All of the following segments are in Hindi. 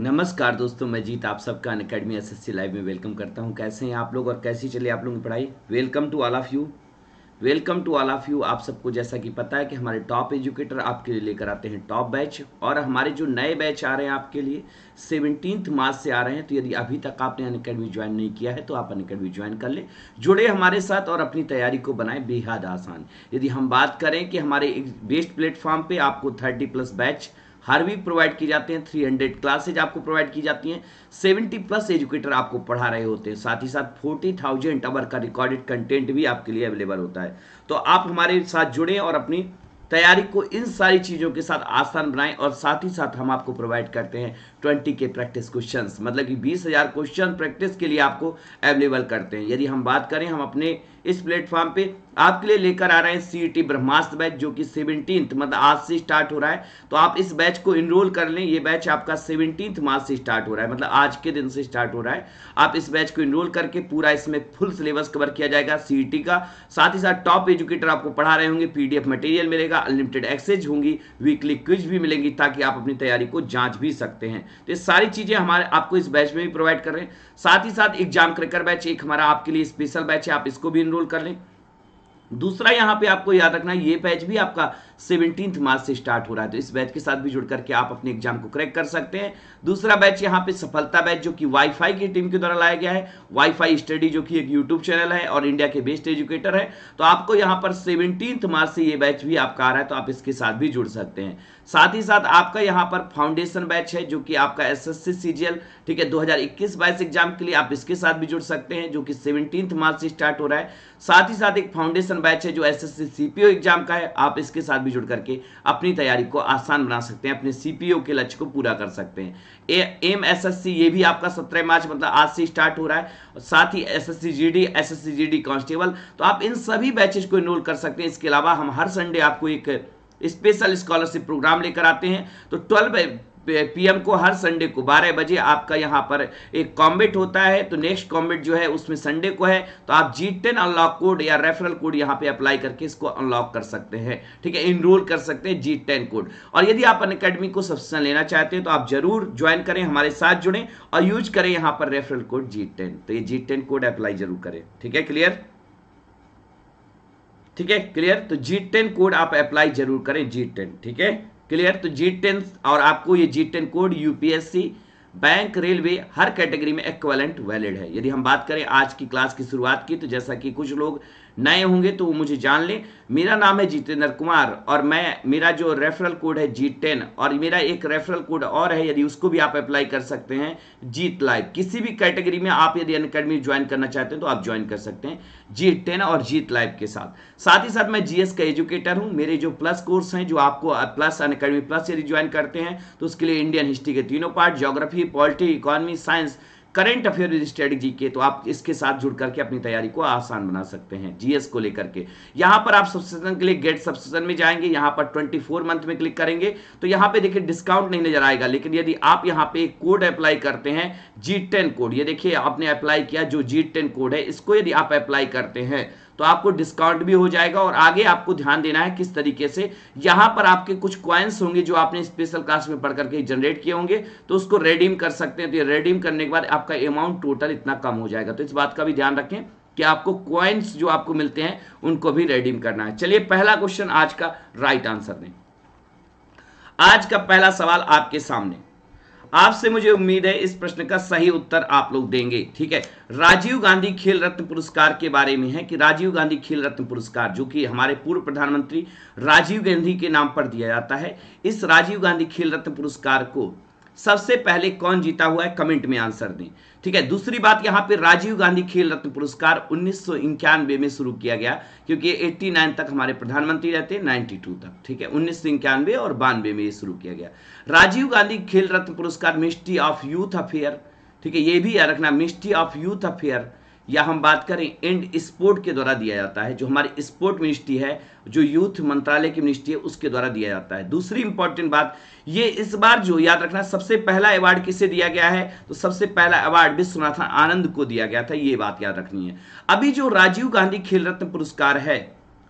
नमस्कार दोस्तों मैं जीत आप सबका Unacademy S S live में वेलकम करता हूं कैसे हैं आप लोग और कैसी चले आप लोगों की पढ़ाई welcome to all of you welcome to all of you आप सबको जैसा कि पता है कि हमारे टॉप एजुकेटर आपके लिए लेकर आते हैं टॉप बैच और हमारे जो नए बैच आ रहे हैं आपके लिए सेवनटीन मार्च से आ रहे हैं तो यदि अभी तक आपने अन अकेडमी ज्वाइन नहीं किया है तो आप अन अकेडमी ज्वाइन कर लें जुड़े हमारे साथ और अपनी तैयारी को बनाएं बेहद आसान यदि हम बात करें कि हमारे बेस्ट प्लेटफॉर्म पर आपको थर्टी प्लस बैच हर वीक प्रोवाइड की जाते हैं 300 क्लासेज आपको प्रोवाइड की जाती हैं 70 प्लस एजुकेटर आपको पढ़ा रहे होते हैं साथ ही साथ 40,000 अवर का रिकॉर्डेड कंटेंट भी आपके लिए अवेलेबल होता है तो आप हमारे साथ जुड़ें और अपनी तैयारी को इन सारी चीज़ों के साथ आसान बनाएं और साथ ही साथ हम आपको प्रोवाइड करते हैं ट्वेंटी के प्रैक्टिस क्वेश्चंस मतलब कि बीस हज़ार क्वेश्चन प्रैक्टिस के लिए आपको अवेलेबल करते हैं यदि हम बात करें हम अपने इस प्लेटफॉर्म पे आपके लिए लेकर आ रहे हैं C T e Brahmastra batch जो कि सेवनटीन मतलब आज से स्टार्ट हो रहा है तो आप इस बैच को इनरोल कर लें ये बैच आपका सेवनटीन मार्च से स्टार्ट हो रहा है मतलब आज के दिन से स्टार्ट हो रहा है आप इस बैच को इनरोल करके पूरा इसमें फुल सिलेबस कवर किया जाएगा सी e का साथ ही साथ टॉप एजुकेटर आपको पढ़ा रहे होंगे पी मटेरियल मिलेगा अनलिमिटेड एक्सेज होंगी वीकली क्विज भी मिलेंगी ताकि आप अपनी तैयारी को जाँच भी सकते हैं तो ये सारी चीजें हमारे आपको इस बैच में भी प्रोवाइड कर रहे हैं साथ ही साथ एग्जाम क्रकर बैच एक हमारा आपके लिए स्पेशल बैच है आप इसको भी इनरोल इनरोल कर लें दूसरा यहां पे आपको याद रखना है ये बैच भी आपका सेवनटीन मार्च से स्टार्ट हो रहा है तो इस बैच के साथ भी जुड़ करके आप अपने एग्जाम को क्रैक कर सकते हैं दूसरा बैच यहां पे सफलता बैच जो कि वाईफाई की टीम के द्वारा लाया गया है वाईफाई स्टडी जो कि एक यूट्यूब चैनल है और इंडिया के बेस्ट एजुकेटर है तो आपको यहां पर सेवनटीन मार्च से ये बैच भी आपका आ रहा है तो आप इसके साथ भी जुड़ सकते हैं साथ ही साथ आपका यहाँ पर फाउंडेशन बैच है जो कि आपका एसएससी सीजीएल ठीक है 2021 बाईस एग्जाम के लिए आप इसके साथ भी जुड़ सकते हैं जो कि सेवनटीन मार्च से स्टार्ट हो रहा है साथ ही साथ एक फाउंडेशन बैच है जो एसएससी सीपीओ एग्जाम का है आप इसके साथ भी जुड़ करके अपनी तैयारी को आसान बना सकते हैं अपने सीपीओ के लक्ष्य को पूरा कर सकते हैं एम एस एस सी ये भी आपका सत्रह मार्च मतलब आज से स्टार्ट हो रहा है साथ ही S S C G G D D S S C constable तो आप इन सभी बैचेज को इनरोल कर सकते हैं इसके अलावा हम हर संडे आपको एक स्पेशल स्कॉलरशिप प्रोग्राम लेकर आते हैं तो ट्वेल्व पीएम को हर संडे को 12 बजे आपका यहां पर एक कॉम्बेट होता है तो नेक्स्ट कॉम्बेट जो है उसमें संडे को है तो आप जी टेन अनलॉक कोड या रेफरल कोड यहाँ पे अप्लाई करके इसको अनलॉक कर सकते हैं ठीक है इनरोल कर सकते हैं जी टेन कोड और यदि आप अन अकेडमी को सब्सक्रिप्शन लेना चाहते हैं तो आप जरूर ज्वाइन करें हमारे साथ जुड़े और यूज करें यहाँ पर रेफरल कोड जी टेन तो ये जी टेन कोड अप्लाई जरूर करें ठीक है क्लियर ठीक है क्लियर तो जी टेन कोड आप अप्लाई जरूर करें जी टेन ठीक है क्लियर तो जी टेन और आपको ये G ten code UPSC bank railway हर कैटेगरी में एक्वेलेंट वैलिड है यदि हम बात करें आज की क्लास की शुरुआत की तो जैसा कि कुछ लोग नए होंगे तो वो मुझे जान लें मेरा नाम है जितेंद्र कुमार और मैं मेरा जो रेफरल कोड है जी टेन और मेरा एक रेफरल कोड और है यदि उसको भी आप अप्लाई कर सकते हैं जीत लाइव किसी भी कैटेगरी में आप यदि अनकेडमी ज्वाइन करना चाहते हैं तो आप ज्वाइन कर सकते हैं जी टेन और जीत लाइव के साथ साथ ही साथ मैं जीएस का एजुकेटर हूँ मेरे जो प्लस कोर्स हैं जो आपको प्लस अनकेडमी प्लस यदि ज्वाइन करते हैं तो उसके लिए इंडियन हिस्ट्री के तीनों part geography polity economy science current affair with strategy के तो आप इसके साथ जुड़ करके अपनी तैयारी को आसान बना सकते हैं जीएस को लेकर के यहां पर आप सब्सक्रिप्शन के लिए गेट सब्सक्रिप्शन में जाएंगे यहां पर 24 मंथ में क्लिक करेंगे तो यहां पे देखिए डिस्काउंट नहीं नजर आएगा लेकिन यदि आप यहां पे कोड अप्लाई करते हैं जी टेन कोड ये देखिए आपने अप्लाई किया जो जी टेन कोड है इसको यदि आप अप्लाई करते हैं तो आपको डिस्काउंट भी हो जाएगा और आगे आपको ध्यान देना है किस तरीके से यहां पर आपके कुछ क्वाइंस होंगे जो आपने स्पेशल क्लास में पढ़ करके जनरेट किए होंगे तो उसको रेडीम कर सकते हैं तो रेडीम करने के बाद आपका अमाउंट टोटल इतना कम हो जाएगा तो इस बात का भी ध्यान रखें कि आपको क्वाइंस जो आपको मिलते हैं उनको भी रेडीम करना है चलिए पहला क्वेश्चन आज का राइट आंसर दें आज का पहला सवाल आपके सामने आपसे मुझे उम्मीद है इस प्रश्न का सही उत्तर आप लोग देंगे ठीक है राजीव गांधी खेल रत्न पुरस्कार के बारे में है कि राजीव गांधी खेल रत्न पुरस्कार जो कि हमारे पूर्व प्रधानमंत्री राजीव गांधी के नाम पर दिया जाता है इस राजीव गांधी खेल रत्न पुरस्कार को सबसे पहले कौन जीता हुआ है कमेंट में आंसर दें ठीक है दूसरी बात यहां पे राजीव गांधी खेल रत्न पुरस्कार उन्नीस में शुरू किया गया क्योंकि 89 तक हमारे प्रधानमंत्री रहते हैं 92 तक ठीक है उन्नीस और बानवे में ये शुरू किया गया राजीव गांधी खेल रत्न पुरस्कार मिनिस्ट्री ऑफ यूथ अफेयर ठीक है ये भी याद रखना मिनिस्ट्री ऑफ यूथ अफेयर या हम बात करें एंड स्पोर्ट के द्वारा दिया जाता है जो हमारी स्पोर्ट मिनिस्ट्री है जो यूथ मंत्रालय की मिनिस्ट्री है उसके द्वारा दिया जाता है दूसरी इंपॉर्टेंट बात ये इस बार जो याद रखना सबसे पहला अवार्ड किसे दिया गया है तो सबसे पहला अवार्ड विश्वनाथन आनंद को दिया गया था ये बात याद रखनी है अभी जो राजीव गांधी खेल रत्न पुरस्कार है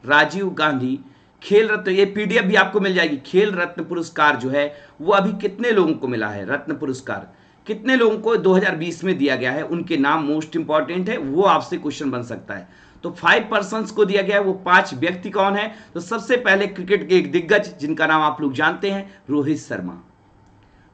राजीव गांधी खेल रत्न ये पीडीएफ भी आपको मिल जाएगी खेल रत्न पुरस्कार जो है वो अभी कितने लोगों को मिला है रत्न पुरस्कार कितने लोगों को 2020 में दिया गया है उनके नाम मोस्ट इंपॉर्टेंट है वो आपसे क्वेश्चन बन सकता है तो फाइव पर्सन को दिया गया है वो पांच व्यक्ति कौन है तो सबसे पहले क्रिकेट के एक दिग्गज जिनका नाम आप लोग जानते हैं रोहित शर्मा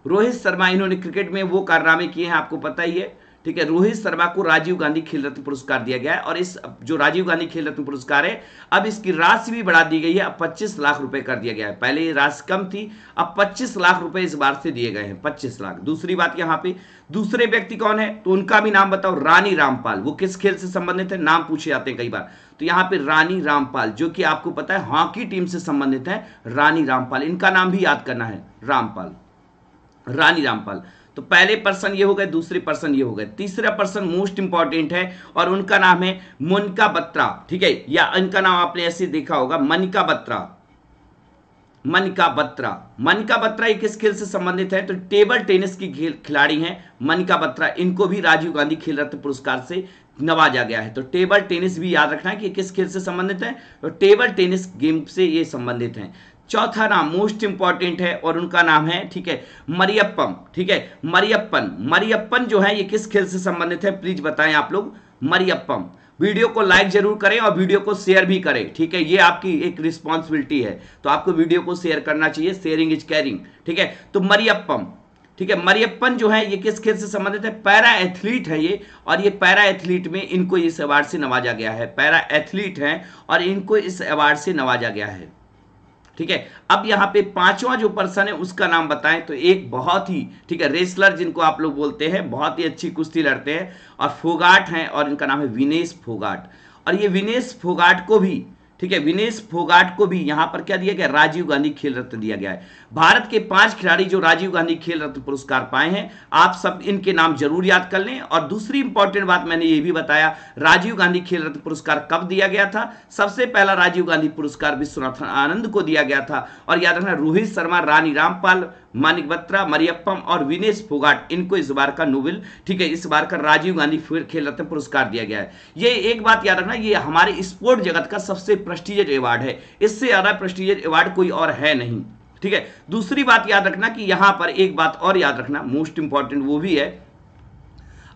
रोहित शर्मा इन्होंने क्रिकेट में वो कारनामे किए हैं आपको पता ही है ठीक है रोहित शर्मा को राजीव गांधी खेल रत्न पुरस्कार दिया गया है और इस जो राजीव गांधी खेल रत्न पुरस्कार है अब इसकी राशि भी बढ़ा दी गई है अब 25 लाख रुपए कर दिया गया है पहले ये राशि कम थी अब 25 लाख रुपए इस बार से दिए गए हैं 25 लाख दूसरी बात यहाँ पे दूसरे व्यक्ति कौन है तो उनका भी नाम बताओ रानी रामपाल वो किस खेल से संबंधित है नाम पूछे जाते हैं कई बार तो यहाँ पे रानी रामपाल जो कि आपको पता है हॉकी टीम से संबंधित है रानी रामपाल इनका नाम भी याद करना है रामपाल रानी रामपाल तो पहले पर्सन ये हो गए दूसरे पर्सन ये हो गए तीसरा पर्सन मोस्ट इंपॉर्टेंट है और उनका नाम है मोनिका बत्रा ठीक है या इनका नाम आपने ऐसे देखा होगा मनिका बत्रा मनिका बत्रा मनिका बत्रा ये किस खेल से संबंधित है तो टेबल टेनिस की खिलाड़ी हैं मनिका बत्रा इनको भी राजीव गांधी खेल रत्न पुरस्कार से नवाजा गया है तो टेबल टेनिस भी याद रखना है कि किस खेल से संबंधित है तो टेबल टेनिस गेम से ये संबंधित हैं चौथा नाम मोस्ट इंपॉर्टेंट है और उनका नाम है ठीक है मरियप्पम ठीक है मरियप्पन मरियप्पन जो है ये किस खेल से संबंधित है प्लीज बताएं आप लोग मरियप्पम वीडियो को लाइक जरूर करें और वीडियो को शेयर भी करें ठीक है ये आपकी एक रिस्पॉन्सिबिलिटी है तो आपको वीडियो को शेयर करना चाहिए शेयरिंग इज कैरिंग ठीक है तो मरियप्पम ठीक है मरियप्पन जो है ये किस खेल से संबंधित है पैरा एथलीट है ये और ये पैरा एथलीट में इनको इस अवार्ड से नवाजा गया है पैरा एथलीट है और इनको इस अवार्ड से नवाजा गया है ठीक है अब यहाँ पे पांचवा जो पर्सन है उसका नाम बताएं तो एक बहुत ही ठीक है रेसलर जिनको आप लोग बोलते हैं बहुत ही अच्छी कुश्ती लड़ते हैं और फोगाट हैं और इनका नाम है विनेश फोगाट और ये विनेश फोगाट को भी ठीक है विनेश फोगाट को भी यहां पर क्या दिया गया राजीव गांधी खेल रत्न दिया गया है भारत के पांच खिलाड़ी जो राजीव गांधी खेल रत्न पुरस्कार पाए हैं आप सब इनके नाम जरूर याद कर लें और दूसरी इंपॉर्टेंट बात मैंने ये भी बताया राजीव गांधी खेल रत्न पुरस्कार कब दिया गया था सबसे पहला राजीव गांधी पुरस्कार विश्वनाथन आनंद को दिया गया था और याद रखना रोहित शर्मा रानी रामपाल मानिक बत्रा मरियप्पम और विनेश फोगाट इनको इस बार का नोबेल ठीक है इस बार का राजीव गांधी खेल रत्न पुरस्कार दिया गया है ये एक बात याद रखना ये हमारे स्पोर्ट जगत का सबसे प्रेस्टिजियस अवार्ड है इससे ज़्यादा प्रेस्टिजियस अवार्ड कोई और है नहीं ठीक है दूसरी बात याद रखना कि यहां पर एक बात और याद रखना मोस्ट इंपॉर्टेंट वो भी है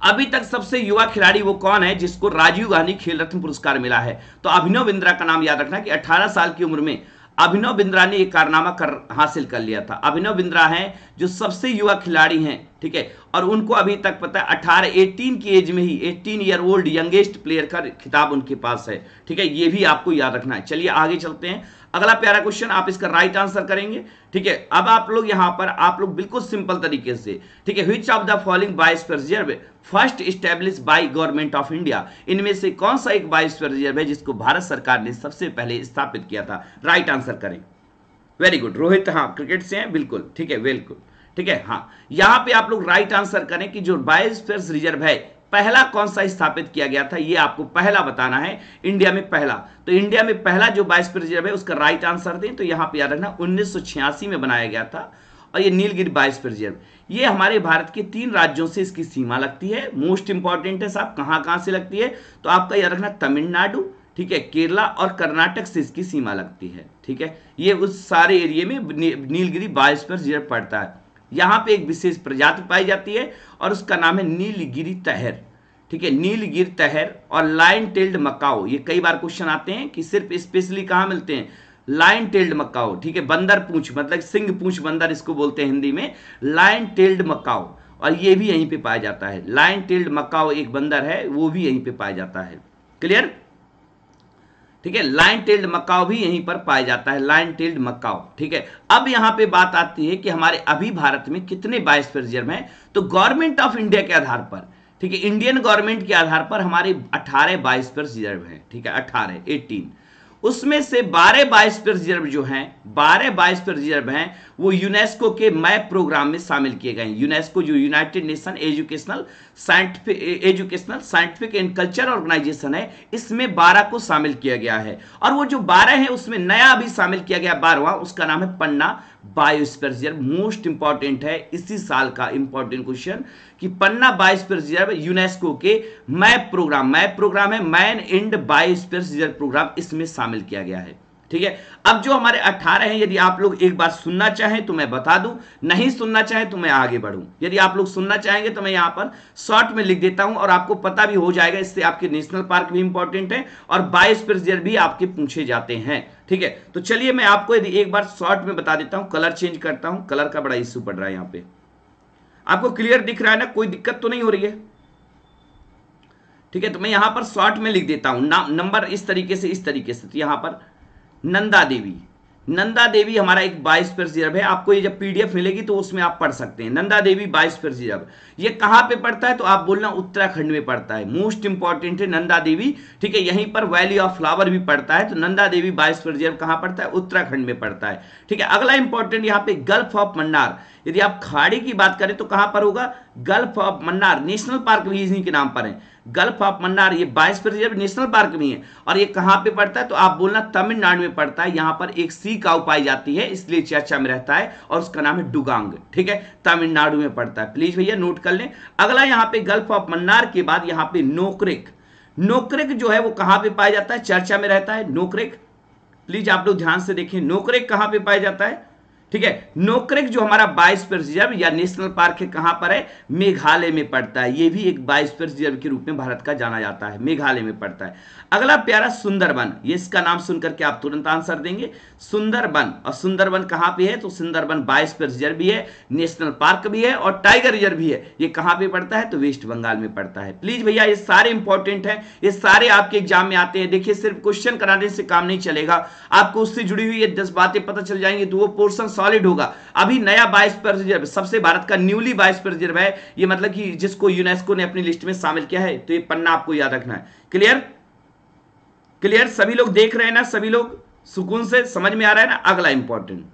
अभी तक सबसे युवा खिलाड़ी वो कौन है जिसको राजीव गांधी खेल रत्न पुरस्कार मिला है तो अभिनव बिंद्रा का नाम याद रखना कि 18 साल की उम्र में अभिनव बिंद्रा ने यह कारनामा कर हासिल कर लिया था अभिनव बिंद्रा हैं जो सबसे युवा खिलाड़ी हैं ठीक है और उनको अभी तक पता है अठारह एटीन की एज में ही eighteen year old youngest player का खिताब उनके पास है ठीक है ये भी आपको याद रखना है चलिए आगे चलते हैं अगला प्यारा क्वेश्चन आप इसका राइट आंसर करेंगे ठीक है अब आप लोग यहाँ पर आप लोग बिल्कुल सिंपल तरीके से ठीक है which of the following biosphere reserve first establish by government of India इनमें से कौन सा एक बाइस रिजर्व है जिसको भारत सरकार ने सबसे पहले स्थापित किया था राइट आंसर करें वेरी गुड रोहित हाँ क्रिकेट से हैं बिल्कुल ठीक है बिल्कुल ठीक है हाँ यहां पे आप लोग राइट आंसर करें कि जो बायोस्फीयर रिजर्व है पहला कौन सा स्थापित किया गया था ये आपको पहला बताना है इंडिया में पहला तो इंडिया में पहला जो बायोस्फीयर रिजर्व है उसका राइट आंसर दें तो यहां पे याद रखना उन्नीस में बनाया गया था और ये नीलगिरी बायोस्फीयर रिजर्व ये हमारे भारत के तीन राज्यों से इसकी सीमा लगती है मोस्ट इंपॉर्टेंट है साहब कहाँ कहाँ से लगती है तो आपका याद रखना तमिलनाडु ठीक है केरला और कर्नाटक से इसकी सीमा लगती है ठीक है ये उस सारे एरिए में नीलगिरी बायोस्फीयर रिजर्व पड़ता है यहाँ पे एक विशेष प्रजाति पाई जाती है और उसका नाम है नीलगिरी तहर ठीक है नीलगिर तहर और लाइन टेल्ड मकाओ ये कई बार क्वेश्चन आते हैं कि सिर्फ स्पेशली कहा मिलते हैं लाइन टेल्ड मकाओ ठीक है बंदर पूछ मतलब सिंह पूंछ बंदर इसको बोलते हैं हिंदी में लाइन टेल्ड मकाओ और ये भी यहीं पे पाया जाता है लाइन टेल्ड मकाओ एक बंदर है वो भी यहीं पे पाया जाता है क्लियर ठीक है लाइन टेल्ड मकाओ भी यहीं पर पाया जाता है लाइन टेल्ड मकाओ ठीक है अब यहां पे बात आती है कि हमारे अभी भारत में कितने बायोस्फीयर रिजर्व हैं तो गवर्नमेंट ऑफ इंडिया के आधार पर ठीक है इंडियन गवर्नमेंट के आधार पर हमारे अठारह बायोस्फीयर रिजर्व हैं ठीक है अठारह एटीन उसमें से 12 बाईस रिजर्व जो हैं 12 बाईस रिजर्व हैं वो यूनेस्को के मैप प्रोग्राम में शामिल किए गए हैं यूनेस्को जो United Nation educational scientific educational scientific and culture organization है इसमें 12 को शामिल किया गया है और वो जो 12 है उसमें नया भी शामिल किया गया बारहवा उसका नाम है पन्ना बायोस्पेयर मोस्ट इंपॉर्टेंट है इसी साल का इंपॉर्टेंट क्वेश्चन कि पन्ना बायोस्पेयर यूनेस्को के मैप प्रोग्राम मैप प्रोग्राम है मैन एंड बायोस्पेयर प्रोग्राम इसमें शामिल किया गया है ठीक है अब जो हमारे 18 हैं यदि आप लोग एक बार सुनना चाहें तो मैं बता दूं नहीं सुनना चाहें तो मैं आगे बढ़ूं यदि आप लोग सुनना चाहेंगे तो मैं यहां पर शॉर्ट में लिख देता हूं और आपको पता भी हो जाएगा इससे आपके नेशनल पार्क भी इंपॉर्टेंट है और बायोस्पेयर भी आपके पूछे जाते हैं ठीक है तो चलिए मैं आपको यदि एक बार शॉर्ट में बता देता हूं कलर चेंज करता हूँ कलर का बड़ा इश्यू पड़ रहा है यहाँ पे आपको क्लियर दिख रहा है ना कोई दिक्कत तो नहीं हो रही है ठीक है तो मैं यहां पर शॉर्ट में लिख देता हूं नंबर इस तरीके से इस तरीके से तो यहां पर नंदा देवी नंदा देवी हमारा एक बाईस प्रतिशत है आपको ये जब पीडीएफ मिलेगी तो उसमें आप पढ़ सकते हैं नंदा देवी बाईस प्रतिशत ये कहाँ पे पड़ता है तो आप बोलना उत्तराखंड में पड़ता है मोस्ट इंपॉर्टेंट है नंदा देवी ठीक है यहीं पर वैली ऑफ फ्लावर भी पड़ता है तो नंदा देवी बाईस प्रतिशत कहाँ पड़ता है उत्तराखंड में पड़ता है ठीक है अगला इंपॉर्टेंट यहाँ पे गल्फ ऑफ मन्नार यदि आप खाड़ी की बात करें तो कहां पर होगा gulf of Mannar national park भी इसी के नाम पर है गल्फ ऑफ मन्नार ये बाईस रिजर्व नेशनल पार्क भी है और ये कहां पे पड़ता है तो आप बोलना तमिलनाडु में पड़ता है यहां पर एक सी काउ पाई जाती है इसलिए चर्चा में रहता है और उसका नाम है डुगांग ठीक है तमिलनाडु में पड़ता है प्लीज भैया नोट कर लें अगला यहां पे गल्फ ऑफ मन्नार के बाद यहाँ पे नोकरिक नोकरिक जो है वो कहां पर पाया जाता है चर्चा में रहता है नोकरेक प्लीज आप लोग ध्यान से देखें नोकरेक कहां पे पाया जाता है ठीक है नोकरेक जो हमारा बायोस्फीयर रिजर्व या नेशनल पार्क है कहां पर है मेघालय में पड़ता है ये भी एक बायोस्फीयर रिजर्व के रूप में भारत का जाना जाता है मेघालय में पड़ता है अगला प्यारा सुंदरबन ये इसका नाम सुनकर के आप तुरंत आंसर देंगे सुंदरबन और सुंदरबन कहां पे है तो सुंदरबन बायोस्फीयर रिजर्व भी है नेशनल पार्क भी है और टाइगर रिजर्व भी है ये कहां पर पड़ता है तो वेस्ट बंगाल में पड़ता है प्लीज भैया ये सारे इंपॉर्टेंट है ये सारे आपके एग्जाम में आते हैं देखिए सिर्फ क्वेश्चन कराने से काम नहीं चलेगा आपको उससे जुड़ी हुई ये दस बातें पता चल जाएंगे तो वो पोर्सन सॉलिड होगा अभी नया बाइस रिजर्व सबसे भारत का न्यूली बाइस रिजर्व है ये मतलब कि जिसको यूनेस्को ने अपनी लिस्ट में शामिल किया है तो ये पन्ना आपको याद रखना है क्लियर क्लियर सभी लोग देख रहे हैं ना सभी लोग सुकून से समझ में आ रहा है ना अगला इंपॉर्टेंट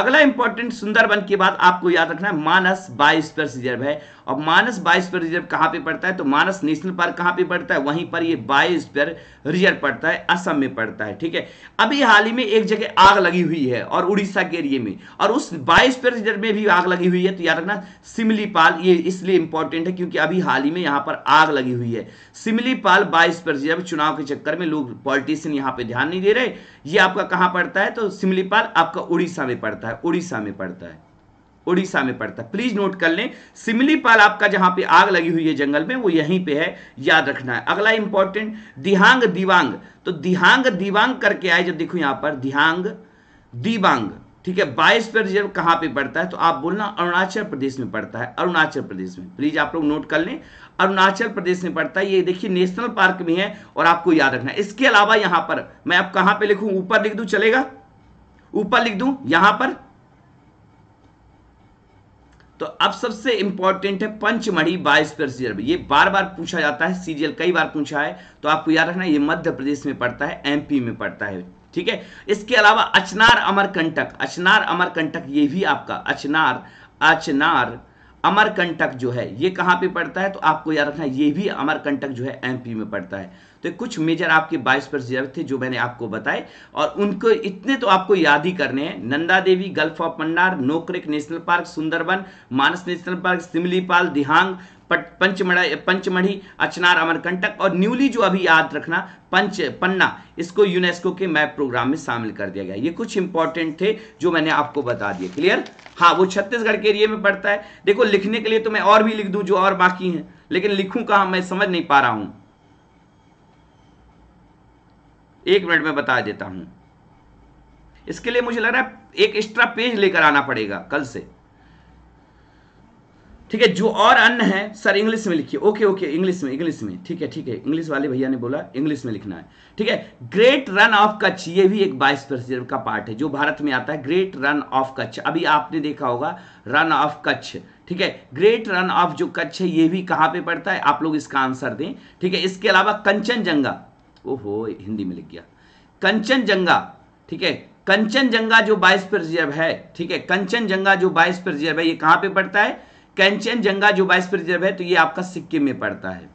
अगला इंपॉर्टेंट सुंदरबन के बाद आपको याद रखना है मानस बाइस रिजर्व है और मानस बाईस पर रिजर्व कहाँ पे पड़ता है तो मानस नेशनल पार्क कहाँ पे पड़ता है वहीं पर ये बाईस पर रिजर्व पड़ता है असम में पड़ता है ठीक है अभी हाल ही में एक जगह आग लगी हुई है और उड़ीसा के एरिए में और उस बाईस पर रिजर्व में भी आग लगी हुई है तो याद रखना सिमलीपाल ये इसलिए इंपॉर्टेंट है क्योंकि अभी हाल ही में यहाँ पर आग लगी हुई है सिमलीपाल बाईस पर रिजर्व चुनाव के चक्कर में लोग पॉलिटिशियन यहाँ पे ध्यान नहीं दे रहे ये आपका कहाँ पड़ता है तो सिमलीपाल आपका उड़ीसा में पड़ता है उड़ीसा में पड़ता है उड़ीसा में पड़ता है प्लीज नोट कर लें सिमलीपाल आपका जहां पे आग लगी हुई है जंगल में वो यहीं पे है याद रखना है अगला इंपॉर्टेंट दिहांग दिवांग तो दिहांग दिवांग करके आए जब देखो यहां पर दिहांग दिवांग ठीक है बाईस पर रिजर्व कहां पे पड़ता है तो आप बोलना अरुणाचल प्रदेश में पड़ता है अरुणाचल प्रदेश में प्लीज आप लोग नोट कर लें अरुणाचल प्रदेश में पड़ता है ये देखिए नेशनल पार्क में है और आपको याद रखना है इसके अलावा यहां पर मैं आप कहां पे लिखूं ऊपर लिख दूं चलेगा ऊपर लिख दूं यहां पर तो अब सबसे इंपॉर्टेंट है पंचमढ़ी बाईस प्रतिशत ये बार बार पूछा जाता है सीजीएल कई बार पूछा है तो आपको याद रखना ये मध्य प्रदेश में पड़ता है एमपी में पड़ता है ठीक है इसके अलावा अचनार अमरकंटक अचनार अमरकंटक ये भी आपका अचनार अचनार अमरकंटक जो है ये कहां पे पड़ता है तो आपको याद रखना ये भी अमरकंटक जो है एमपी में पड़ता है तो कुछ मेजर आपके बाइस पर रिजर्व थे जो मैंने आपको बताए और उनको इतने तो आपको याद ही करने हैं Nanda Devi gulf of Mannar Nokrek national park Sundarban Manas national park Simlipal Dihang Pachmarhi Pachmarhi Achanakmar Amarkantak और न्यूली जो अभी याद रखना पंच पन्ना इसको यूनेस्को के मैप प्रोग्राम में शामिल कर दिया गया ये कुछ इंपॉर्टेंट थे जो मैंने आपको बता दिए क्लियर हाँ वो छत्तीसगढ़ के एरिए में पड़ता है देखो लिखने के लिए तो मैं और भी लिख दूँ जो और बाकी हैं लेकिन लिखूँ कहाँ मैं समझ नहीं पा रहा हूँ एक मिनट में बता देता हूं इसके लिए मुझे लग रहा है एक एक्स्ट्रा पेज लेकर आना पड़ेगा कल से ठीक है जो और अन्न है सर इंग्लिश में लिखिए ओके ओके इंग्लिश में इंग्लिश में ठीक है ठीक है इंग्लिश वाले भैया ने बोला इंग्लिश में लिखना है ठीक है ग्रेट रन ऑफ कच्छ ये भी एक बाईस प्रतिशत का पार्ट है जो भारत में आता है ग्रेट रन ऑफ कच्छ अभी आपने देखा होगा रन ऑफ कच्छ ठीक है ग्रेट रन ऑफ जो कच्छ है ये भी कहां पर पड़ता है आप लोग इसका आंसर दें ठीक है इसके अलावा कंचनजंगा ओहो हिंदी में लिख गया कंचनजंगा ठीक है कंचनजंगा जो बाईस प्रजयब है ठीक है कंचनजंगा जो बाईस प्रजयब है ये कहां पे पड़ता है कंचनजंगा जो बाइस प्रजयब है तो ये आपका सिक्किम में पड़ता है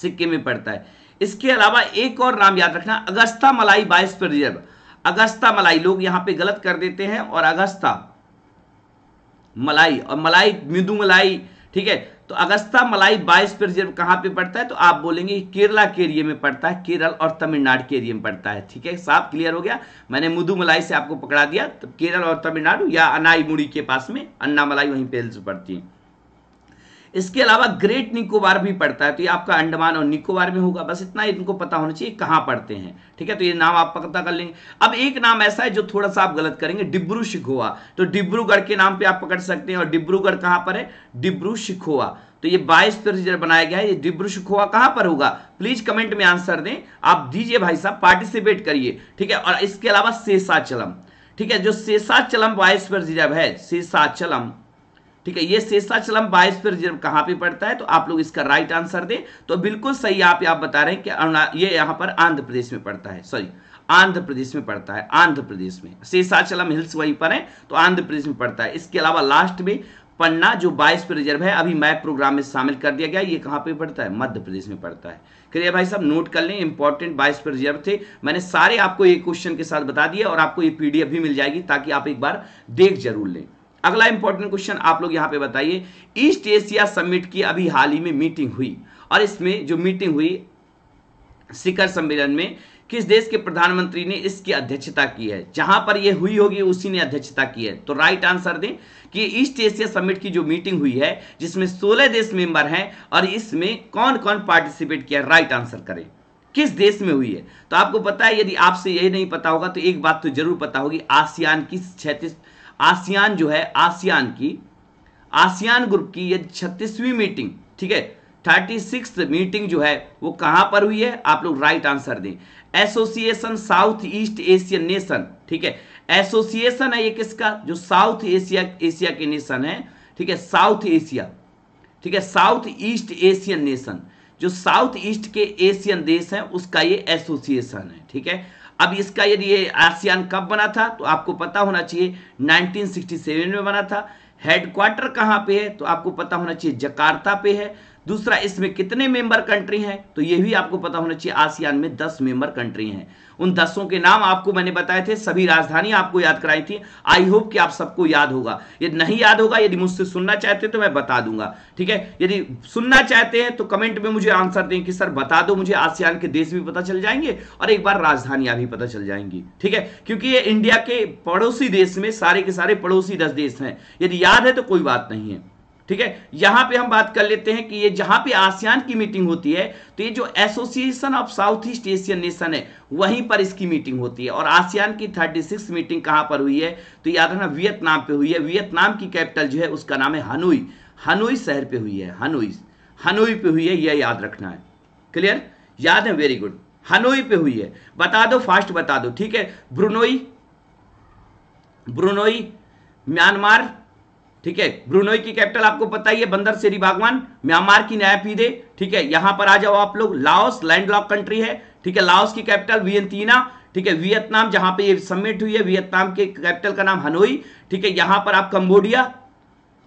सिक्किम में पड़ता है इसके अलावा एक और नाम याद रखना अगस्ता मलाई बाईस प्रजयब अगस्ता मलाई लोग यहां पे गलत कर देते हैं और अगस्ता मलाई और मलाई मृदु मलाई ठीक है तो अगस्ता मलाई बाईस प्रिजर्व रिजर्व कहाँ पे पड़ता है तो आप बोलेंगे केरला के एरिए में पड़ता है केरल और तमिलनाडु के एरिए में पड़ता है ठीक है साफ क्लियर हो गया मैंने मुदु मलाई से आपको पकड़ा दिया तो केरल और तमिलनाडु या अनाईमुड़ी के पास में अन्ना मलाई वहीं पेल्स पड़ती है इसके अलावा ग्रेट निकोबार भी पड़ता है तो ये आपका अंडमान और निकोबार में होगा बस इतना इनको पता होना चाहिए कहाँ पढ़ते हैं ठीक है तो ये नाम आप पता कर लेंगे अब एक नाम ऐसा है जो थोड़ा सा आप गलत करेंगे डिब्रू शिखोआ तो डिब्रूगढ़ के नाम पे आप पकड़ सकते हैं और डिब्रूगढ़ कहाँ पर है डिब्रू शिखोआ तो ये बाईस प्रोसीजर बनाया गया है ये डिब्रू शिखोआ कहाँ पर होगा प्लीज कमेंट में आंसर दें आप दीजिए भाई साहब पार्टिसिपेट करिए ठीक है और इसके अलावा सेसाचलम ठीक है जो सेसाचलम वाइस प्रोसीजर है सेसाचलम ठीक है ये शेषाचलम बाईस पे रिजर्व कहां पे पड़ता है तो आप लोग इसका राइट आंसर दें तो बिल्कुल सही आप आप बता रहे हैं कि ये यहां पर आंध्र प्रदेश में पड़ता है सॉरी आंध्र प्रदेश में पड़ता है आंध्र प्रदेश में शेषाचलम हिल्स वहीं पर है तो आंध्र प्रदेश में पड़ता है इसके अलावा लास्ट में पन्ना जो बाईस पे रिजर्व है अभी मैप प्रोग्राम में शामिल कर दिया गया ये कहां पे पड़ता है मध्य प्रदेश में पड़ता है करिए भाई साहब नोट कर लें इंपॉर्टेंट बाईस पे रिजर्व थे मैंने सारे आपको ये क्वेश्चन के साथ बता दिया और आपको ये पीडीएफ भी मिल जाएगी ताकि आप एक बार देख जरूर लें अगला इंपॉर्टेंट क्वेश्चन आप लोग यहां पे बताइए ईस्ट एशिया समिट की अभी हाल ही में मीटिंग हुई और इसमें जो मीटिंग हुई शिखर सम्मेलन में किस देश के प्रधानमंत्री ने इसकी अध्यक्षता की है जहां पर यह हुई होगी उसी ने अध्यक्षता की है तो राइट आंसर दें कि ईस्ट एशिया समिट की जो मीटिंग हुई है जिसमें 16 देश मेंबर हैं और इसमें कौन कौन पार्टिसिपेट किया राइट आंसर करें किस देश में हुई है तो आपको पता है यदि आपसे यही नहीं पता होगा तो एक बात तो जरूर पता होगी आसियान की छत्तीस आसियान जो है आसियान की आसियान ग्रुप की यह छत्तीसवीं मीटिंग ठीक है थर्टी सिक्स मीटिंग जो है वो कहां पर हुई है आप लोग राइट आंसर दें association south east Asian nation ठीक है एसोसिएशन है ये किसका जो साउथ एशिया एशिया के नेशन है ठीक है साउथ एशिया ठीक है साउथ ईस्ट एशियन नेशन जो साउथ ईस्ट के एशियन देश हैं उसका ये एसोसिएशन है ठीक है अब इसका यदि ये आसियान कब बना था तो आपको पता होना चाहिए 1967 में बना था हेडक्वार्टर कहाँ पे है तो आपको पता होना चाहिए जकार्ता पे है दूसरा इसमें कितने मेंबर कंट्री हैं तो ये भी आपको पता होना चाहिए आसियान में 10 मेंबर कंट्री हैं उन दसों के नाम आपको मैंने बताए थे सभी राजधानी आपको याद कराई थी आई होप कि आप सबको याद होगा यदि नहीं याद होगा यदि मुझसे सुनना चाहते तो मैं बता दूंगा ठीक है यदि सुनना चाहते हैं तो कमेंट में मुझे आंसर दें कि सर बता दो मुझे आसियान के देश भी पता चल जाएंगे और एक बार राजधानियां भी पता चल जाएंगी ठीक है क्योंकि ये इंडिया के पड़ोसी देश में सारे के सारे पड़ोसी दस देश हैं यदि याद है तो कोई बात नहीं है ठीक है यहां पे हम बात कर लेते हैं कि ये जहां पे आसियान की मीटिंग होती है तो ये जो association of south east Asian nation है वहीं पर इसकी मीटिंग होती है और आसियान की थर्टी सिक्स मीटिंग कहां पर हुई है तो याद रखना वियतनाम पे हुई है वियतनाम की कैपिटल जो है उसका नाम है हनुई हनुई शहर पर हुई है हनुई हनुई पे हुई है यह याद रखना है क्लियर याद है वेरी गुड हनोई पे हुई है बता दो फास्ट बता दो ठीक है ब्रुनोई ब्रुनोई म्यांमार ठीक है ब्रुनोई की कैपिटल आपको पता ही है बंदर सेरी बागवान म्यांमार की पीदे ठीक है यहां पर आ जाओ आप लोग लाओस लैंडलॉक कंट्री है ठीक है लाओस की कैपिटल वियंतीना ठीक है वियतनाम जहां पे ये सबमिट हुई है वियतनाम के कैपिटल का नाम हनोई ठीक है यहां पर आप कंबोडिया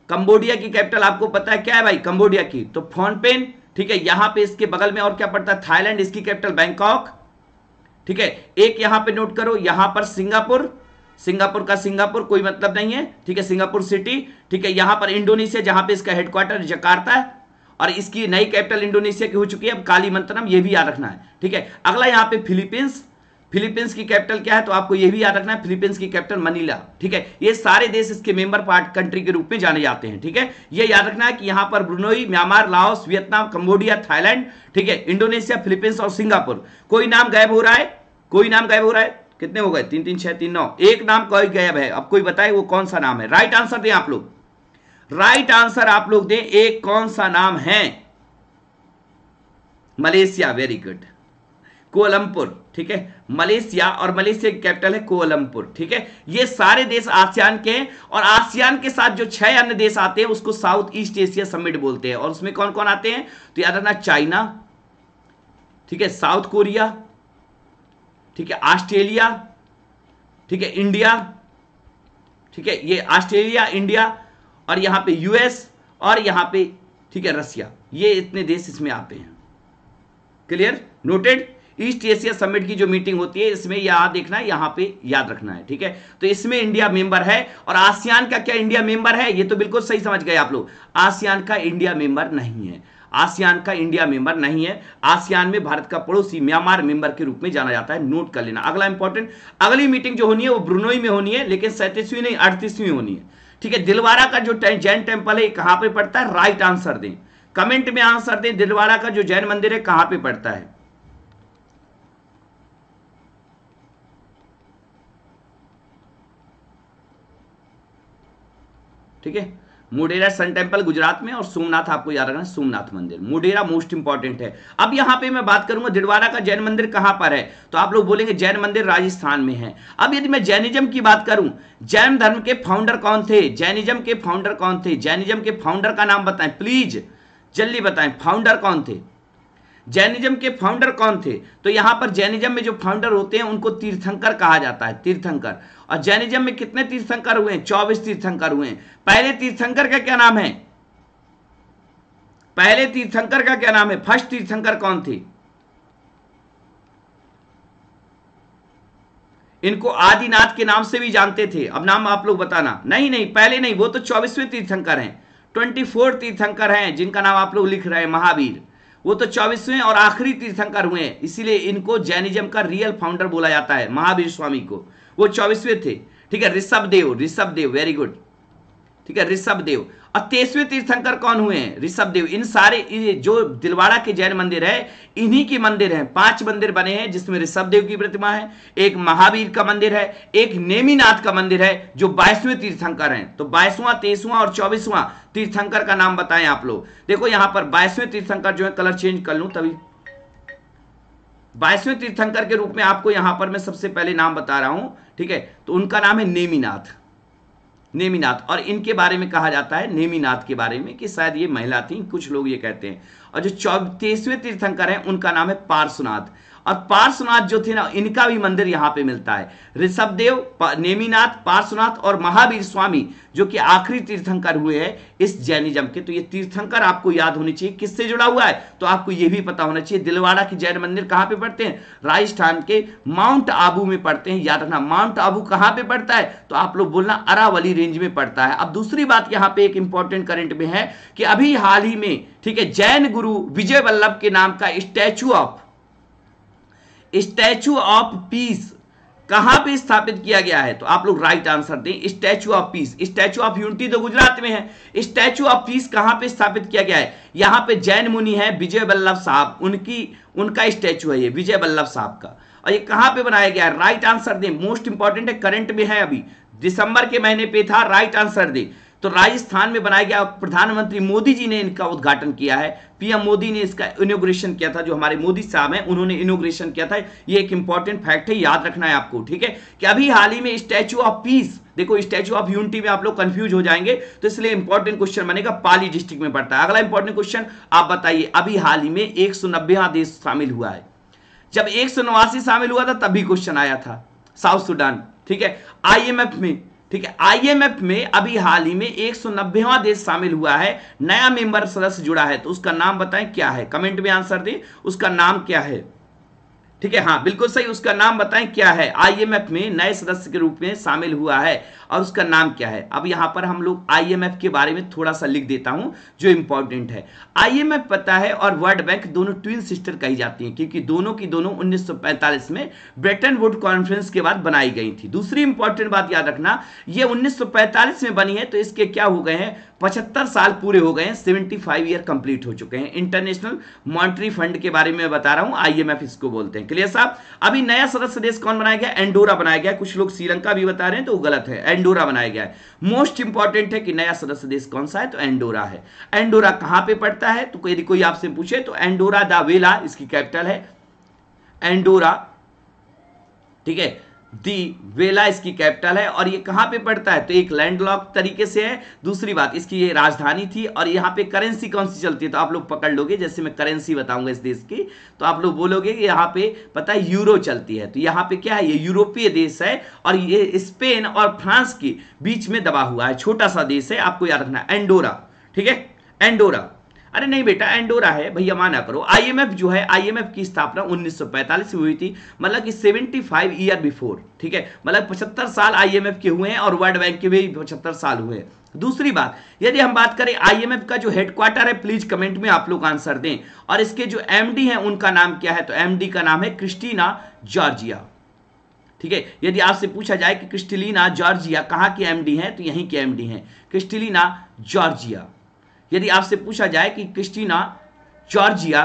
कंबोडिया की कैपिटल आपको पता है क्या है भाई कंबोडिया की तो फोनपेन ठीक है यहां पे इसके बगल में और क्या पड़ता है थाईलैंड इसकी कैपिटल बैंकॉक ठीक है एक यहां पे नोट करो यहां पर सिंगापुर सिंगापुर का सिंगापुर कोई मतलब नहीं है ठीक है सिंगापुर सिटी ठीक है यहां पर इंडोनेशिया जहां पे इसका हेडक्वार्टर जकार्ता है और इसकी नई कैपिटल इंडोनेशिया की हो चुकी है अब काली मंत्रम यह भी याद रखना है ठीक है अगला यहां पे फिलीपींस फिलीपींस की कैपिटल क्या है तो आपको यह भी याद रखना है फिलीपींस की कैपिटल मनीला ठीक है ये सारे देश इसके मेंबर पार्ट कंट्री के रूप में जाने जाते हैं ठीक है ये याद रखना है कि यहां पर Brunei Myanmar Laos Vietnam Cambodia Thailand ठीक है इंडोनेशिया फिलीपींस और सिंगापुर कोई नाम गायब हो रहा है कोई नाम गायब हो रहा है कितने हो गए तीन तीन छह तीन नौ एक नाम कोई गायब है अब कोई बताए वो कौन सा नाम है राइट आंसर दें आप लोग राइट आंसर आप लोग दें एक कौन सा नाम है मलेशिया वेरी गुड कोलमपुर ठीक है मलेशिया और मलेशिया की कैपिटल है कोलमपुर ठीक है ये सारे देश आसियान के हैं और आसियान के साथ जो छह अन्य देश आते हैं उसको साउथ ईस्ट एशिया समिट बोलते हैं और उसमें कौन कौन आते हैं तो याद रखना चाइना ठीक है साउथ कोरिया ठीक है ऑस्ट्रेलिया ठीक है इंडिया ठीक है ये ऑस्ट्रेलिया इंडिया और यहां पे यूएस और यहां पे ठीक है रसिया ये इतने देश इसमें आते हैं clear noted east Asia summit की जो मीटिंग होती है इसमें याद देखना है यहां पे याद रखना है ठीक है तो इसमें इंडिया मेंबर है और आसियान का क्या इंडिया मेंबर है ये तो बिल्कुल सही समझ गए आप लोग आसियान का इंडिया मेंबर नहीं है आसियान का इंडिया मेंबर नहीं है आसियान में भारत का पड़ोसी म्यांमार मेंबर के रूप में जाना जाता है नोट कर लेना अगला इंपॉर्टेंट अगली मीटिंग जो होनी है वो ब्रुनोई में होनी है लेकिन सैंतीसवीं नहीं अड़तीसवीं होनी है ठीक है दिलवारा का जो जैन टेम्पल है कहां पर पड़ता है राइट आंसर दें कमेंट में आंसर दें दिलवाड़ा का जो जैन मंदिर है कहां पर पड़ता है ठीक है मुडेरा सन टेम्पल गुजरात में और सोमनाथ आपको याद रखना सोमनाथ मंदिर मुडेरा मोस्ट इंपॉर्टेंट है अब यहां पे मैं बात करूंगा दिडवारा का जैन मंदिर कहां पर है तो आप लोग बोलेंगे जैन मंदिर राजस्थान में है अब यदि मैं जैनिज्म की बात करूं जैन धर्म के फाउंडर कौन थे जैनिज्म के फाउंडर कौन थे जैनिज्म के फाउंडर का नाम बताएं प्लीज जल्दी बताएं फाउंडर कौन थे जैनिज्म के फाउंडर कौन थे तो यहाँ पर जैनिज्म में जो फाउंडर होते हैं उनको तीर्थंकर कहा जाता है तीर्थंकर और जैनिज्म में कितने तीर्थंकर हुए चौबीस तीर्थंकर हुए पहले तीर्थंकर का क्या नाम है पहले तीर्थंकर का क्या नाम है फर्स्ट तीर्थंकर कौन थे इनको आदिनाथ के नाम से भी जानते थे अब नाम आप लोग बताना नहीं नहीं पहले नहीं वो तो चौबीसवें तीर्थंकर हैं ट्वेंटी फोर तीर्थंकर हैं जिनका नाम आप लोग लिख रहे हैं महावीर वो तो चौबीसवें और आखिरी तीर्थंकर हुए हैं इसीलिए इनको जैनिज्म का रियल फाउंडर बोला जाता है महावीर स्वामी को वो चौबीसवें थे ठीक है ऋषभ देव ऋषभ देव वेरी गुड ठीक है ऋषभ देव और तेसवें तीर्थंकर कौन हुए हैं ऋषभदेव इन सारे जो दिलवाड़ा के जैन मंदिर है इन्हीं के मंदिर हैं पांच मंदिर बने हैं जिसमें ऋषभदेव की प्रतिमा है एक महावीर का मंदिर है एक नेमीनाथ का मंदिर है जो बाईसवें तीर्थंकर हैं तो बाईसवां तेईसवां और चौबीसवां तीर्थंकर का नाम बताएं आप लोग देखो यहां पर बाईसवें तीर्थंकर जो है कलर चेंज कर लू तभी बाईसवें तीर्थंकर के रूप में आपको यहां पर मैं सबसे पहले नाम बता रहा हूं ठीक है तो उनका नाम है नेमीनाथ नेमीनाथ और इनके बारे में कहा जाता है नेमीनाथ के बारे में कि शायद ये महिला थी कुछ लोग ये कहते हैं और जो चौतीसवें तीर्थंकर हैं उनका नाम है पार्श्वनाथ और पार्श्वनाथ जो थे ना इनका भी मंदिर यहाँ पे मिलता है ऋषभदेव नेमीनाथ पार्श्वनाथ और महावीर स्वामी जो कि आखिरी तीर्थंकर हुए हैं इस जैनिज्म के तो ये तीर्थंकर आपको याद होनी चाहिए किससे जुड़ा हुआ है तो आपको ये भी पता होना चाहिए दिलवाड़ा के जैन मंदिर कहाँ पे पड़ते हैं राजस्थान के माउंट आबू में पड़ते हैं याद रखना माउंट आबू कहाँ पे पड़ता है तो आप लोग बोलना अरावली रेंज में पड़ता है अब दूसरी बात यहाँ पे एक इंपॉर्टेंट करेंट में है कि अभी हाल ही में ठीक है जैन गुरु विजय वल्लभ के नाम का statue of statue of peace कहां पे स्थापित किया गया है तो आप लोग राइट आंसर दें statue of peace statue of unity तो गुजरात में है स्टैचू ऑफ पीस कहां पे स्थापित किया गया है यहां पे जैन मुनि है विजय वल्लभ साहब उनकी उनका स्टैचू है ये विजय वल्लभ साहब का और ये कहां पे बनाया गया है राइट आंसर दें मोस्ट इंपॉर्टेंट है करंट में है अभी दिसंबर के महीने पे था राइट आंसर दें तो राजस्थान में बनाया गया प्रधानमंत्री मोदी जी ने इनका उद्घाटन किया है पीएम मोदी ने इसका इनोग्रेशन किया था जो हमारे मोदी साहब हैं उन्होंने इनोग्रेशन किया था ये एक इंपॉर्टेंट फैक्ट है याद रखना है आपको ठीक है कि अभी हाल ही में स्टैच्यू ऑफ पीस देखो स्टैच्यू ऑफ यूनिटी में आप लोग कंफ्यूज हो जाएंगे तो इसलिए इंपॉर्टेंट क्वेश्चन बनेगा पाली डिस्ट्रिक्ट में पड़ता है अगला इंपॉर्टेंट क्वेश्चन आप बताइए अभी हाल ही में एक देश शामिल हुआ है जब एक शामिल हुआ था तब भी क्वेश्चन आया था साउथ सुडान ठीक है आईएमएफ में ठीक है आईएमएफ में अभी हाल ही में एक सौ देश शामिल हुआ है नया मेंबर सदस्य जुड़ा है तो उसका नाम बताएं क्या है कमेंट में आंसर दें उसका नाम क्या है ठीक है हाँ बिल्कुल सही उसका नाम बताएं क्या है आईएमएफ में नए सदस्य के रूप में शामिल हुआ है और उसका नाम क्या है अब यहां पर हम लोग आईएमएफ के बारे में थोड़ा सा लिख देता हूं जो इंपॉर्टेंट है आईएमएफ पता है और वर्ल्ड बैंक दोनों ट्विन सिस्टर कही जाती हैं क्योंकि दोनों की दोनों उन्नीस में ब्रिटेन वुड कॉन्फ्रेंस के बाद बनाई गई थी दूसरी इंपॉर्टेंट बात याद रखना यह उन्नीस में बनी है तो इसके क्या हो गए हैं पचहत्तर साल पूरे हो गए हैं सेवेंटी फाइव ईयर कंप्लीट हो चुके हैं इंटरनेशनल मॉनिटरी फंड के बारे में बता रहा हूं आईएमएफ इसको बोलते हैं क्लियर साहब अभी नया सदस्य देश कौन बनाया गया एंडोरा बनाया गया कुछ लोग श्रीलंका भी बता रहे हैं तो गलत है एंडोरा बनाया गया है मोस्ट इंपॉर्टेंट है कि नया सदस्य देश कौन सा है तो एंडोरा है एंडोरा कहां पर पड़ता है तो यदि कोई आपसे पूछे तो एंडोरा दावेला इसकी कैपिटल है एंडोरा ठीक है दी वेला इसकी कैपिटल है और ये कहां पे पड़ता है तो एक लैंडलॉक तरीके से है दूसरी बात इसकी ये राजधानी थी और यहां पे करेंसी कौन सी चलती है तो आप लोग पकड़ लोगे जैसे मैं करेंसी बताऊंगा इस देश की तो आप लोग बोलोगे यहां पे पता है यूरो चलती है तो यहां पे क्या है ये यूरोपीय देश है और ये स्पेन और फ्रांस के बीच में दबा हुआ है छोटा सा देश है आपको याद रखना एंडोरा ठीक है एंडोरा अरे नहीं बेटा एंडोरा है भैया माना करो आईएमएफ जो है आईएमएफ की स्थापना 1945 में हुई थी मतलब कि 75 ईयर बिफोर ठीक है मतलब 75 साल आईएमएफ के हुए हैं और वर्ल्ड बैंक के भी 75 साल हुए हैं दूसरी बात यदि हम बात करें आईएमएफ का जो हेडक्वार्टर है प्लीज कमेंट में आप लोग आंसर दें और इसके जो एम हैं उनका नाम क्या है तो एमडी का नाम है क्रिस्टीना जॉर्जिया ठीक है यदि आपसे पूछा जाए कि क्रिस्टिलीना जॉर्जिया कहां की एमडी हैं तो यहीं की एमडी हैं क्रिस्टिलीना जॉर्जिया यदि आपसे पूछा जाए कि क्रिस्टीना जॉर्जिया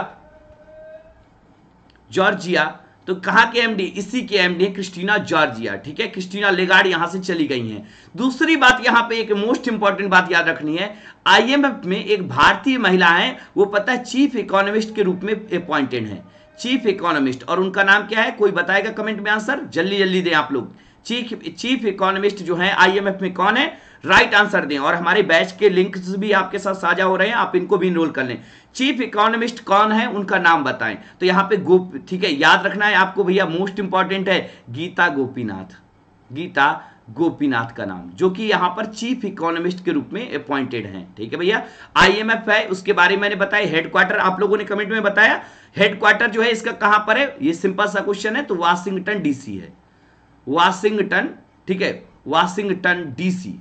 जॉर्जिया तो कहां के एमडी इसी के एमडी क्रिस्टीना जॉर्जिया ठीक है क्रिस्टीना लेगार्ड यहां से चली गई हैं दूसरी बात यहां पे एक मोस्ट इंपॉर्टेंट बात याद रखनी है आईएमएफ में एक भारतीय महिला है वो पता है चीफ इकोनॉमिस्ट के रूप में अपॉइंटेड है चीफ इकोनॉमिस्ट और उनका नाम क्या है कोई बताएगा कमेंट में आंसर जल्दी जल्दी दें आप लोग चीफ चीफ इकोनॉमिस्ट जो है आईएमएफ में कौन है राइट आंसर दें और हमारे बैच के लिंक्स भी आपके साथ साझा हो रहे हैं आप इनको भी इनरोल कर लें चीफ इकोनॉमिस्ट कौन है उनका नाम बताएं तो यहां पे गोप ठीक है याद रखना है आपको भैया मोस्ट इंपॉर्टेंट है गीता गोपीनाथ गीता गोपीनाथ का नाम जो कि यहां पर चीफ इकोनॉमिस्ट के रूप में अपॉइंटेड है ठीक है भैया आईएमएफ है उसके बारे में मैंने बताया हेडक्वार्टर आप लोगों ने कमेंट में बताया हेडक्वार्टर जो है इसका कहां पर है ये सिंपल सा क्वेश्चन है तो वाशिंगटन डीसी है वाशिंगटन ठीक है वाशिंगटन डीसी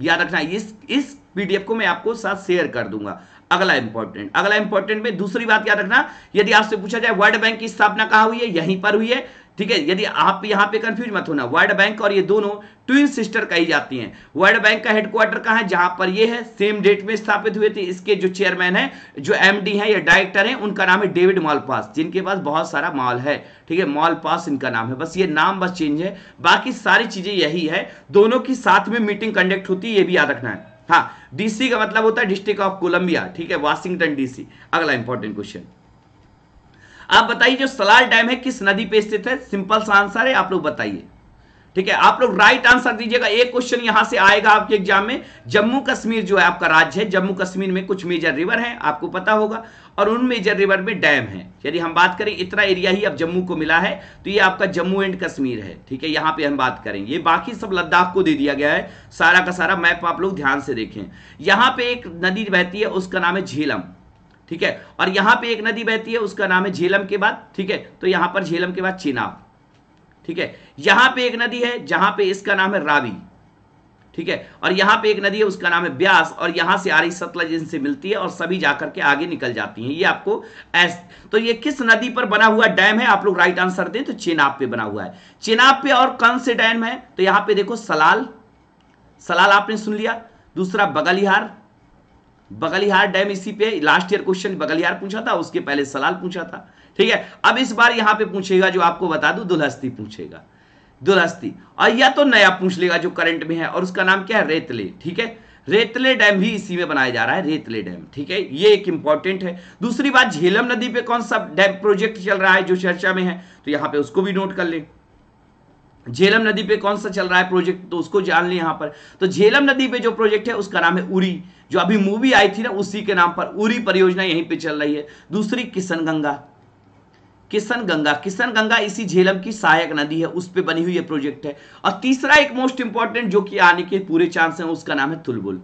याद रखना इस इस पीडीएफ को मैं आपको साथ शेयर कर दूंगा अगला इंपॉर्टेंट अगला इंपॉर्टेंट में दूसरी बात याद रखना यदि आपसे पूछा जाए वर्ल्ड बैंक की स्थापना कहा हुई है यहीं पर हुई है ठीक है यदि आप यहाँ पे कंफ्यूज मत होना वर्ल्ड बैंक और ये दोनों ट्विन सिस्टर कही जाती हैं वर्ल्ड बैंक का हेडक्वार्टर कहा है जहां पर ये है सेम डेट में स्थापित हुए थे इसके जो चेयरमैन है जो एमडी है या डायरेक्टर है उनका नाम है डेविड मॉल पास जिनके पास बहुत सारा मॉल है ठीक है मॉल पास इनका नाम है बस ये नाम बस चेंज है बाकी सारी चीजें यही है दोनों की साथ में मीटिंग कंडक्ट होती है ये भी याद रखना है हाँ डीसी का मतलब होता है डिस्ट्रिक्ट ऑफ कोलंबिया ठीक है वाशिंगटन डीसी अगला इंपॉर्टेंट क्वेश्चन आप बताइए जो सलाल डैम है किस नदी पे स्थित है सिंपल सा आंसर है आप लोग बताइए ठीक है आप लोग राइट आंसर दीजिएगा एक क्वेश्चन यहां से आएगा आपके एग्जाम में जम्मू कश्मीर जो है आपका राज्य है जम्मू कश्मीर में कुछ मेजर रिवर हैं आपको पता होगा और उन मेजर रिवर में डैम है यदि हम बात करें इतना एरिया ही अब जम्मू को मिला है तो ये आपका जम्मू एंड कश्मीर है ठीक है यहाँ पे हम बात करें ये बाकी सब लद्दाख को दे दिया गया है सारा का सारा मैप आप लोग ध्यान से देखें यहाँ पे एक नदी बहती है उसका नाम है झीलम ठीक है और यहां पे एक नदी बहती है उसका नाम है झेलम के बाद ठीक है तो यहां पर झेलम के बाद चिनाब ठीक है यहां पे एक नदी है जहां पे इसका नाम है रावी ठीक है और यहां पे एक नदी है उसका नाम है ब्यास और यहां से आ रही सतलज इनसे मिलती है और सभी जाकर के आगे निकल जाती हैं ये आपको एस तो ये किस नदी पर बना हुआ डैम है आप लोग राइट आंसर दें तो चेनाब पे बना हुआ है चेनाब पे और कौन से डैम है तो यहां पे देखो सलाल सलाल आपने सुन लिया दूसरा बगलिहार बगलिहार डैम इसी पे लास्ट ईयर क्वेश्चन बगलिहार पूछा था उसके पहले सलाल पूछा था ठीक है अब इस बार यहां पे पूछेगा जो आपको बता दू दुलहस्ती पूछेगा दुलहस्ती और या तो नया पूछ लेगा जो करंट में है और उसका नाम क्या है रेतले ठीक है रेतले डैम भी इसी में बनाया जा रहा है रेतले डैम ठीक है ये एक इंपॉर्टेंट है दूसरी बात झेलम नदी पे कौन सा डैम प्रोजेक्ट चल रहा है जो चर्चा में है तो यहां पे उसको भी नोट कर ले झेलम नदी पे कौन सा चल रहा है प्रोजेक्ट तो उसको जान ले यहां पर तो झेलम नदी पे जो प्रोजेक्ट है उसका नाम है उरी जो अभी मूवी आई थी ना उसी के नाम पर उरी परियोजना यहीं पे चल रही है दूसरी किशन गंगा किशन गंगा किशन गंगा इसी झेलम की सहायक नदी है उस पर बनी हुई यह प्रोजेक्ट है और तीसरा एक मोस्ट इंपॉर्टेंट जो कि आने के पूरे चांस है उसका नाम है तुलबुल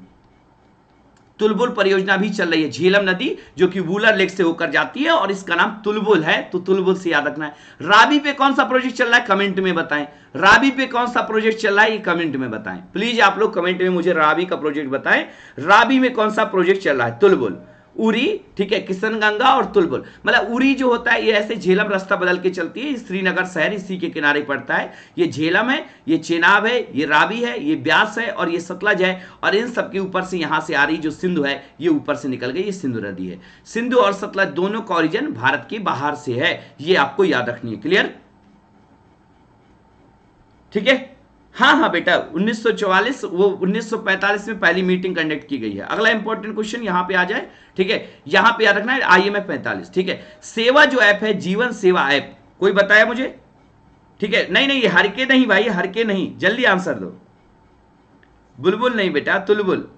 तुलबुल परियोजना भी चल रही है झीलम नदी जो कि वूलर लेक से होकर जाती है और इसका नाम तुलबुल है तो तुलबुल से याद रखना है राबी पे कौन सा प्रोजेक्ट चल रहा है कमेंट में बताएं राबी पे कौन सा प्रोजेक्ट चल रहा है ये कमेंट में बताएं प्लीज आप लोग कमेंट में मुझे राबी का प्रोजेक्ट बताएं राबी में कौन सा प्रोजेक्ट चल रहा है तुलबुल उरी ठीक है किशनगंगा और तुलबुल मतलब उरी जो होता है ये ऐसे झेलम रास्ता बदल के चलती है श्रीनगर शहर इसी के किनारे पड़ता है ये झेलम है ये चेनाब है ये रावी है ये ब्यास है और ये सतलज है और इन सब के ऊपर से यहाँ से आ रही जो सिंधु है ये ऊपर से निकल गई ये सिंधु नदी है सिंधु और सतलज दोनों का ऑरिजन भारत के बाहर से है ये आपको याद रखनी है क्लियर ठीक है हाँ हाँ बेटा 1944 वो 1945 में पहली मीटिंग कंडक्ट की गई है अगला इंपॉर्टेंट क्वेश्चन यहां पे आ जाए ठीक है यहां पे याद रखना है आईएमएफ 45 ठीक है सेवा जो ऐप है जीवन सेवा ऐप कोई बताया मुझे ठीक है नहीं नहीं हरके नहीं भाई हरके नहीं जल्दी आंसर दो बुलबुल नहीं बेटा तुलबुल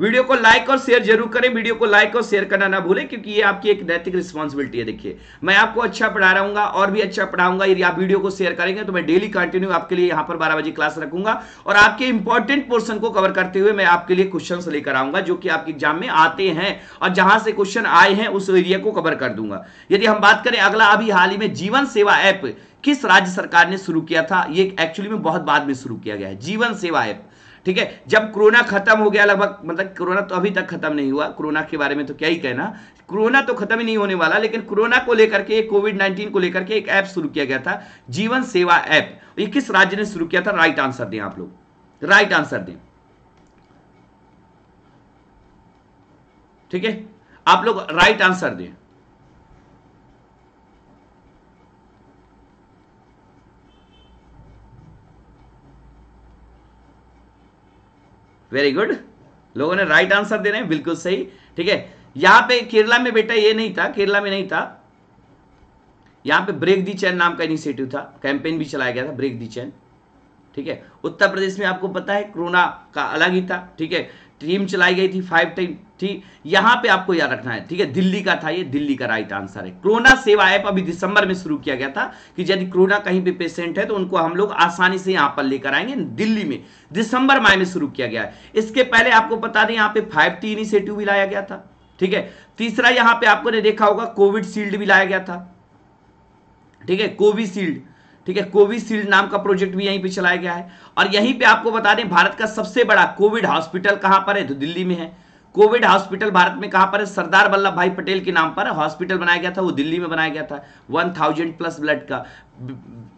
वीडियो को लाइक और शेयर जरूर करें वीडियो को लाइक और शेयर करना ना भूलें क्योंकि ये आपकी एक नैतिक रिस्पॉन्सिबिलिटी है देखिए मैं आपको अच्छा पढ़ा रहा और भी अच्छा पढ़ाऊंगा यदि आप वीडियो को शेयर करेंगे तो मैं डेली कंटिन्यू आपके लिए यहाँ पर बारह बजे क्लास रखूंगा और आपके इंपॉर्टेंट पोर्सन को कवर करते हुए मैं आपके लिए क्वेश्चन लेकर आऊंगा जो कि आपके एग्जाम में आते हैं और जहां से क्वेश्चन आए हैं उस एरिया को कवर कर दूंगा यदि हम बात करें अगला अभी हाल ही में जीवन सेवा ऐप किस राज्य सरकार ने शुरू किया था ये एक्चुअली में बहुत बाद में शुरू किया गया है जीवन सेवा ऐप ठीक है जब कोरोना खत्म हो गया लगभग मतलब कोरोना तो अभी तक खत्म नहीं हुआ कोरोना के बारे में तो क्या ही कहना कोरोना तो खत्म ही नहीं होने वाला लेकिन कोरोना को लेकर के कोविड नाइन्टीन को लेकर के एक ऐप शुरू किया गया था जीवन सेवा ऐप ये किस राज्य ने शुरू किया था राइट आंसर दें आप लोग राइट आंसर दें ठीक है आप लोग राइट आंसर दें वेरी गुड लोगों ने राइट आंसर दे रहे हैं बिल्कुल सही ठीक है यहां पे केरला में बेटा ये नहीं था केरला में नहीं था यहां पे ब्रेक दी चैन नाम का इनिशिएटिव था कैंपेन भी चलाया गया था ब्रेक दी चैन ठीक है उत्तर प्रदेश में आपको पता है कोरोना का अलग ही था ठीक है टीम चलाई गई थी फाइव टाइम ठीक यहां पे आपको याद रखना है ठीक है दिल्ली का था ये दिल्ली का राइट आंसर है कोरोना सेवा ऐप अभी दिसंबर में शुरू किया गया था कि यदि कोरोना कहीं पे पेशेंट है तो उनको हम लोग आसानी से यहां पर लेकर आएंगे दिल्ली में दिसंबर माह में शुरू किया गया है इसके पहले आपको बता दें यहां पे फाइव टी इनिशिएटिव भी लाया गया था ठीक है तीसरा यहां पर आपको देखा होगा कोविडशील्ड भी लाया गया था ठीक है कोविशील्ड ठीक है कोविशील्ड नाम का प्रोजेक्ट भी यहीं पे चलाया गया है और यहीं पर आपको बता दें भारत का सबसे बड़ा कोविड हॉस्पिटल कहां पर है तो दिल्ली में है कोविड हॉस्पिटल भारत में कहां पर है सरदार वल्लभ भाई पटेल के नाम पर हॉस्पिटल बनाया गया था वो दिल्ली में बनाया गया था वन थाउजेंड प्लस ब्लड का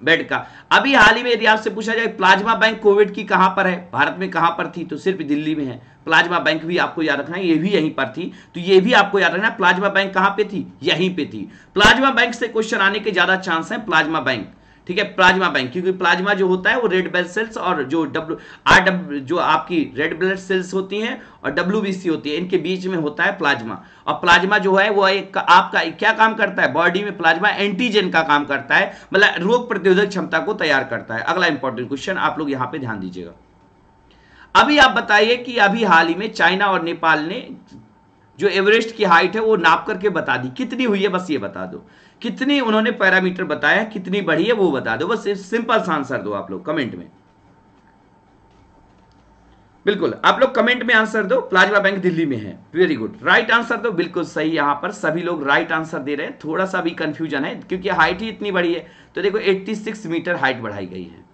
बेड का अभी हाल ही में यदि आपसे पूछा जाए प्लाज्मा बैंक कोविड की कहां पर है भारत में कहां पर थी तो सिर्फ दिल्ली में है प्लाज्मा बैंक भी आपको याद रखना है ये भी यहीं पर थी तो ये भी आपको याद रखना प्लाज्मा बैंक कहां पे थी यहीं पे थी प्लाज्मा बैंक से क्वेश्चन आने के ज्यादा चांस है प्लाज्मा बैंक ठीक है प्लाज्मा बैंक क्योंकि प्लाज्मा जो होता है वो रेड ब्लड सेल्स और जो डब्ल्यू आर डब्ल्यू जो आपकी रेड ब्लड सेल्स होती हैं और डब्ल्यू होती है इनके बीच में होता है प्लाज्मा और प्लाज्मा जो है वो एक आपका क्या काम करता है बॉडी में प्लाज्मा एंटीजन का काम करता है मतलब रोग प्रतिरोधक क्षमता को तैयार करता है अगला इंपॉर्टेंट क्वेश्चन आप लोग यहाँ पे ध्यान दीजिएगा अभी आप बताइए कि अभी हाल ही में चाइना और नेपाल ने जो एवरेस्ट की हाइट है वो नाप करके बता दी कितनी हुई है बस ये बता दो कितनी उन्होंने पैरामीटर बताया कितनी बढ़ी है वो बता दो बस सिंपल सा आंसर दो आप लोग कमेंट में बिल्कुल आप लोग कमेंट में आंसर दो प्लाज्मा बैंक दिल्ली में है वेरी गुड राइट आंसर दो बिल्कुल सही यहां पर सभी लोग राइट आंसर दे रहे हैं थोड़ा सा भी कंफ्यूजन है क्योंकि हाइट ही इतनी बड़ी है तो देखो 86 मीटर हाइट बढ़ाई गई है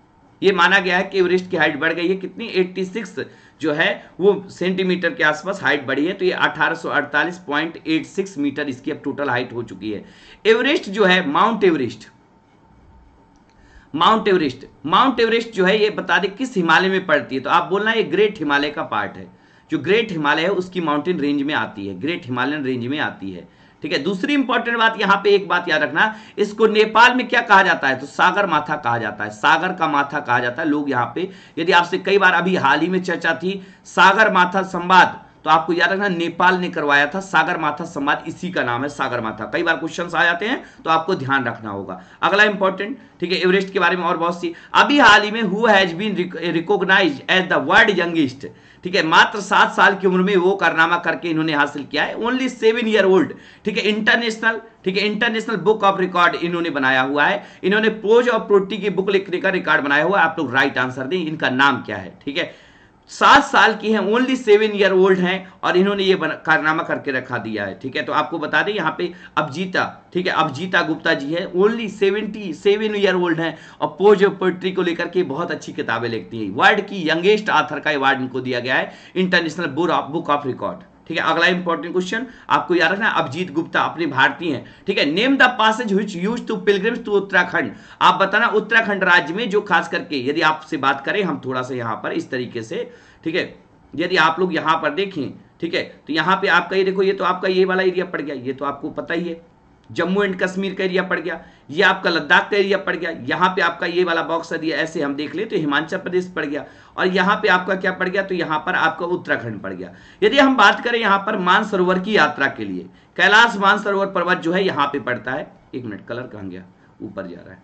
ये माना गया है कि एवरेस्ट की हाइट बढ़ गई है कितनी 86 जो है वो सेंटीमीटर के आसपास हाइट बढ़ी है तो ये 1848.86 मीटर इसकी अब टोटल हाइट हो चुकी है एवरेस्ट जो है mount Everest mount Everest mount Everest जो है ये बता दे किस हिमालय में पड़ती है तो आप बोलना ये ग्रेट हिमालय का पार्ट है जो ग्रेट हिमालय है उसकी माउंटेन रेंज में आती है ग्रेट हिमालयन रेंज में आती है ठीक है दूसरी इंपॉर्टेंट बात यहां पे एक बात याद रखना इसको नेपाल में क्या कहा जाता है तो सागर माथा कहा जाता है सागर का माथा कहा जाता है लोग यहां पे यदि आपसे कई बार अभी हाल ही में चर्चा थी सागर माथा संवाद तो आपको याद रखना नेपाल ने करवाया था सागर माथा संवाद इसी का नाम है सागर माथा कई बार क्वेश्चन आ जाते हैं तो आपको ध्यान रखना होगा अगला इंपॉर्टेंट ठीक है एवरेस्ट के बारे में और बहुत सी अभी हाल ही में who has been recognised as the world youngest ठीक है मात्र सात साल की उम्र में वो कारनामा करके इन्होंने हासिल किया है ओनली सेवन ईयर ओल्ड ठीक है इंटरनेशनल ठीक है इंटरनेशनल बुक ऑफ रिकॉर्ड इन्होंने बनाया हुआ है इन्होंने पोज ऑफ प्रोटी की बुक लिखने का रिकॉर्ड बनाया हुआ है आप लोग राइट आंसर दें इनका नाम क्या है ठीक है सात साल की हैं ओनली सेवन ईयर ओल्ड हैं और इन्होंने ये कारनामा करके रखा दिया है ठीक है तो आपको बता दें यहाँ पे अबजीता ठीक है अबजीता गुप्ता जी है only seventy seven year old हैं और पोज पोइट्री को लेकर के बहुत अच्छी किताबें लिखती हैं वर्ल्ड की यंगेस्ट आथर का अवार्ड इनको दिया गया है इंटरनेशनल बुक ऑफ रिकॉर्ड ठीक है अगला इंपॉर्टेंट क्वेश्चन आपको याद रखना अभिजीत गुप्ता अपने भारतीय हैं ठीक है name the passes which use to pilgrims to Uttarakhand आप बताना उत्तराखंड राज्य में जो खास करके यदि आपसे बात करें हम थोड़ा सा यहां पर इस तरीके से ठीक है यदि आप लोग यहां पर देखें ठीक है तो यहां पे आपका ये देखो ये तो आपका ये वाला एरिया पड़ गया ये तो आपको पता ही है जम्मू एंड कश्मीर का एरिया पड़ गया ये आपका लद्दाख का एरिया पड़ गया यहाँ पे आपका ये वाला बॉक्स एरिया ऐसे हम देख ले तो हिमाचल प्रदेश पड़ गया और यहाँ पे आपका क्या पड़ गया तो यहाँ पर आपका उत्तराखंड पड़ गया यदि हम बात करें यहाँ पर मानसरोवर की यात्रा के लिए कैलाश मानसरोवर पर्वत जो है यहाँ पे पड़ता है एक मिनट कलर कहाँ गया ऊपर जा रहा है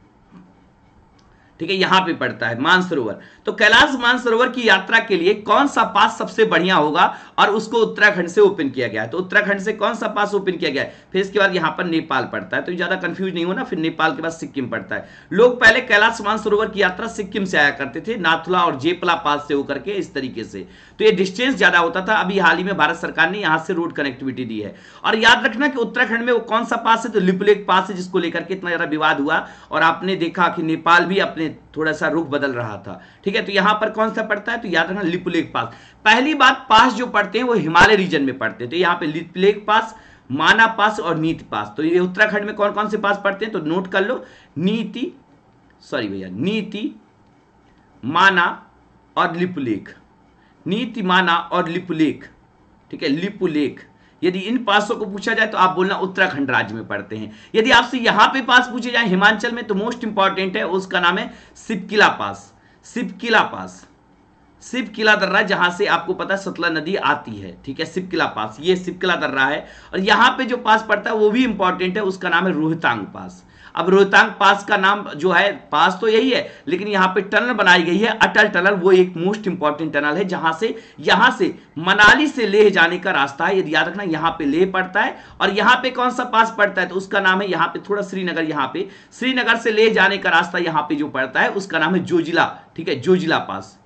ठीक है यहां पे पड़ता है मानसरोवर तो कैलाश मानसरोवर की यात्रा के लिए कौन सा पास सबसे बढ़िया होगा और उसको उत्तराखंड से ओपन किया गया है तो उत्तराखंड से कौन सा पास ओपन किया गया है फिर इसके बाद यहां पर नेपाल पड़ता है तो ज्यादा कंफ्यूज नहीं होना फिर नेपाल के बाद सिक्किम पड़ता है लोग पहले कैलाश मानसरोवर की यात्रा सिक्किम से आया करते थे नाथुला और जेपला पास से होकर के इस तरीके से तो ये डिस्टेंस ज़्यादा होता था अभी हाल ही में भारत सरकार ने यहां से रोड कनेक्टिविटी दी है और याद रखना कि उत्तराखंड में वो कौन सा पास है तो लिपुलेक पास है जिसको लेकर के इतना ज़्यादा विवाद हुआ और आपने देखा कि नेपाल भी अपने थोड़ा सा रुख बदल रहा था ठीक है तो यहां पर कौन सा पड़ता है तो याद रखना लिपुलेक पास पहली बात पास जो पड़ते हैं वो हिमालय रीजन में पड़ते हैं तो यहाँ पे लिपुलेक पास माना पास और नीति पास तो ये उत्तराखंड में कौन कौन से पास पड़ते हैं तो नोट कर लो नीति सॉरी भैया नीति माना और लिपुलेख नीतिमाना और लिपुलेख ठीक है लिपुलेख यदि इन पासों को पूछा जाए तो आप बोलना उत्तराखंड राज्य में पढ़ते हैं यदि आपसे यहां पे पास पूछे जाए हिमाचल में तो मोस्ट इंपॉर्टेंट है उसका नाम है सिपकिला पास सिपकिला पास सिपकिला दर्रा जहां से आपको पता है सतला नदी आती है ठीक है सिपकिला पास ये सिपकिला दर्रा है और यहां पे जो पास पड़ता है वो भी इंपॉर्टेंट है उसका नाम है रोहतांग पास अब रोहतांग पास का नाम जो है पास तो यही है लेकिन यहाँ पे टनल बनाई गई है अटल टनल वो एक मोस्ट इंपॉर्टेंट टनल है जहां से यहां से मनाली से लेह जाने का रास्ता है याद रखना यहाँ पे लेह पड़ता है और यहाँ पे कौन सा पास पड़ता है तो उसका नाम है यहाँ पे थोड़ा श्रीनगर यहाँ पे श्रीनगर से लेह जाने का रास्ता यहाँ पे जो पड़ता है उसका नाम है जोजिला ठीक है जोजिला पास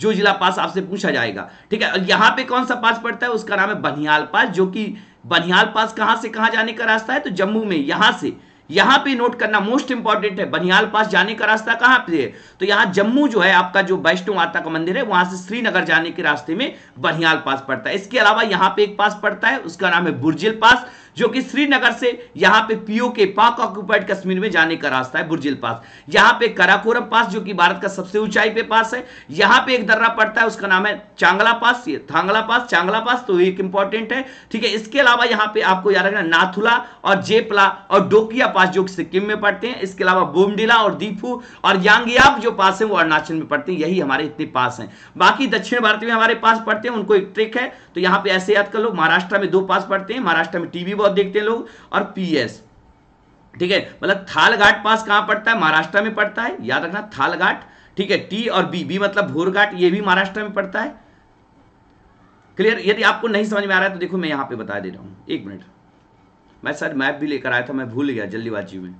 जो जिला पास आपसे पूछा जाएगा ठीक है यहाँ पे कौन सा पास पड़ता है उसका नाम है बनिहाल पास जो कि बनिहाल पास कहां से कहां जाने का रास्ता है तो जम्मू में यहां से यहां पे नोट करना मोस्ट इंपॉर्टेंट है बनिहाल पास जाने का रास्ता कहां पे है तो यहां जम्मू जो है आपका जो वैष्णो माता का मंदिर है वहां से श्रीनगर जाने के रास्ते में बनिहाल पास पड़ता है इसके अलावा यहां पे एक पास पड़ता है उसका नाम है बुर्जिल पास जो कि श्रीनगर से यहाँ पे पीओ के पाक ऑक्यूपाइड कश्मीर में जाने का रास्ता है बुर्जिल पास यहाँ पे कराकोरम पास जो कि भारत का सबसे ऊंचाई पे पास है यहाँ पे एक दर्रा पड़ता है उसका नाम है चांगला पास ये थांगला पास चांगला पास तो एक इंपॉर्टेंट है ठीक है इसके अलावा यहाँ पे आपको याद रखना नाथुला और जेपला और डोकिया पास जो सिक्किम में पड़ते हैं इसके अलावा बोमडिला और दीपू और यांगयाब जो पास है वो अरुणाचल में पड़ते हैं यही हमारे इतने पास है बाकी दक्षिण भारत में हमारे पास पड़ते हैं उनको एक ट्रिक है तो यहाँ पे ऐसे याद कर लो महाराष्ट्र में दो पास पड़ते हैं महाराष्ट्र में टीबी बहुत देखते हैं लोग और पीएस ठीक है मतलब थाल घाट पास कहां पड़ता है महाराष्ट्र में पड़ता है याद रखना घाट ठीक है टी और बी बी मतलब भोरघाट ये भी महाराष्ट्र में पड़ता है क्लियर यदि आपको नहीं समझ में आ रहा है तो देखो मैं यहां पे बता दे रहा हूं एक मिनट मैं सर मैप भी लेकर आया था मैं भूल गया जल्दीबाजी में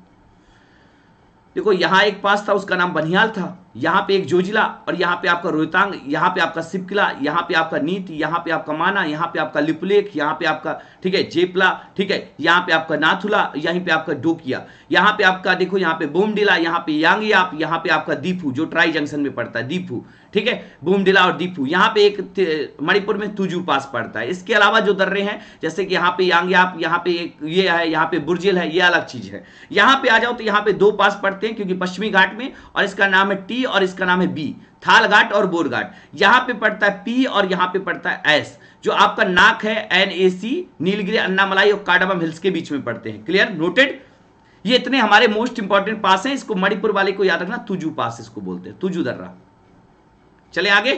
देखो यहां एक पास था उसका नाम बनिहाल था यहाँ पे एक जोजिला और यहाँ पे आपका रोहतांग यहाँ पे आपका सिपकिला यहाँ पे आपका नीति यहाँ पे आपका माना यहाँ पे आपका लिपलेख यहाँ पे आपका ठीक है जेपला ठीक है यहाँ पे आपका नाथुला यहीं पे आपका डोकिया यहाँ पे आपका देखो यहाँ पे बोमडिला यहाँ पे यांगयाप यहाँ पे आपका दीपू जो ट्राई जंक्शन में पड़ता है दीपू ठीक है बोमडिला और दीपू यहाँ पे एक मणिपुर में तुजू पास पड़ता है इसके अलावा जो दर्रे हैं जैसे कि यहाँ पे यांगयाप यहाँ पे एक ये है यहाँ पे बुर्जिल है ये अलग चीज है यहाँ पे आ जाओ तो यहाँ पे दो पास पड़ते हैं क्योंकि पश्चिमी घाट में और इसका नाम है टी और इसका नाम है बी थाल घाट और बोर घाट यहाँ पे पड़ता है पी और यहाँ पे पड़ता है एस जो आपका नाक है N A C Nilgiri Annamalai और काडाबम हिल्स के बीच में पड़ते हैं क्लियर नोटेड ये इतने हमारे मोस्ट इंपॉर्टेंट पास हैं इसको मणिपुर वाले को याद रखना तुजू पास इसको बोलते हैं तुजू दर्रा चले आगे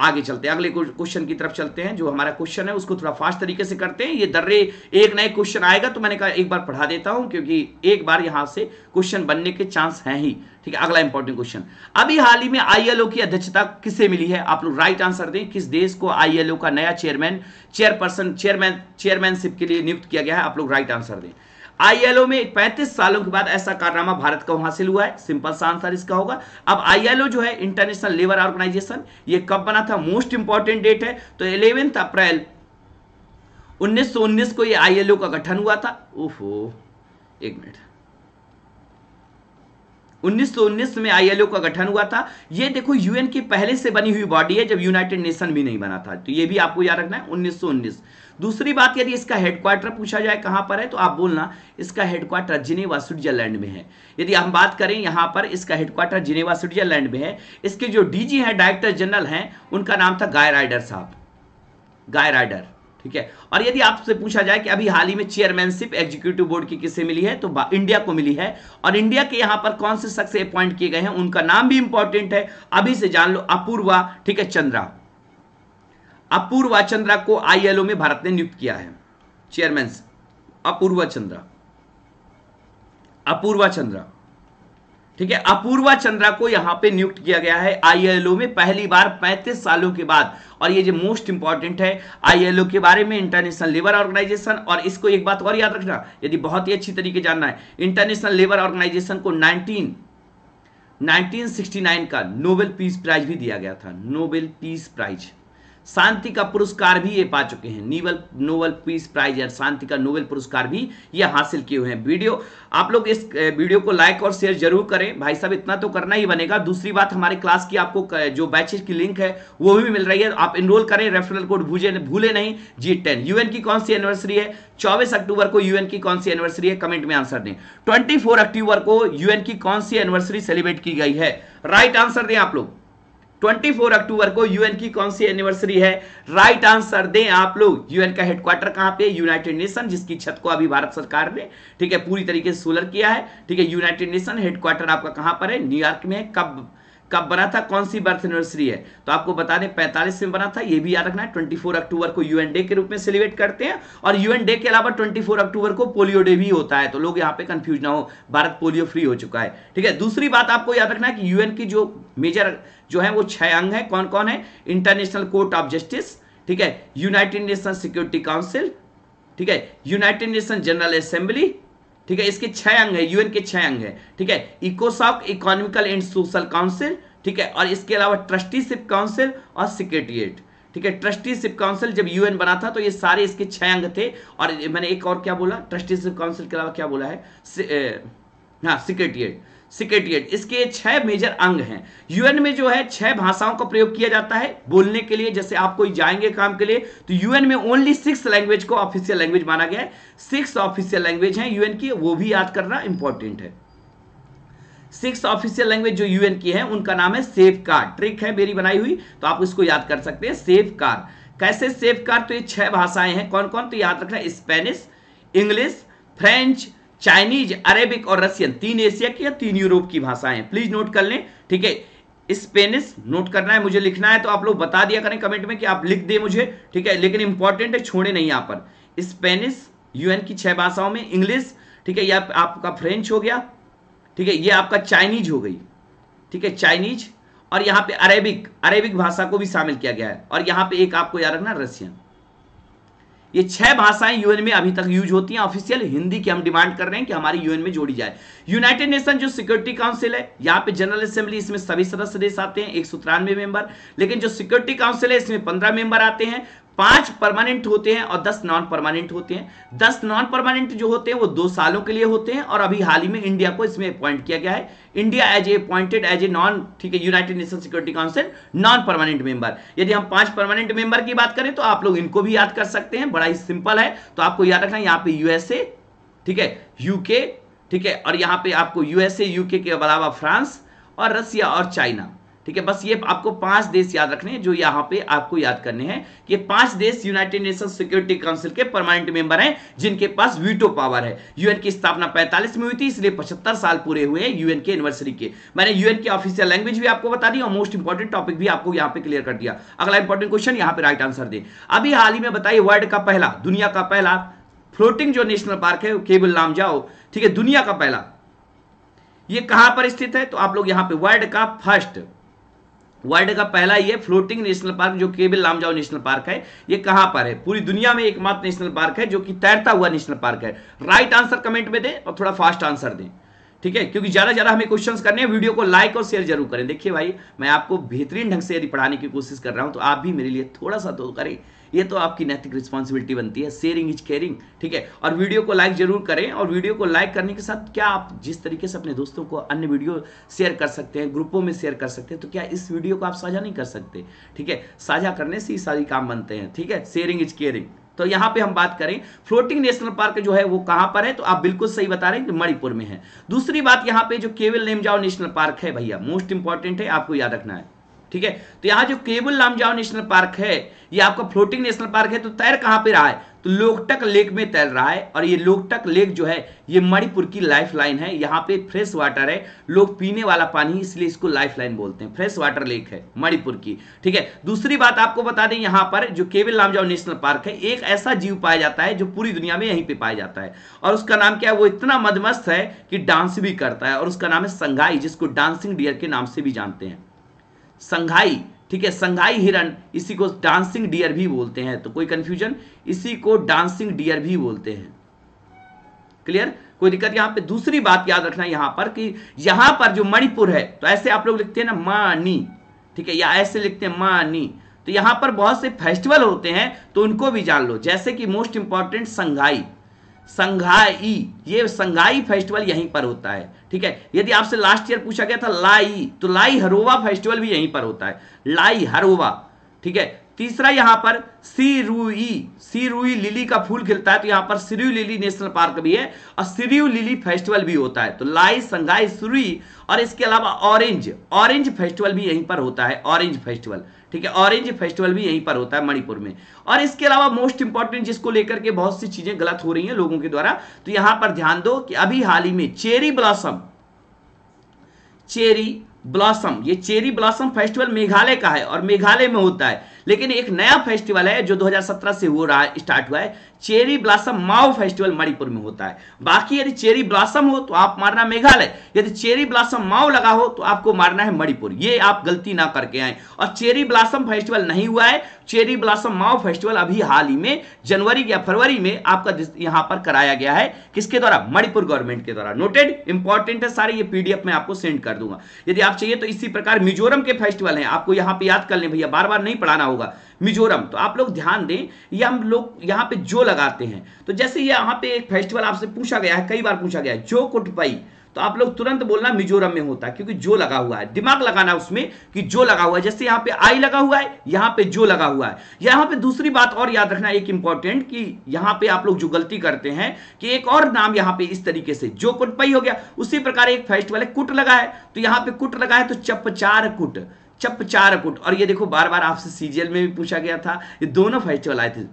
आगे चलते हैं अगले क्वेश्चन की तरफ चलते हैं जो हमारा क्वेश्चन है उसको थोड़ा फास्ट तरीके से करते हैं ये दर्रे एक नए क्वेश्चन आएगा तो मैंने कहा एक बार पढ़ा देता हूं क्योंकि एक बार यहां से क्वेश्चन बनने के चांस हैं ही ठीक है अगला इंपॉर्टेंट क्वेश्चन अभी हाल ही में आईएलओ की अध्यक्षता किसे मिली है आप लोग राइट आंसर दें किस देश को आईएलओ का नया चेयरमैन चेयरपर्सन चेयरमैन चेयरमैनशिप के लिए नियुक्त किया गया है आप लोग राइट आंसर दें आईएलओ में 35 सालों के बाद ऐसा कारनामा भारत को हासिल हुआ है सिंपल सा आंसर इसका होगा अब आईएलओ जो है इंटरनेशनल लेबर ऑर्गेनाइजेशन ये कब बना था मोस्ट इंपॉर्टेंट डेट है तो इलेवेंथ अप्रैल उन्नीस को ये आईएलओ का गठन हुआ था ओहो एक मिनट 1919 में आईएलओ का गठन हुआ था ये देखो यूएन की पहले से बनी हुई बॉडी है जब यूनाइटेड नेशन भी नहीं बना था तो ये भी आपको याद रखना है 1919 दूसरी बात यदि इसका हेडक्वार्टर पूछा जाए कहां पर है तो आप बोलना इसका हेडक्वार्टर जिनेवा स्विट्जरलैंड में है यदि हम बात करें यहां पर इसका हेडक्वार्टर जिनेवा स्विट्जरलैंड में है इसके जो डीजी हैं डायरेक्टर जनरल हैं उनका नाम था गाय राइडर साहब गाय राइडर ठीक है और यदि आपसे पूछा जाए कि अभी हाल ही में चेयरमैनशिप एग्जीक्यूटिव बोर्ड की किसे मिली है तो इंडिया को मिली है और इंडिया के यहां पर कौन से शख्स अपॉइंट किए गए हैं उनका नाम भी इंपॉर्टेंट है अभी से जान लो अपूर्वा ठीक है चंद्रा अपूर्वा चंद्रा को आईएलओ में भारत ने नियुक्त किया है चेयरमैन अपूर्वा चंद्रा अपूर्वा चंद्रा ठीक है अपूर्वा चंद्रा को यहां पे नियुक्त किया गया है आईएलओ में पहली बार 35 सालों के बाद और ये जो मोस्ट इंपॉर्टेंट है आईएलओ के बारे में इंटरनेशनल लेबर ऑर्गेनाइजेशन और इसको एक बात और याद रखना यदि बहुत ही अच्छी तरीके जानना है इंटरनेशनल लेबर ऑर्गेनाइजेशन को 19 1969 का नोबेल पीस प्राइज भी दिया गया था नोबेल पीस प्राइज शांति का पुरस्कार भी ये पा चुके हैं नीवल नोवल पीस प्राइज और शांति का नोवेल पुरस्कार भी ये हासिल किए हुए हैं वीडियो आप लोग इस वीडियो को लाइक और शेयर जरूर करें भाई साहब इतना तो करना ही बनेगा दूसरी बात हमारे क्लास की आपको जो बैचेज की लिंक है वो भी मिल रही है आप इनरोल करें रेफरल कोड भूजे भूले नहीं जी टेन यूएन की कौन सी एनिवर्सरी है चौबीस अक्टूबर को यूएन की कौन सी एनिवर्सरी है कमेंट में आंसर दें ट्वेंटी अक्टूबर को यूएन की कौन सी एनिवर्सरी सेलिब्रेट की गई है राइट आंसर दें आप लोग 24 अक्टूबर को यूएन की कौन सी एनिवर्सरी है राइट आंसर दें आप लोग यूएन का हेडक्वार्टर कहां पे यूनाइटेड नेशन जिसकी छत को अभी भारत सरकार ने ठीक है पूरी तरीके से सोलर किया है ठीक है यूनाइटेड नेशन हेडक्वार्टर आपका कहां पर है न्यूयॉर्क में कब कब बना था कौन सी बर्थ एनिवर्सरी है तो आपको बता दें पैंतालीस में बना था ये भी याद रखना है ट्वेंटी फोर अक्टूबर को यूएन डे के रूप में सेलिब्रेट करते हैं और यूएन डे के अलावा ट्वेंटी फोर अक्टूबर को पोलियो डे भी होता है तो लोग यहाँ पे कंफ्यूज ना हो भारत पोलियो फ्री हो चुका है ठीक है दूसरी बात आपको याद रखना है कि यूएन की जो मेजर जो है वो छह अंग है कौन कौन है इंटरनेशनल कोर्ट ऑफ जस्टिस ठीक है यूनाइटेड नेशन सिक्योरिटी काउंसिल ठीक है यूनाइटेड नेशन जनरल असेंबली ठीक है इसके छह अंग है यूएन के छह अंग है ठीक है इकोसॉक इकोनॉमिकल एंड सोशल काउंसिल ठीक है और इसके अलावा ट्रस्टीशिप काउंसिल और सेक्रेटरिएट ठीक है ट्रस्टीशिप काउंसिल जब यूएन बना था तो ये सारे इसके छह अंग थे और मैंने एक और क्या बोला ट्रस्टीशिप काउंसिल के अलावा क्या बोला है हाँ सिक्रेटरिएट सिक्रेटरिएट इसके छह मेजर अंग हैं यूएन में जो है छह भाषाओं का प्रयोग किया जाता है बोलने के लिए जैसे आप कोई जाएंगे काम के लिए तो यूएन में ओनली सिक्स लैंग्वेज को ऑफिशियल लैंग्वेज माना गया है सिक्स ऑफिशियल लैंग्वेज है यूएन की वो भी याद करना इंपॉर्टेंट है सिक्स ऑफिशियल लैंग्वेज जो यूएन की है उनका नाम है सेफ कार ट्रिक है मेरी बनाई हुई तो आप इसको याद कर सकते हैं सेफ कार कैसे सेफ कार तो ये छह भाषाएं हैं कौन कौन तो याद रखना Spanish English French Chinese Arabic और रशियन तीन एशिया की या तीन यूरोप की भाषाएं हैं प्लीज नोट कर लें ठीक है स्पेनिश नोट करना है मुझे लिखना है तो आप लोग बता दिया करें कमेंट में कि आप लिख दे मुझे ठीक है लेकिन इंपॉर्टेंट है छोड़े नहीं यहाँ पर स्पेनिश यूएन की छह भाषाओं में इंग्लिश ठीक है या आपका फ्रेंच हो गया ठीक है ये आपका चाइनीज हो गई ठीक है चाइनीज और यहां पे अरेबिक अरेबिक भाषा को भी शामिल किया गया है और यहां पे एक आपको याद रखना रशियन ये छह भाषाएं यूएन में अभी तक यूज होती हैं ऑफिशियल हिंदी की हम डिमांड कर रहे हैं कि हमारी यूएन में जोड़ी जाए यूनाइटेड नेशन जो सिक्योरिटी काउंसिल है यहां पे जनरल असेंबली इसमें सभी सदस्य देश आते हैं एक सौ तिरानवे मेंबर लेकिन जो सिक्योरिटी काउंसिल है इसमें पंद्रह मेंबर आते हैं पांच परमानेंट होते हैं और दस नॉन परमानेंट होते हैं दस नॉन परमानेंट जो होते हैं वो दो सालों के लिए होते हैं और अभी हाल ही में इंडिया को इसमें अपॉइंट किया गया है India as a appointed as a non ठीक है United Nation security council non permanent member यदि हम पांच परमानेंट मेंबर की बात करें तो आप लोग इनको भी याद कर सकते हैं बड़ा ही सिंपल है तो आपको याद रखना यहाँ पे यूएसए ठीक है यूके ठीक है और यहाँ पे आपको यूएसए यूके के अलावा फ्रांस और रसिया और चाइना ठीक है बस ये आपको पांच देश याद रखने हैं जो यहां पे आपको याद करने हैं कि पांच देश यूनाइटेड नेशन सिक्योरिटी काउंसिल के परमानेंट मेंबर हैं जिनके पास वीटो पावर है यूएन की स्थापना 45 में हुई थी इसलिए 75 साल पूरे हुए हैं यूएन के एनिवर्सरी के मैंने यूएन की ऑफिशियल लैंग्वेज भी आपको बता दी और मोस्ट इंपॉर्टेंट टॉपिक भी आपको यहां पर क्लियर कर दिया अगला इंपॉर्टेंट क्वेश्चन यहां पर राइट आंसर दे अभी हाल ही में बताइए वर्ल्ड का पहला दुनिया का पहला फ्लोटिंग जो नेशनल पार्क है केबल नाम जाओ ठीक है दुनिया का पहला ये कहां पर स्थित है तो आप लोग यहां पे वर्ल्ड का फर्स्ट वर्ल्ड का पहला ये फ्लोटिंग नेशनल पार्क जो केबल लामजाओ नेशनल पार्क है ये कहां पर है पूरी दुनिया में एकमात्र नेशनल पार्क है जो कि तैरता हुआ नेशनल पार्क है राइट आंसर कमेंट में दें और थोड़ा फास्ट आंसर दें ठीक है क्योंकि ज़्यादा ज़्यादा हमें क्वेश्चंस करने हैं वीडियो को लाइक और शेयर जरूर करें देखिए भाई मैं आपको बेहतरीन ढंग से यदि पढ़ाने की कोशिश कर रहा हूं तो आप भी मेरे लिए थोड़ा सा तो करें ये तो आपकी नैतिक रिस्पॉन्सिबिलिटी बनती है शेयरिंग इज केयरिंग ठीक है और वीडियो को लाइक जरूर करें और वीडियो को लाइक करने के साथ क्या आप जिस तरीके से अपने दोस्तों को अन्य वीडियो शेयर कर सकते हैं ग्रुपों में शेयर कर सकते हैं तो क्या इस वीडियो को आप साझा नहीं कर सकते ठीक है साझा करने से ही सारी काम बनते हैं ठीक है शेयरिंग इज केयरिंग तो यहाँ पे हम बात करें फ्लोटिंग नेशनल पार्क जो है वो कहाँ पर है तो आप बिल्कुल सही बता रहे हैं कि मणिपुर में है दूसरी बात यहाँ पे जो केवल नेमजाओ नेशनल पार्क है भैया मोस्ट इंपॉर्टेंट है आपको याद रखना है ठीक है तो यहाँ जो केबल लामजाओ नेशनल पार्क है ये आपका फ्लोटिंग नेशनल पार्क है तो तैर कहाँ पे रहा है तो लोकटक लेक में तैर रहा है और ये लोकटक लेक जो है ये मणिपुर की लाइफ लाइन है यहाँ पे फ्रेश वाटर है लोग पीने वाला पानी इसलिए इसको लाइफ लाइन बोलते हैं फ्रेश वाटर लेक है मणिपुर की ठीक है दूसरी बात आपको बता दें यहाँ पर जो केवल लामजाओ नेशनल पार्क है एक ऐसा जीव पाया जाता है जो पूरी दुनिया में यहीं पर पाया जाता है और उसका नाम क्या है वो इतना मदमस्त है कि डांस भी करता है और उसका नाम है संघाई जिसको डांसिंग डियर के नाम से भी जानते हैं संघाई ठीक है संघाई हिरण इसी को डांसिंग डियर भी बोलते हैं तो कोई कंफ्यूजन इसी को डांसिंग डियर भी बोलते हैं क्लियर कोई दिक्कत यहां पे दूसरी बात याद रखना यहां पर कि यहां पर जो मणिपुर है तो ऐसे आप लोग लिखते हैं ना मानी ठीक है या ऐसे लिखते हैं मानी तो यहां पर बहुत से फेस्टिवल होते हैं तो उनको भी जान लो जैसे कि मोस्ट इंपॉर्टेंट संघाई संघाई ये संघाई फेस्टिवल यहीं पर होता है ठीक है यदि आपसे लास्ट ईयर पूछा गया था लाई तो लाई हरोवा फेस्टिवल भी यहीं पर होता है लाई हरोवा ठीक है तीसरा यहां पर सिरुई सिरुई लिली का फूल खिलता है तो यहां पर सिरुई लिली नेशनल पार्क भी है और सिरुई लिली फेस्टिवल भी होता है तो लाई संघाई सुरुई और इसके अलावा ऑरेंज ऑरेंज फेस्टिवल भी यहीं पर होता है ऑरेंज फेस्टिवल ठीक है ऑरेंज फेस्टिवल भी यहीं पर होता है मणिपुर में और इसके अलावा मोस्ट इंपॉर्टेंट जिसको लेकर के बहुत सी चीजें गलत हो रही हैं लोगों के द्वारा तो यहां पर ध्यान दो कि अभी हाल ही में चेरी ब्लॉसम चेरी ब्लॉसम ये चेरी ब्लॉसम फेस्टिवल मेघालय का है और मेघालय में होता है लेकिन एक नया फेस्टिवल है जो 2017 से वो स्टार्ट हुआ है cherry blossom Mao festival Manipur में होता है बाकी यदि चेरी ब्लासम हो तो आप मारना मेघालय यदि चेरी ब्लासम माओ लगा हो तो आपको मारना है मणिपुर ये आप गलती ना करके आए और चेरी ब्लासम फेस्टिवल नहीं हुआ है चेरी ब्लासम माओ फेस्टिवल अभी हाल ही में जनवरी या फरवरी में आपका यहां पर कराया गया है किसके द्वारा मणिपुर गवर्नमेंट के द्वारा नोटेड इंपॉर्टेंट है सारे ये पीडीएफ में आपको सेंड कर दूंगा यदि आप चाहिए तो इसी प्रकार मिजोरम के फेस्टिवल है आपको यहां पे याद कर ले भैया बार बार नहीं पढ़ाना होगा मिजोरम तो आप लोग ध्यान दें ये हम लोग यहाँ पे जो लगाते हैं तो जैसे यहाँ पे एक फेस्टिवल आपसे पूछा गया है कई बार पूछा गया है जो कुटपाई तो आप लोग तुरंत बोलना मिजोरम में होता है क्योंकि जो लगा हुआ है दिमाग लगाना उसमें कि जो लगा हुआ है जैसे यहाँ पे आई लगा हुआ है यहाँ पे जो लगा हुआ है यहाँ पे दूसरी बात और याद रखना एक इंपॉर्टेंट कि यहाँ पे आप लोग जो गलती करते हैं कि एक और नाम यहाँ पे इस तरीके से जो कुटपाई हो गया उसी प्रकार एक फेस्टिवल है कुट लगा है तो यहाँ पे कुट लगा है तो चपचार कुट कुट और ये देखो बार बार आपसे सीजीएल में भी पूछा गया था ये दोनों फेस्टिवल आए थे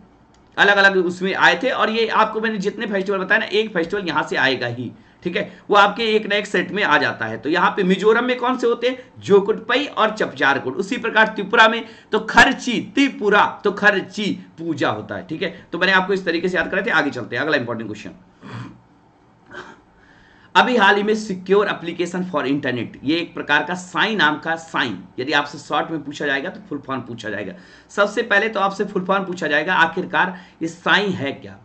अलग अलग उसमें आए थे और ये आपको मैंने जितने फेस्टिवल बताया ना एक फेस्टिवल यहाँ से आएगा ही ठीक है वो आपके एक ना एक सेट में आ जाता है तो यहाँ पे मिजोरम में कौन से होते हैं जोकुटपई और चपचारकुट उसी प्रकार त्रिपुरा में तो खर्ची त्रिपुरा तो खर्ची पूजा होता है ठीक है तो मैंने आपको इस तरीके से याद करा थे आगे चलते हैं अगला इंपॉर्टेंट क्वेश्चन अभी हाल ही में सिक्योर एप्लीकेशन फॉर इंटरनेट ये एक प्रकार का साइन नाम का साइन यदि आपसे शॉर्ट में पूछा जाएगा तो फुल फॉर्म पूछा जाएगा सबसे पहले तो आपसे फुल फॉर्म पूछा जाएगा आखिरकार ये साइन है क्या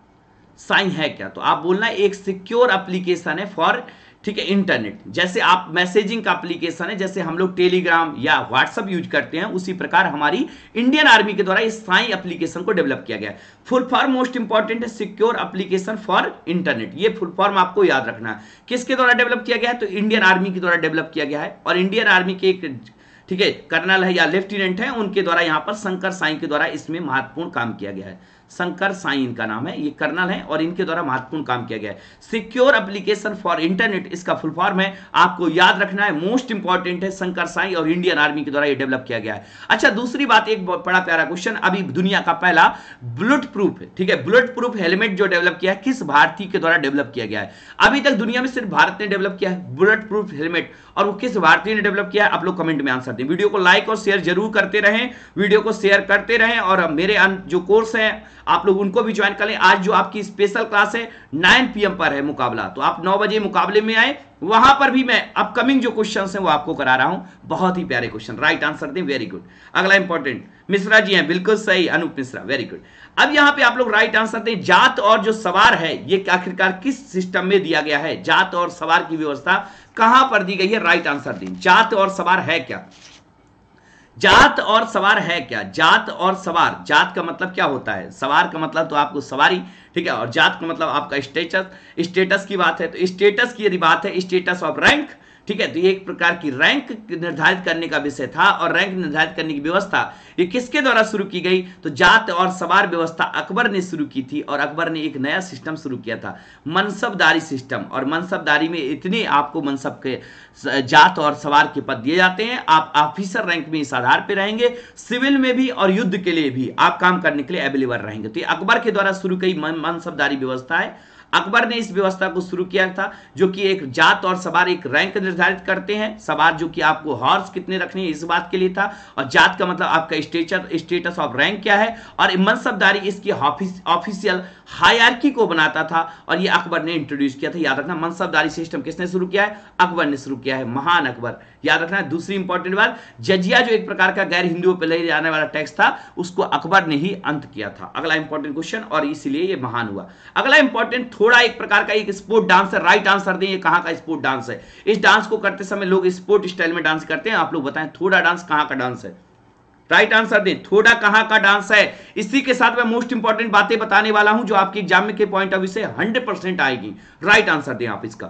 साइन है क्या तो आप बोलना एक सिक्योर एप्लीकेशन है फॉर ठीक है इंटरनेट जैसे आप मैसेजिंग का एप्लीकेशन है जैसे हम लोग टेलीग्राम या व्हाट्सअप यूज करते हैं उसी प्रकार हमारी इंडियन आर्मी के द्वारा इस साई एप्लीकेशन को डेवलप किया गया फुल फॉर्म मोस्ट इंपॉर्टेंट है सिक्योर एप्लीकेशन फॉर इंटरनेट ये फुल फॉर्म आपको याद रखना है किसके द्वारा डेवलप किया गया है तो इंडियन आर्मी के द्वारा डेवलप किया गया है और इंडियन आर्मी के एक ठीक है कर्नल है या लेफ्टिनेंट है उनके द्वारा यहां पर शंकर साई के द्वारा इसमें महत्वपूर्ण काम किया गया है शंकर साई इनका नाम है ये कर्नल है और इनके द्वारा महत्वपूर्ण काम किया गया है सिक्योर एप्लीकेशन फॉर इंटरनेट इसका फुल फॉर्म है आपको याद रखना है मोस्ट इंपॉर्टेंट है शंकर साई और इंडियन आर्मी के द्वारा ये डेवलप किया गया है अच्छा दूसरी बात एक बड़ा प्यारा क्वेश्चन अभी दुनिया का पहला बुलेट प्रूफ ठीक है बुलेट प्रूफ हेलमेट जो डेवलप किया है किस भारतीय के द्वारा डेवलप किया गया है अभी तक दुनिया में सिर्फ भारत ने डेवलप किया है बुलेट प्रूफ हेलमेट और वो किस भारतीय ने डेवलप किया है आप लोग कमेंट में आंसर दें वीडियो को लाइक और शेयर जरूर करते रहें वीडियो को शेयर करते रहें और मेरे जो कोर्स है आप लोग उनको भी ज्वाइन कर लें आज जो आपकी स्पेशल क्लास है नाइन पी पर है मुकाबला तो आप नौ बजे मुकाबले में आए वहां पर भी मैं अपकमिंग जो क्वेश्चन है वो आपको करा रहा हूं बहुत ही प्यारे क्वेश्चन राइट आंसर दें वेरी गुड अगला इंपॉर्टेंट मिश्रा जी हैं बिल्कुल सही अनूप मिश्रा वेरी गुड अब यहां पे आप लोग राइट आंसर दें जात और जो सवार है ये आखिरकार किस सिस्टम में दिया गया है जात और सवार की व्यवस्था कहां पर दी गई है राइट आंसर दें जात और सवार है क्या जात और सवार है क्या जात और सवार जात का मतलब क्या होता है सवार का मतलब तो आपको सवारी ठीक है और जात का मतलब आपका स्टेटस स्टेटस की बात है तो स्टेटस की यदि बात है स्टेटस ऑफ रैंक ठीक है तो ये एक प्रकार की रैंक निर्धारित करने का विषय था और रैंक निर्धारित करने की व्यवस्था ये किसके द्वारा शुरू की गई तो जात और सवार व्यवस्था अकबर ने शुरू की थी और अकबर ने एक नया सिस्टम शुरू किया था मनसबदारी सिस्टम और मनसबदारी में इतने आपको मनसब के जात और सवार के पद दिए जाते हैं आप ऑफिसर रैंक में इस आधार पर रहेंगे सिविल में भी और युद्ध के लिए भी आप काम करने के लिए अवेलेबल रहेंगे तो ये अकबर के द्वारा शुरू की मनसबदारी व्यवस्था है अकबर ने इस व्यवस्था को शुरू किया था जो कि एक जात और सवार एक रैंक निर्धारित करते हैं सवार जो कि आपको हॉर्स कितने रखने हैं इस बात के लिए था और जात का मतलब आपका स्टेचर स्टेटस ऑफ रैंक क्या है और मनसबदारी इसकी ऑफिशियल हायरकी को बनाता था और ये अकबर ने इंट्रोड्यूस किया था याद रखना मनसबदारी सिस्टम किसने शुरू किया है अकबर ने शुरू किया है महान अकबर याद रखना है दूसरी इंपॉर्टेंट बात जजिया जो एक प्रकार का गैर हिंदुओं पर ले जाने वाला टैक्स था उसको अकबर ने ही अंत किया था अगला इंपॉर्टेंट क्वेश्चन और इसलिए ये महान हुआ अगला इंपॉर्टेंट थोड़ा एक प्रकार का एक स्पोर्ट डांस है राइट आंसर दें ये कहाँ का स्पोर्ट डांस है इस डांस को करते समय लोग स्पोर्ट स्टाइल में डांस करते हैं आप लोग बताएं थोड़ा डांस कहाँ का डांस है राइट आंसर दें थोड़ा कहां का डांस है इसी के साथ मैं मोस्ट इंपॉर्टेंट बातें बताने वाला हूं जो आपके एग्जाम के पॉइंट ऑफ व्यू से 100% परसेंट आएगी राइट आंसर दें आप इसका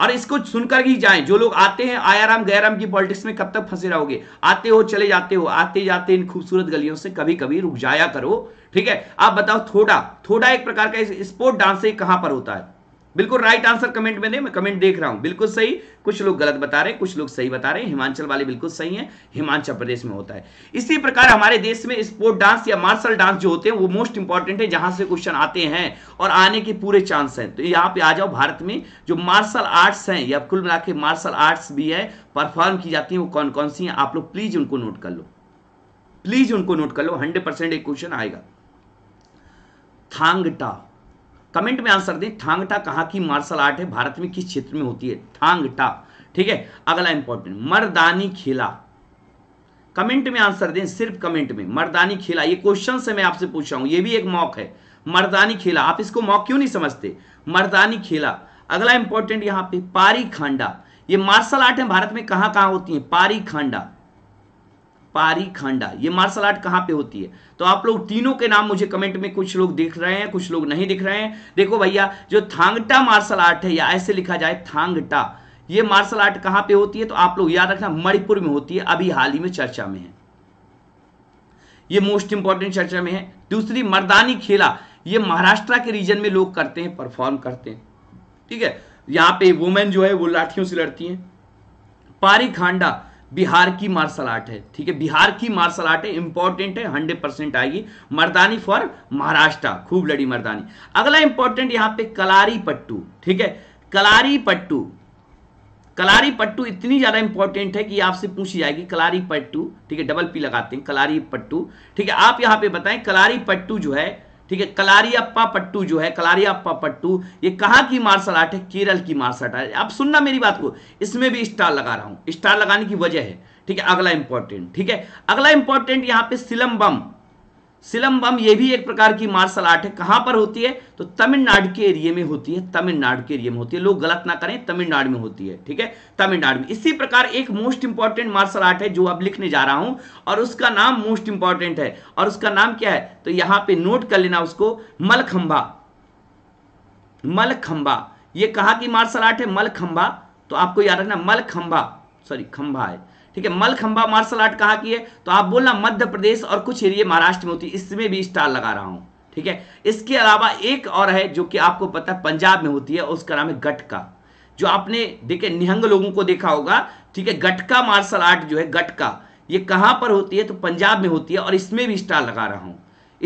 और इसको सुनकर ही जाएं जो लोग आते हैं आयाराम गयाराम की पॉलिटिक्स में कब तक फंसे रहोगे आते हो चले जाते हो आते जाते इन खूबसूरत गलियों से कभी कभी रुक जाया करो ठीक है आप बताओ थोड़ा थोड़ा एक प्रकार का स्पोर्ट डांस कहां पर होता है बिल्कुल राइट आंसर कमेंट में दे मैं कमेंट देख रहा हूं बिल्कुल सही कुछ लोग गलत बता रहे हैं कुछ लोग सही बता रहे हैं हिमाचल वाले बिल्कुल सही हैं हिमाचल प्रदेश में होता है इसी प्रकार हमारे देश में स्पोर्ट डांस या मार्शल डांस जो होते हैं वो मोस्ट इंपॉर्टेंट है जहां से क्वेश्चन आते हैं और आने के पूरे चांस हैं तो यहाँ पे आ जाओ भारत में जो मार्शल आर्ट्स हैं या कुल मिला मार्शल आर्ट्स भी है परफॉर्म की जाती है वो कौन कौन सी है आप लोग प्लीज उनको नोट कर लो प्लीज उनको नोट कर लो हंड्रेड परसेंट एक क्वेश्चन आएगा थांगटा कमेंट में आंसर दें थांगटा कहाँ की मार्शल आर्ट है भारत में किस क्षेत्र में होती है थांगटा ठीक है अगला इंपॉर्टेंट मर्दानी खेला कमेंट में आंसर दें सिर्फ कमेंट में मर्दानी खेला ये क्वेश्चन से मैं आपसे पूछ रहा हूं ये भी एक मॉक है मर्दानी खेला आप इसको मॉक क्यों नहीं समझते मर्दानी खेला अगला इंपॉर्टेंट यहां पे पारी खांडा ये मार्शल आर्ट है भारत में कहां कहां होती है पारी खांडा पारी खांडा ये मार्शल आर्ट कहाँ पे होती है तो आप लोग तीनों के नाम मुझे कमेंट में कुछ लोग दिख रहे हैं कुछ लोग नहीं दिख रहे हैं देखो भैया जो थांगटा मार्शल आर्ट है या ऐसे लिखा जाए थांगटा ये मार्शल आर्ट कहाँ पे होती है तो आप लोग याद रखना मणिपुर में होती है अभी हाल ही में चर्चा में है ये मोस्ट इंपॉर्टेंट चर्चा में है दूसरी मर्दानी खेला ये महाराष्ट्र के रीजन में लोग करते हैं परफॉर्म करते हैं ठीक है यहाँ पे वुमेन जो है वो लाठियों से लड़ती हैं पारी खांडा बिहार की मार्शल आर्ट है ठीक है बिहार की मार्शल आर्ट है इंपॉर्टेंट है हंड्रेड परसेंट आएगी मर्दानी फॉर महाराष्ट्र खूब लड़ी मर्दानी अगला इंपॉर्टेंट यहां पे कलारी पट्टू ठीक है कलारी पट्टू कलारी पट्टू इतनी ज्यादा इंपॉर्टेंट है कि आपसे पूछी जाएगी कलारी पट्टू ठीक है डबल पी लगाते हैं कलारी पट्टू ठीक है आप यहां पर बताएं कलारी पट्टू जो है ठीक है कलारियाप्पा पट्टू जो है कलारियाप्पा पट्टू ये कहाँ की मार्शल आर्ट है केरल की मार्शल आर्ट है आप सुनना मेरी बात को इसमें भी स्टार लगा रहा हूँ स्टार लगाने की वजह है ठीक है अगला इंपॉर्टेंट ठीक है अगला इंपॉर्टेंट यहाँ पे सिलम बम सिलम्बम ये भी एक प्रकार की मार्शल आर्ट है कहां पर होती है तो तमिलनाडु के एरिए में होती है तमिलनाडु के एरिए में होती है लोग गलत ना करें तमिलनाडु में होती है ठीक है तमिलनाडु में इसी प्रकार एक मोस्ट इंपॉर्टेंट मार्शल आर्ट है जो अब लिखने जा रहा हूं और उसका नाम मोस्ट इंपॉर्टेंट है और उसका नाम क्या है तो यहां पर नोट कर लेना उसको मलखंबा मलखंबा यह कहा कि मार्शल आर्ट है मलखंबा तो आपको याद रखना मलखंबा सॉरी खंबा है ठीक है मलखंबा मार्शल आर्ट कहा की है तो आप बोलना मध्य प्रदेश और कुछ एरिया महाराष्ट्र में होती है इसमें भी स्टार लगा रहा हूं ठीक है इसके अलावा एक और है जो कि आपको पता है पंजाब में होती है उसका नाम है गटका जो आपने देखे निहंग लोगों को देखा होगा ठीक है गटका मार्शल आर्ट जो है गटका ये कहां पर होती है तो पंजाब में होती है और इसमें भी स्टार लगा रहा हूं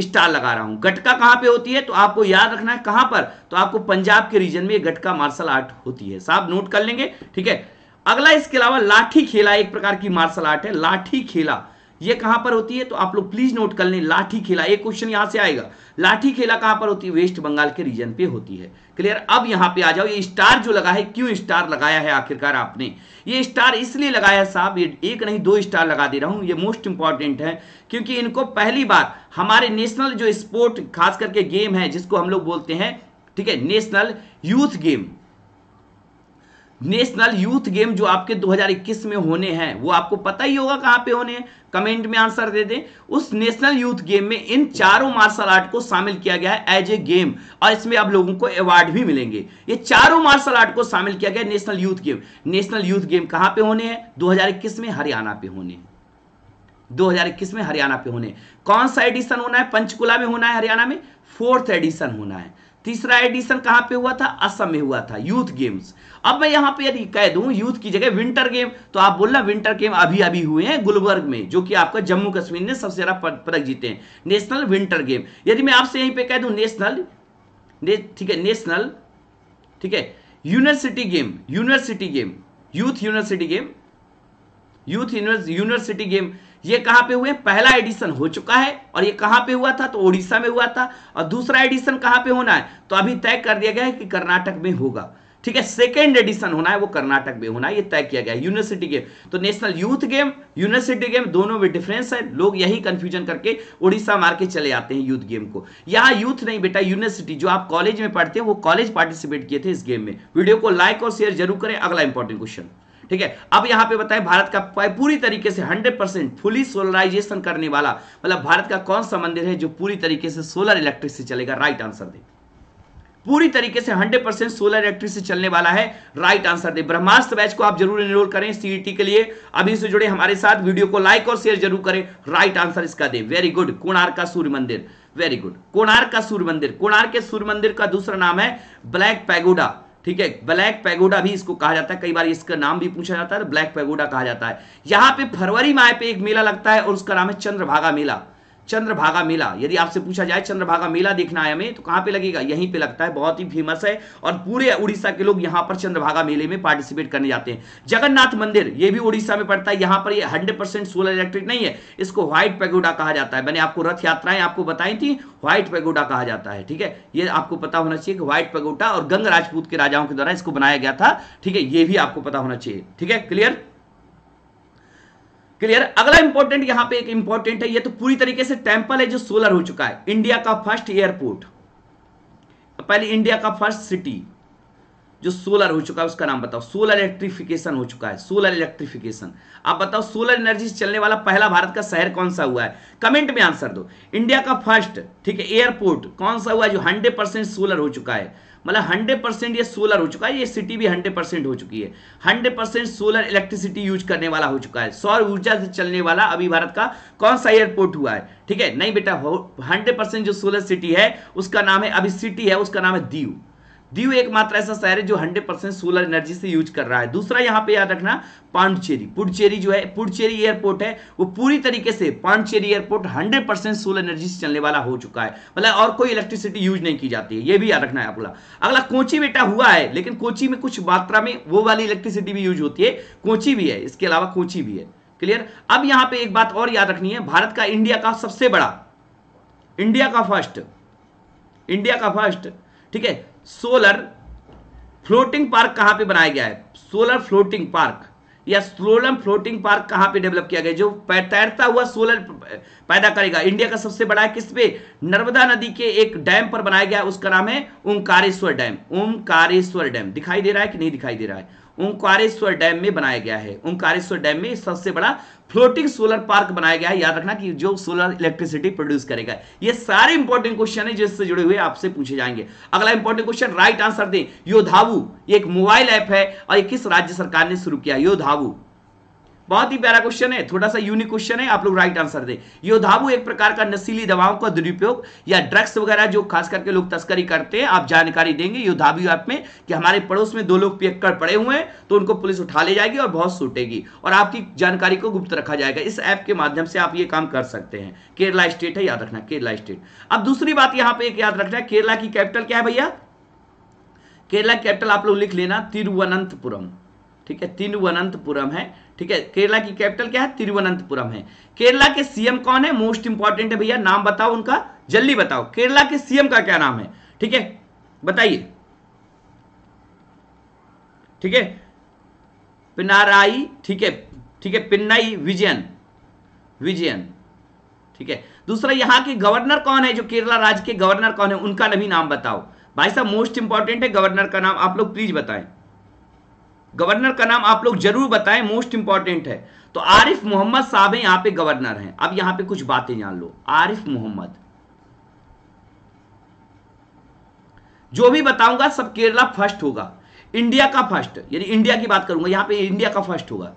स्टार लगा रहा हूं गटका कहां पे होती है तो आपको याद रखना है कहां पर तो आपको पंजाब के रीजन में गटका मार्शल आर्ट होती है साहब नोट कर लेंगे ठीक है अगला इसके अलावा लाठी खेला एक प्रकार की मार्शल आर्ट है लाठी खेला ये कहां पर होती है तो आप लोग प्लीज नोट कर लें लाठी खेला एक क्वेश्चन यहां से आएगा लाठी खेला कहां पर होती है वेस्ट बंगाल के रीजन पे होती है क्लियर अब यहां पे आ जाओ ये स्टार जो लगा है क्यों स्टार लगाया है आखिरकार आपने ये स्टार इसलिए लगाया है साहब ये एक नहीं दो स्टार लगा दे रहा हूं ये मोस्ट इंपॉर्टेंट है क्योंकि इनको पहली बार हमारे नेशनल जो स्पोर्ट खास करके गेम है जिसको हम लोग बोलते हैं ठीक है national youth game national youth game जो आपके 2021 में होने हैं वो आपको पता ही होगा कहां पे होने हैं कमेंट में आंसर दे दें उस नेशनल यूथ गेम में इन चारों मार्शल आर्ट को शामिल किया गया है एज ए गेम और इसमें आप लोगों को अवार्ड भी मिलेंगे ये चारों मार्शल आर्ट को शामिल किया गया national youth game national youth game कहां पे होने हैं दो में हरियाणा पे होने हैं 2021 में हरियाणा पे होने कौन सा एडिशन होना है पंचकुला में होना है हरियाणा में फोर्थ एडिशन होना है तीसरा एडिशन कहां पे हुआ था असम में हुआ था यूथ गेम्स अब मैं यहां पे यदि कह दूं यूथ की जगह विंटर गेम तो आप बोलना विंटर गेम अभी अभी हुए हैं गुलबर्ग में जो कि आपका जम्मू कश्मीर ने सबसे ज्यादा पदक जीते हैं नेशनल विंटर गेम यदि मैं आपसे यहीं पे कह दूं नेशनल ठीक है नेशनल ठीक है university game university game youth university game youth university game ये कहां पे हुए पहला एडिशन हो चुका है और ये कहां पे हुआ था तो ओडिशा में हुआ था और दूसरा एडिशन कहां पे होना है तो अभी तय कर दिया गया है कि कर्नाटक में होगा ठीक है सेकेंड एडिशन होना है वो कर्नाटक में होना है ये तय किया गया है यूनिवर्सिटी गेम तो national youth game university game दोनों में डिफरेंस है लोग यही कंफ्यूजन करके उड़ीसा मार के चले आते हैं यूथ गेम को यहाँ यूथ नहीं बेटा यूनिवर्सिटी जो आप कॉलेज में पढ़ते हैं वो कॉलेज पार्टिसिपेट किए थे इस गेम में वीडियो को लाइक और शेयर जरूर करें अगला इंपॉर्टेंट क्वेश्चन ठीक है अब यहां पे बताएं भारत का पूरी तरीके से 100 परसेंट फुली सोलराइजेशन करने वाला मतलब भारत का कौन सा मंदिर है जो पूरी तरीके से सोलर इलेक्ट्रिक से चलेगा राइट आंसर दे पूरी तरीके से 100 परसेंट सोलर इलेक्ट्रिक से चलने वाला है राइट आंसर दे ब्रह्मास्त्र बैच को आप जरूर एनरोल करें सीईटी e के लिए अभी से जुड़े हमारे साथ वीडियो को लाइक और शेयर जरूर करें राइट आंसर इसका दे वेरी गुड कोणार का सूर्य मंदिर वेरी गुड कोणार का सूर्य मंदिर कोणार के सूर्य मंदिर का दूसरा नाम है ब्लैक पैगोडा ठीक है ब्लैक पैगोडा भी इसको कहा जाता है कई बार इसका नाम भी पूछा जाता है ब्लैक पैगोडा कहा जाता है यहां पे फरवरी माह पे एक मेला लगता है और उसका नाम है चंद्रभागा मेला चंद्रभागा मेला यदि आपसे पूछा जाए चंद्रभागा मेला देखना है हमें तो कहां पे लगेगा यहीं पे लगता है बहुत ही फेमस है और पूरे उड़ीसा के लोग यहां पर चंद्रभागा मेले में पार्टिसिपेट करने जाते हैं जगन्नाथ मंदिर ये भी उड़ीसा में पड़ता है यहां पर ये हंड्रेड परसेंट सोलर इलेक्ट्रिक नहीं है इसको व्हाइट पैगोडा कहा जाता है मैंने आपको रथ यात्राएं आपको बताई थी व्हाइट पैगोडा कहा जाता है ठीक है ये आपको पता होना चाहिए कि व्हाइट पैगोडा और गंग राजपूत के राजाओं के द्वारा इसको बनाया गया था ठीक है ये भी आपको पता होना चाहिए ठीक है क्लियर क्लियर अगला इंपॉर्टेंट यहां पे एक इंपॉर्टेंट है ये तो पूरी तरीके से टेंपल है जो सोलर हो चुका है इंडिया का फर्स्ट एयरपोर्ट पहले इंडिया का फर्स्ट सिटी जो सोलर हो चुका है उसका नाम बताओ सोलर इलेक्ट्रिफिकेशन हो चुका है सोलर इलेक्ट्रिफिकेशन आप बताओ सोलर एनर्जी से चलने वाला पहला भारत का शहर कौन सा हुआ है कमेंट में आंसर दो इंडिया का फर्स्ट ठीक है एयरपोर्ट कौन सा हुआ है जो हंड्रेड परसेंट सोलर हो चुका है मतलब हंड्रेड परसेंट यह सोलर हो चुका है ये सिटी भी हंड्रेड परसेंट हो चुकी है hundred percent solar electricity use करने वाला हो चुका है सौर ऊर्जा से चलने वाला अभी भारत का कौन सा एयरपोर्ट हुआ है ठीक है नहीं बेटा हंड्रेड परसेंट जो सोलर सिटी है उसका नाम है अभी सिटी है उसका नाम है दीव दीव एकमात्र ऐसा शहर है जो 100 परसेंट सोलर एनर्जी से यूज कर रहा है दूसरा यहाँ पे याद रखना पांडुचेरी पुडचेरी जो है पुडचेरी एयरपोर्ट है वो पूरी तरीके से Pondicherry airport 100 percent solar energy से चलने वाला हो चुका है मतलब और कोई इलेक्ट्रिसिटी यूज नहीं की जाती है ये भी याद रखना है अगला अगला कोची बेटा हुआ है लेकिन कोची में कुछ मात्रा में वो वाली इलेक्ट्रिसिटी भी यूज होती है कोची भी है इसके अलावा कोची भी है क्लियर अब यहाँ पे एक बात और याद रखनी है भारत का इंडिया का सबसे बड़ा इंडिया का फर्स्ट इंडिया का फर्स्ट ठीक है सोलर फ्लोटिंग पार्क कहां पे बनाया गया है सोलर फ्लोटिंग पार्क या सोलर फ्लोटिंग पार्क कहां पे डेवलप किया गया जो तैरता हुआ सोलर पैदा करेगा इंडिया का सबसे बड़ा है किस पे नर्मदा नदी के एक डैम पर बनाया गया उसका नाम है ओंकारेश्वर डैम ओंकारेश्वर डैम दिखाई दे रहा है कि नहीं दिखाई दे रहा है ओंकारेश्वर डैम में बनाया गया है ओंकारेश्वर डैम में सबसे बड़ा फ्लोटिंग सोलर पार्क बनाया गया है याद रखना कि जो सोलर इलेक्ट्रिसिटी प्रोड्यूस करेगा ये सारे इंपॉर्टेंट क्वेश्चन है जिससे जुड़े हुए आपसे पूछे जाएंगे अगला इंपॉर्टेंट क्वेश्चन राइट आंसर दें योधावू एक मोबाइल ऐप है और ये किस राज्य सरकार ने शुरू किया योधावू बहुत ही प्यारा क्वेश्चन है थोड़ा सा यूनिक क्वेश्चन है आप लोग राइट आंसर दें योधाबु एक प्रकार का नशीली दवाओं का दुरुपयोग या ड्रग्स वगैरह जो खास करके लोग तस्करी करते हैं आप जानकारी देंगे योधाबु ऐप में कि हमारे पड़ोस में दो लोग पियक्कड़ पड़े हुए हैं तो उनको पुलिस उठा ले जाएगी और बहुत सूटेगी और आपकी जानकारी को गुप्त रखा जाएगा इस ऐप के माध्यम से आप ये काम कर सकते हैं केरला स्टेट है याद रखना केरला स्टेट अब दूसरी बात यहाँ पे एक याद रखना है केरला की कैपिटल क्या है भैया केरला कैपिटल आप लोग लिख लेना तिरुवनंतपुरम ठीक है तिरुवनंतपुरम है ठीक है केरला की कैपिटल क्या है तिरुवनंतपुरम है केरला के सीएम कौन है मोस्ट इंपॉर्टेंट है भैया नाम बताओ उनका जल्दी बताओ केरला के सीएम का क्या नाम है ठीक है बताइए ठीक है पिनाराई ठीक है ठीक है पिन्नाई विजयन विजयन ठीक है दूसरा यहां के गवर्नर कौन है जो केरला राज्य के गवर्नर कौन है उनका भी नाम बताओ भाई साहब मोस्ट इंपॉर्टेंट है गवर्नर का नाम आप लोग प्लीज बताएं गवर्नर का नाम आप लोग जरूर बताएं मोस्ट इंपॉर्टेंट है तो आरिफ मोहम्मद साहब है यहां पे गवर्नर हैं अब यहां पे कुछ बातें जान लो आरिफ मोहम्मद जो भी बताऊंगा सब केरला फर्स्ट होगा इंडिया का फर्स्ट यानी इंडिया की बात करूंगा यहां पे इंडिया का फर्स्ट होगा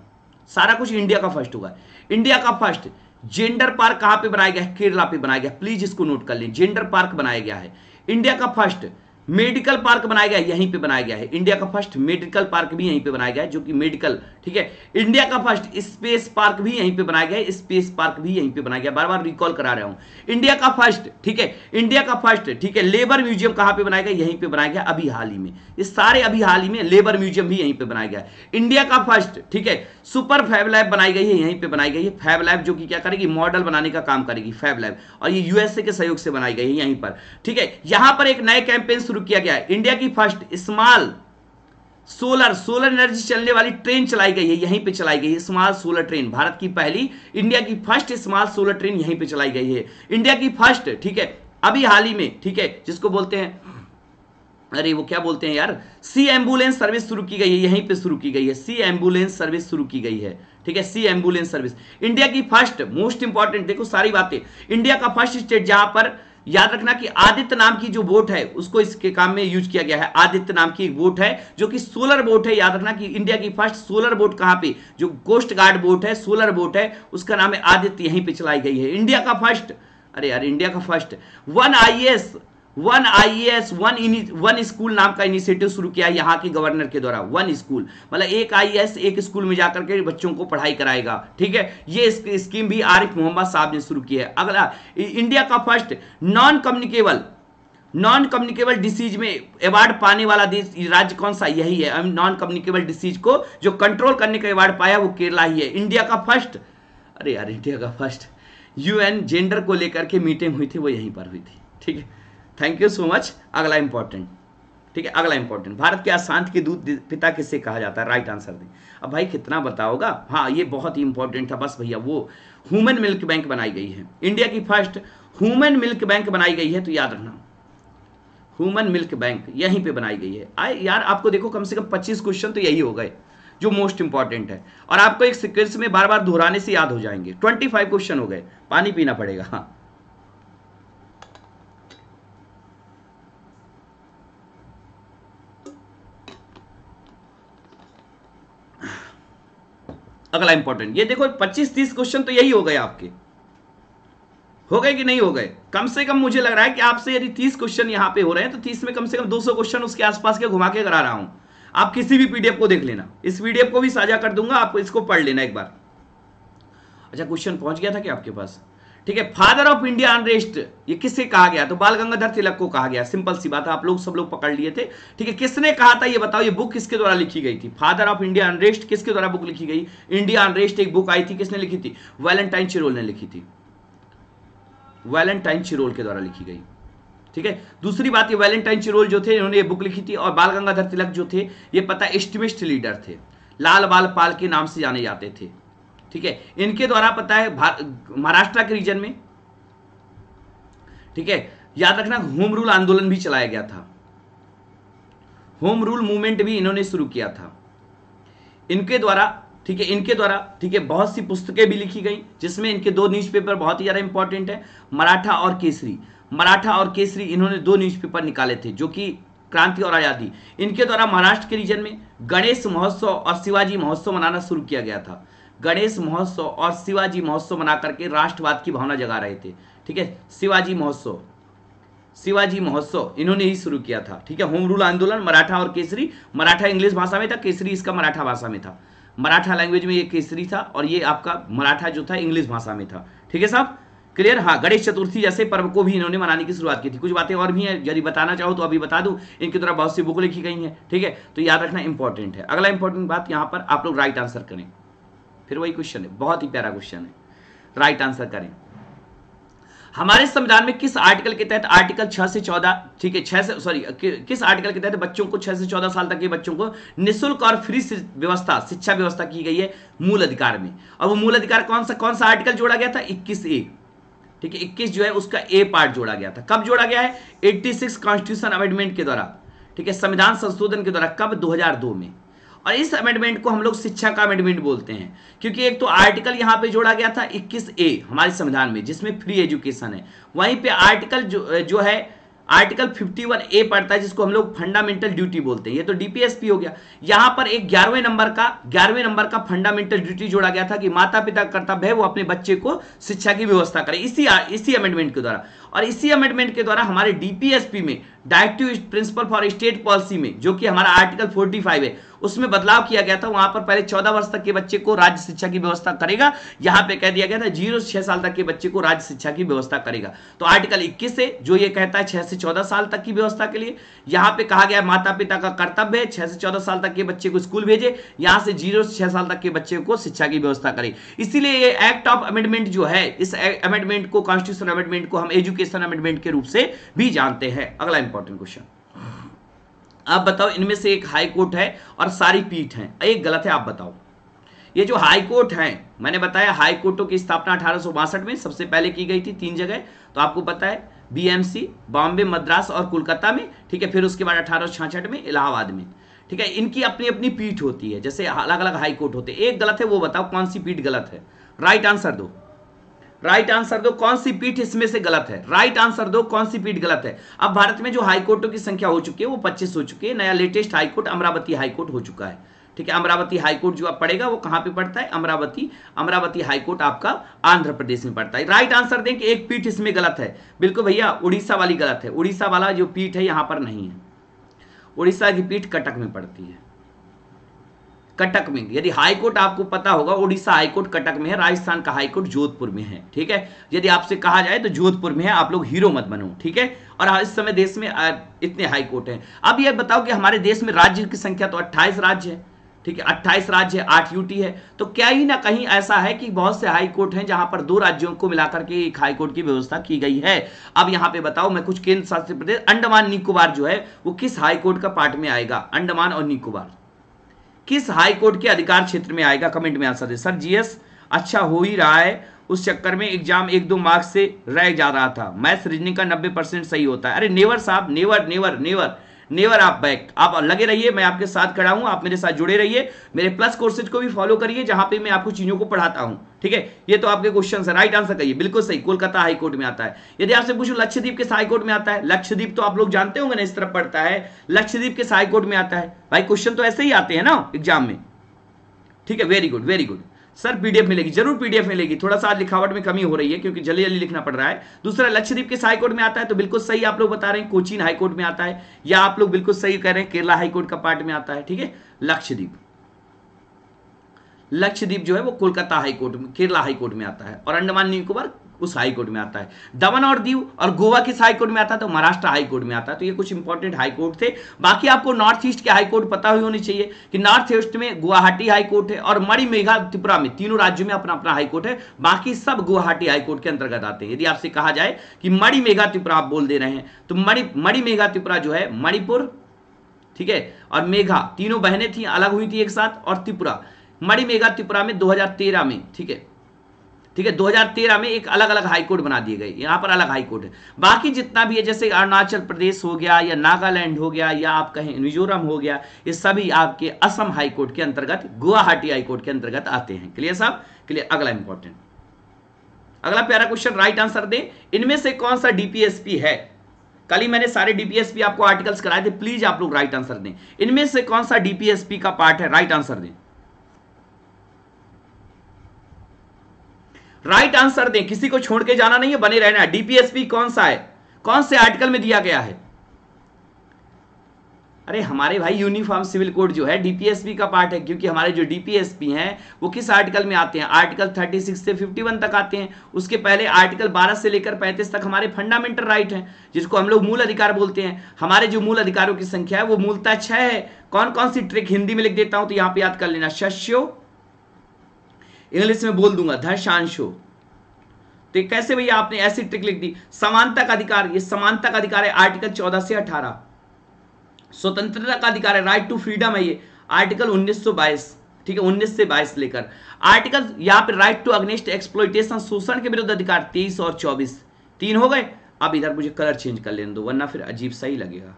सारा कुछ इंडिया का फर्स्ट होगा इंडिया का फर्स्ट जेंडर पार्क कहां पे बनाया गया है केरला पे बनाया गया प्लीज इसको नोट कर लें जेंडर पार्क बनाया गया है इंडिया का फर्स्ट मेडिकल पार्क बनाया गया यहीं पे बनाया गया है इंडिया का फर्स्ट मेडिकल पार्क भी यहीं पे बनाया गया है जो कि मेडिकल ठीक है इंडिया का फर्स्ट स्पेस पार्क भी यहीं पे बनाया गया है स्पेस पार्क भी यहीं पे बनाया गया बार बार रिकॉल करा रहा हूं इंडिया का फर्स्ट ठीक है इंडिया का फर्स्ट ठीक है लेबर म्यूजियम कहां पर बनाया गया यहीं पर बनाया गया अभी हाल ही में ये सारे अभी हाल ही में लेबर म्यूजियम भी यहीं पर बनाया गया इंडिया का फर्स्ट ठीक है सुपर फैब लैब बनाई गई है यहीं पर बनाई गई है फैब लैब जो कि क्या करेगी मॉडल बनाने का काम करेगी फैब लैब और ये यूएसए के सहयोग से बनाई गई है यहीं पर ठीक है यहां पर एक नए कैंपेन शुरू किया गया है इंडिया की first small solar solar energy चलने वाली ट्रेन चलाई गई है यहीं पे चलाई गई है स्मॉल सोलर ट्रेन भारत की पहली इंडिया की फर्स्ट स्मॉल सोलर ट्रेन यहीं पे चलाई गई है इंडिया की फर्स्ट ठीक है अभी हाल ही में ठीक है जिसको बोलते हैं अरे वो क्या बोलते हैं यार सी एम्बुलेंस सर्विस शुरू की गई है यहीं पे शुरू की गई है सी एम्बुलेंस सर्विस शुरू की गई है ठीक है सी एम्बुलेंस सर्विस इंडिया की फर्स्ट मोस्ट इंपॉर्टेंट देखो सारी बातें इंडिया का फर्स्ट स्टेट जहां पर याद रखना कि आदित्य नाम की जो बोट है उसको इसके काम में यूज किया गया है आदित्य नाम की एक बोट है जो कि सोलर बोट है याद रखना कि इंडिया की फर्स्ट सोलर बोट कहां पे जो कोस्ट गार्ड बोट है सोलर बोट है उसका नाम है आदित्य यहीं पे चलाई गई है इंडिया का फर्स्ट अरे यार इंडिया का first one I one I S one one school नाम का इनिशिएटिव शुरू किया यहाँ के गवर्नर के द्वारा वन स्कूल मतलब एक एस एक स्कूल में जाकर के बच्चों को पढ़ाई कराएगा ठीक है ये स्कीम भी आरिफ मोहम्मद साहब ने शुरू किया है अगला इंडिया का first non communicable non communicable disease में अवार्ड पाने वाला देश राज्य कौन सा यही है नॉन कम्युनिकेबल डिसीज को जो कंट्रोल करने का अवार्ड पाया वो केरला ही है इंडिया का फर्स्ट अरे यार इंडिया का फर्स्ट यूएन जेंडर को लेकर के मीटिंग हुई थी वो यहीं पर हुई थी ठीक है थैंक यू सो मच अगला इंपॉर्टेंट ठीक है अगला इंपॉर्टेंट भारत के अशांत के दूध पिता किससे कहा जाता है राइट आंसर दें अब भाई कितना बताओगा हाँ ये बहुत ही इंपॉर्टेंट था बस भैया वो ह्यूमन मिल्क बैंक बनाई गई है इंडिया की फर्स्ट ह्यूमन मिल्क बैंक बनाई गई है तो याद रखना ह्यूमन मिल्क बैंक यहीं पे बनाई गई है आए यार आपको देखो कम से कम 25 क्वेश्चन तो यही हो गए जो मोस्ट इंपॉर्टेंट है और आपको एक सिक्वेंस में बार बार दोहराने से याद हो जाएंगे 25 क्वेश्चन हो गए पानी पीना पड़ेगा हाँ अगला इंपॉर्टेंट ये देखो 25-30 क्वेश्चन तो यही हो गए आपके हो गए कि नहीं हो गए कम से कम मुझे लग रहा है कि आपसे यदि 30 क्वेश्चन यहां पे हो रहे हैं तो 30 में कम से कम 200 क्वेश्चन उसके आसपास के घुमा के करा रहा हूं आप किसी भी पीडीएफ को देख लेना इस पीडीएफ को भी साझा कर दूंगा आपको इसको पढ़ लेना एक बार अच्छा क्वेश्चन पहुंच गया था क्या आपके पास ठीक है फादर ऑफ इंडिया अनरेस्ट ये किससे कहा गया तो बाल गंगाधर तिलक को कहा गया सिंपल सी बात है आप लोग सब लोग पकड़ लिए थे ठीक है किसने कहा था ये बताओ ये बुक किसके द्वारा लिखी गई थी फादर ऑफ इंडिया अनरेस्ट किसके द्वारा बुक लिखी गई इंडिया अनरेस्ट एक बुक आई थी किसने लिखी थी वैलेंटाइन चिरोल ने लिखी थी वैलेंटाइन चिरोल के द्वारा लिखी गई ठीक है दूसरी बात ये वैलेंटाइन चिरोल जो थे इन्होंने ये बुक लिखी थी और बाल गंगाधर तिलक जो थे ये पता एस्टिमिस्ट लीडर थे लाल बाल पाल के नाम से जाने जाते थे ठीक है इनके द्वारा पता है महाराष्ट्र के रीजन में ठीक है याद रखना होम रूल आंदोलन भी चलाया गया था होम रूल मूवमेंट भी इन्होंने शुरू किया था इनके द्वारा ठीक है इनके द्वारा ठीक है बहुत सी पुस्तकें भी लिखी गई जिसमें इनके दो न्यूज़पेपर बहुत ही ज़्यादा इंपॉर्टेंट है मराठा और केसरी मराठा और केसरी इन्होंने दो न्यूज़पेपर निकाले थे जो कि क्रांति और आज़ादी इनके द्वारा महाराष्ट्र के रीजन में गणेश महोत्सव और शिवाजी महोत्सव मनाना शुरू किया गया था गणेश महोत्सव और शिवाजी महोत्सव मना करके राष्ट्रवाद की भावना जगा रहे थे ठीक है शिवाजी महोत्सव शिवाजी महोत्सव इन्होंने ही शुरू किया था ठीक है होम रूल आंदोलन मराठा और केसरी मराठा इंग्लिश भाषा में था केसरी इसका मराठा भाषा में था मराठा लैंग्वेज में ये केसरी था और ये आपका मराठा जो था इंग्लिश भाषा में था ठीक है साहब क्लियर हाँ गणेश चतुर्थी जैसे पर्व को भी इन्होंने मनाने की शुरुआत की थी कुछ बातें और भी हैं यदि बताना चाहो तो अभी बता दूं इनके द्वारा बहुत सी बुक लिखी गई हैं ठीक है तो याद रखना इंपॉर्टेंट है अगला इंपॉर्टेंट बात यहाँ पर आप लोग राइट आंसर करें फिर वही क्वेश्चन है बहुत ही प्यारा क्वेश्चन है राइट आंसर करें हमारे संविधान में किस आर्टिकल के तहत आर्टिकल 6 से 14 ठीक है 6 से सॉरी कि, किस आर्टिकल के तहत बच्चों को 6 से 14 साल तक के बच्चों को निशुल्क और फ्री व्यवस्था शिक्षा व्यवस्था की गई है मूल अधिकार में और वो मूल अधिकार कौन सा कौन सा आर्टिकल जोड़ा गया था इक्कीस ए ठीक है इक्कीस जो है उसका ए पार्ट जोड़ा गया था कब जोड़ा गया है एट्टी कॉन्स्टिट्यूशन अमेंडमेंट के द्वारा ठीक है संविधान संशोधन के द्वारा कब दो में और इस अमेंडमेंट को हम लोग शिक्षा का अमेंडमेंट बोलते हैं क्योंकि एक तो आर्टिकल यहाँ पे जोड़ा गया था 21 ए हमारे संविधान में जिसमें फ्री एजुकेशन है वहीं पे आर्टिकल जो जो है आर्टिकल 51 ए पड़ता है जिसको हम लोग फंडामेंटल ड्यूटी बोलते हैं ये तो डीपीएसपी हो गया यहाँ पर एक ग्यारहवें नंबर का ग्यारहवें नंबर का फंडामेंटल ड्यूटी जोड़ा गया था कि माता पिता कर्तव्य है वो अपने बच्चे को शिक्षा की व्यवस्था करें इसी इसी अमेंडमेंट के द्वारा और इसी अमेंडमेंट के द्वारा हमारे डीपीएसपी में directive principle for state policy में जो कि हमारा आर्टिकल 45 है उसमें बदलाव किया गया था वहां पर पहले 14 वर्ष तक के बच्चे को राज्य शिक्षा की व्यवस्था करेगा यहां पे कह दिया गया था जीरो से छह साल तक के बच्चे को राज्य शिक्षा की व्यवस्था करेगा तो आर्टिकल 21 है जो ये कहता है छह से चौदह साल तक की व्यवस्था के लिए यहाँ पे कहा गया माता पिता का कर्तव्य है छह से चौदह साल तक के बच्चे को स्कूल भेजे यहाँ से जीरो से छह साल तक के बच्चे को शिक्षा की व्यवस्था करे इसीलिए एक्ट ऑफ अमेंडमेंट जो है इस अमेंडमेंट को कॉन्स्टिट्यूशन अमेंडमेंट को हम एजुकेशन एप्लीकेशन अमेंडमेंट के रूप से भी जानते हैं अगला इंपॉर्टेंट क्वेश्चन आप बताओ इनमें से एक हाई कोर्ट है और सारी पीठ है एक गलत है आप बताओ ये जो हाई कोर्ट है मैंने बताया हाई कोर्टों की स्थापना अठारह में सबसे पहले की गई थी तीन जगह तो आपको पता है बीएमसी बॉम्बे मद्रास और कोलकाता में ठीक है फिर उसके बाद अठारह में इलाहाबाद में ठीक है इनकी अपनी अपनी पीठ होती है जैसे अलग अलग हाई कोर्ट होते हैं एक गलत है वो बताओ कौन सी पीठ गलत है राइट आंसर दो राइट आंसर दो कौन सी पीठ इसमें से गलत है राइट आंसर दो कौन सी पीठ गलत है अब भारत में जो हाईकोर्टों की संख्या हो चुकी है वो पच्चीस हो चुकी है नया लेटेस्ट हाईकोर्ट अमरावती हाईकोर्ट हो चुका है ठीक है अमरावती हाईकोर्ट जो आप पड़ेगा वो कहाँ पे पड़ता है अमरावती अमरावती हाईकोर्ट आपका आंध्र प्रदेश में पड़ता है राइट आंसर दें कि एक पीठ इसमें गलत है बिल्कुल भैया उड़ीसा वाली गलत है उड़ीसा वाला जो पीठ है यहाँ पर नहीं है उड़ीसा की पीठ कटक में पड़ती है कटक में यदि हाई कोर्ट आपको पता होगा ओडिशा हाई कोर्ट कटक में है राजस्थान का हाई कोर्ट जोधपुर में है ठीक है यदि आपसे कहा जाए तो जोधपुर में है आप लोग हीरो मत बनो ठीक है और इस समय देश में इतने हाई कोर्ट हैं अब यह बताओ कि हमारे देश में राज्य की संख्या तो अट्ठाईस राज्य है ठीक है अट्ठाईस राज्य है आठ यूटी है तो क्या ही ना कहीं ऐसा है कि बहुत से हाई कोर्ट हैं जहां पर दो राज्यों को मिलाकर के एक हाई कोर्ट की व्यवस्था की गई है अब यहां पे बताओ मैं कुछ केंद्र शासित प्रदेश अंडमान निकोबार जो है वो किस हाई कोर्ट का पार्ट में आएगा अंडमान और निकोबार किस हाई कोर्ट के अधिकार क्षेत्र में आएगा कमेंट में आंसर दे सर जीएस अच्छा हो ही रहा है उस चक्कर में एग्जाम एक दो मार्क्स से रह जा रहा था मैथ्स रीजनिंग का नब्बे परसेंट सही होता है अरे नेवर साहब नेवर नेवर नेवर नेवर आप बैक आप लगे रहिए मैं आपके साथ खड़ा हूं आप मेरे साथ जुड़े रहिए मेरे प्लस कोर्सेज को भी फॉलो करिए जहां पे मैं आपको चीज़ों को पढ़ाता हूं ठीक है ये तो आपके क्वेश्चन है राइट आंसर कहिए बिल्कुल सही कोलकाता हाईकोर्ट में आता है यदि आपसे पूछो लक्ष्यदीप किस हाईकोर्ट में आता है लक्ष्यदीप तो आप लोग जानते होंगे ना इस तरफ पढ़ता है लक्ष्यदीप किस हाईकोर्ट में आता है भाई क्वेश्चन तो ऐसे ही आते हैं ना एग्जाम में ठीक है very good very good sir PDF मिलेगी जरूर पीडीएफ मिलेगी थोड़ा सा लिखावट में कमी हो रही है क्योंकि जल्दी जल्दी लिखना पड़ रहा है दूसरा लक्षद्वीप किस हाईकोर्ट में आता है तो बिल्कुल सही आप लोग बता रहे हैं कोचीन हाईकोर्ट में आता है या आप लोग बिल्कुल सही कह रहे हैं केरला हाईकोर्ट का पार्ट में आता है ठीक है लक्षद्वीप लक्षद्वीप जो है वो कोलकाता हाईकोर्ट में केरला हाईकोर्ट में आता है और अंडमान निकोबार उस हाई कोर्ट में आता है दमन और दीव और गोवा किस हाई कोर्ट में आता है तो महाराष्ट्र हाई कोर्ट में आता है तो ये कुछ इंपॉर्टेंट हाई कोर्ट थे बाकी आपको नॉर्थ ईस्ट के हाई कोर्ट पता हुई होनी चाहिए कि नॉर्थ ईस्ट में गुवाहाटी हाई कोर्ट है और मणि मेघा त्रिपुरा में तीनों राज्यों में अपना अपना हाईकोर्ट है बाकी सब गुवाहाटी हाईकोर्ट के अंतर्गत आते हैं यदि आपसे कहा जाए कि मणि मेघा त्रिपुरा आप बोल दे रहे हैं तो मणि मणि मेघा त्रिपुरा जो है मणिपुर ठीक है और मेघा तीनों बहनें थी अलग हुई थी एक साथ और त्रिपुरा मणिमेघा त्रिपुरा में 2013 में ठीक है ठीक है 2013 में एक अलग अलग हाईकोर्ट बना दिए गए यहाँ पर अलग हाईकोर्ट है बाकी जितना भी है जैसे अरुणाचल प्रदेश हो गया या नागालैंड हो गया या आप कहें मिजोरम हो गया ये सभी आपके असम हाईकोर्ट के अंतर्गत गुवाहाटी हाईकोर्ट के अंतर्गत आते हैं क्लियर साहब क्लियर अगला इंपॉर्टेंट अगला प्यारा क्वेश्चन राइट आंसर दें इनमें से कौन सा डीपीएसपी है कल ही मैंने सारे डीपीएसपी आपको आर्टिकल्स कराए थे प्लीज आप लोग राइट आंसर दें इनमें से कौन सा डीपीएसपी का पार्ट है राइट आंसर दें राइट आंसर दें किसी को छोड़ के जाना नहीं है बने रहना डीपीएसपी कौन सा है कौन से आर्टिकल में दिया गया है अरे हमारे भाई यूनिफॉर्म सिविल कोड जो है डीपीएसपी का पार्ट है क्योंकि हमारे जो डीपीएसपी हैं वो किस आर्टिकल में आते हैं आर्टिकल 36 से 51 तक आते हैं उसके पहले आर्टिकल 12 से लेकर 35 तक हमारे फंडामेंटल राइट हैं जिसको हम लोग मूल अधिकार बोलते हैं हमारे जो मूल अधिकारों की संख्या है वो मूलता छह है कौन कौन सी ट्रिक हिंदी में लिख देता हूं तो यहाँ पे याद कर लेना शस्यो इंग्लिश में बोल दूंगा धर्षांशु तो कैसे भैया आपने ऐसी ट्रिक लिख दी समानता का अधिकार ये समानता का अधिकार है आर्टिकल चौदह से अठारह स्वतंत्रता का अधिकार है राइट टू फ्रीडम है ये आर्टिकल 1922 ठीक है 19 से 22 लेकर आर्टिकल यहां पर राइट टू अग्नेस्ट एक्सप्लोइटेशन शोषण के विरुद्ध अधिकार 23 और 24 तीन हो गए अब इधर मुझे कलर चेंज कर लेने दो वरना फिर अजीब सा ही लगेगा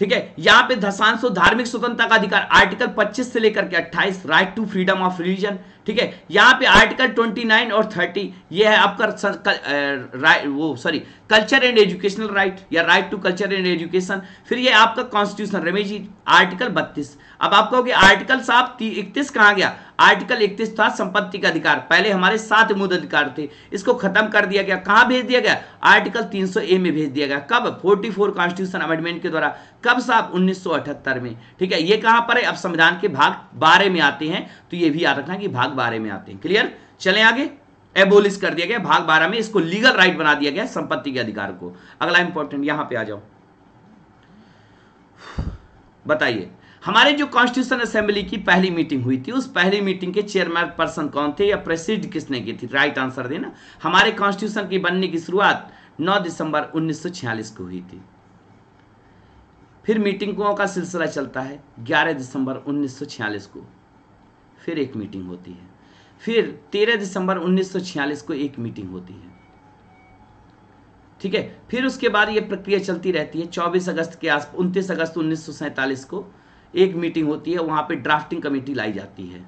ठीक है यहां पे दशांशो धार्मिक स्वतंत्रता का अधिकार आर्टिकल 25 से लेकर के 28 right to freedom of religion ठीक है यहाँ पे आर्टिकल 29 और 30 ये है आपका राइट वो sorry culture and educational right या right to culture and education फिर ये आपका रमेश रेमेजी आर्टिकल बत्तीस अब आप कहोगे आर्टिकल साहब इकतीस कहां गया आर्टिकल इकतीस था संपत्ति का अधिकार पहले हमारे सात मूल अधिकार थे इसको खत्म कर दिया गया कहां भेज दिया गया आर्टिकल 300 ए में भेज दिया गया कब 44 कॉन्स्टिट्यूशन अमेंडमेंट के द्वारा कब साहब 1978 में ठीक है ये कहां पर है अब संविधान के भाग बारह में आते हैं तो ये भी याद रखना कि भाग बारह में आते हैं क्लियर चले आगे एबोलिस कर दिया गया भाग बारह में इसको लीगल राइट बना दिया गया संपत्ति के अधिकार को अगला इंपॉर्टेंट यहां पे आ जाओ बताइए हमारे जो कॉन्स्टिट्यूशन असेंबली की पहली मीटिंग हुई थी उस पहली मीटिंग के चेयरमैन पर्सन कौन थे या प्रेसिड किसने की थी राइट आंसर देना हमारे कॉन्स्टिट्यूशन की बनने की शुरुआत 9 दिसंबर 1946 को हुई थी फिर मीटिंगों का सिलसिला चलता है 11 दिसंबर 1946 को फिर एक मीटिंग होती है फिर 13 दिसंबर 1946 को एक मीटिंग होती है ठीक है फिर उसके बाद ये प्रक्रिया चलती रहती है 24 अगस्त के आस उनतीस अगस्त उन्नीस को एक मीटिंग होती है वहाँ पे ड्राफ्टिंग कमेटी लाई जाती है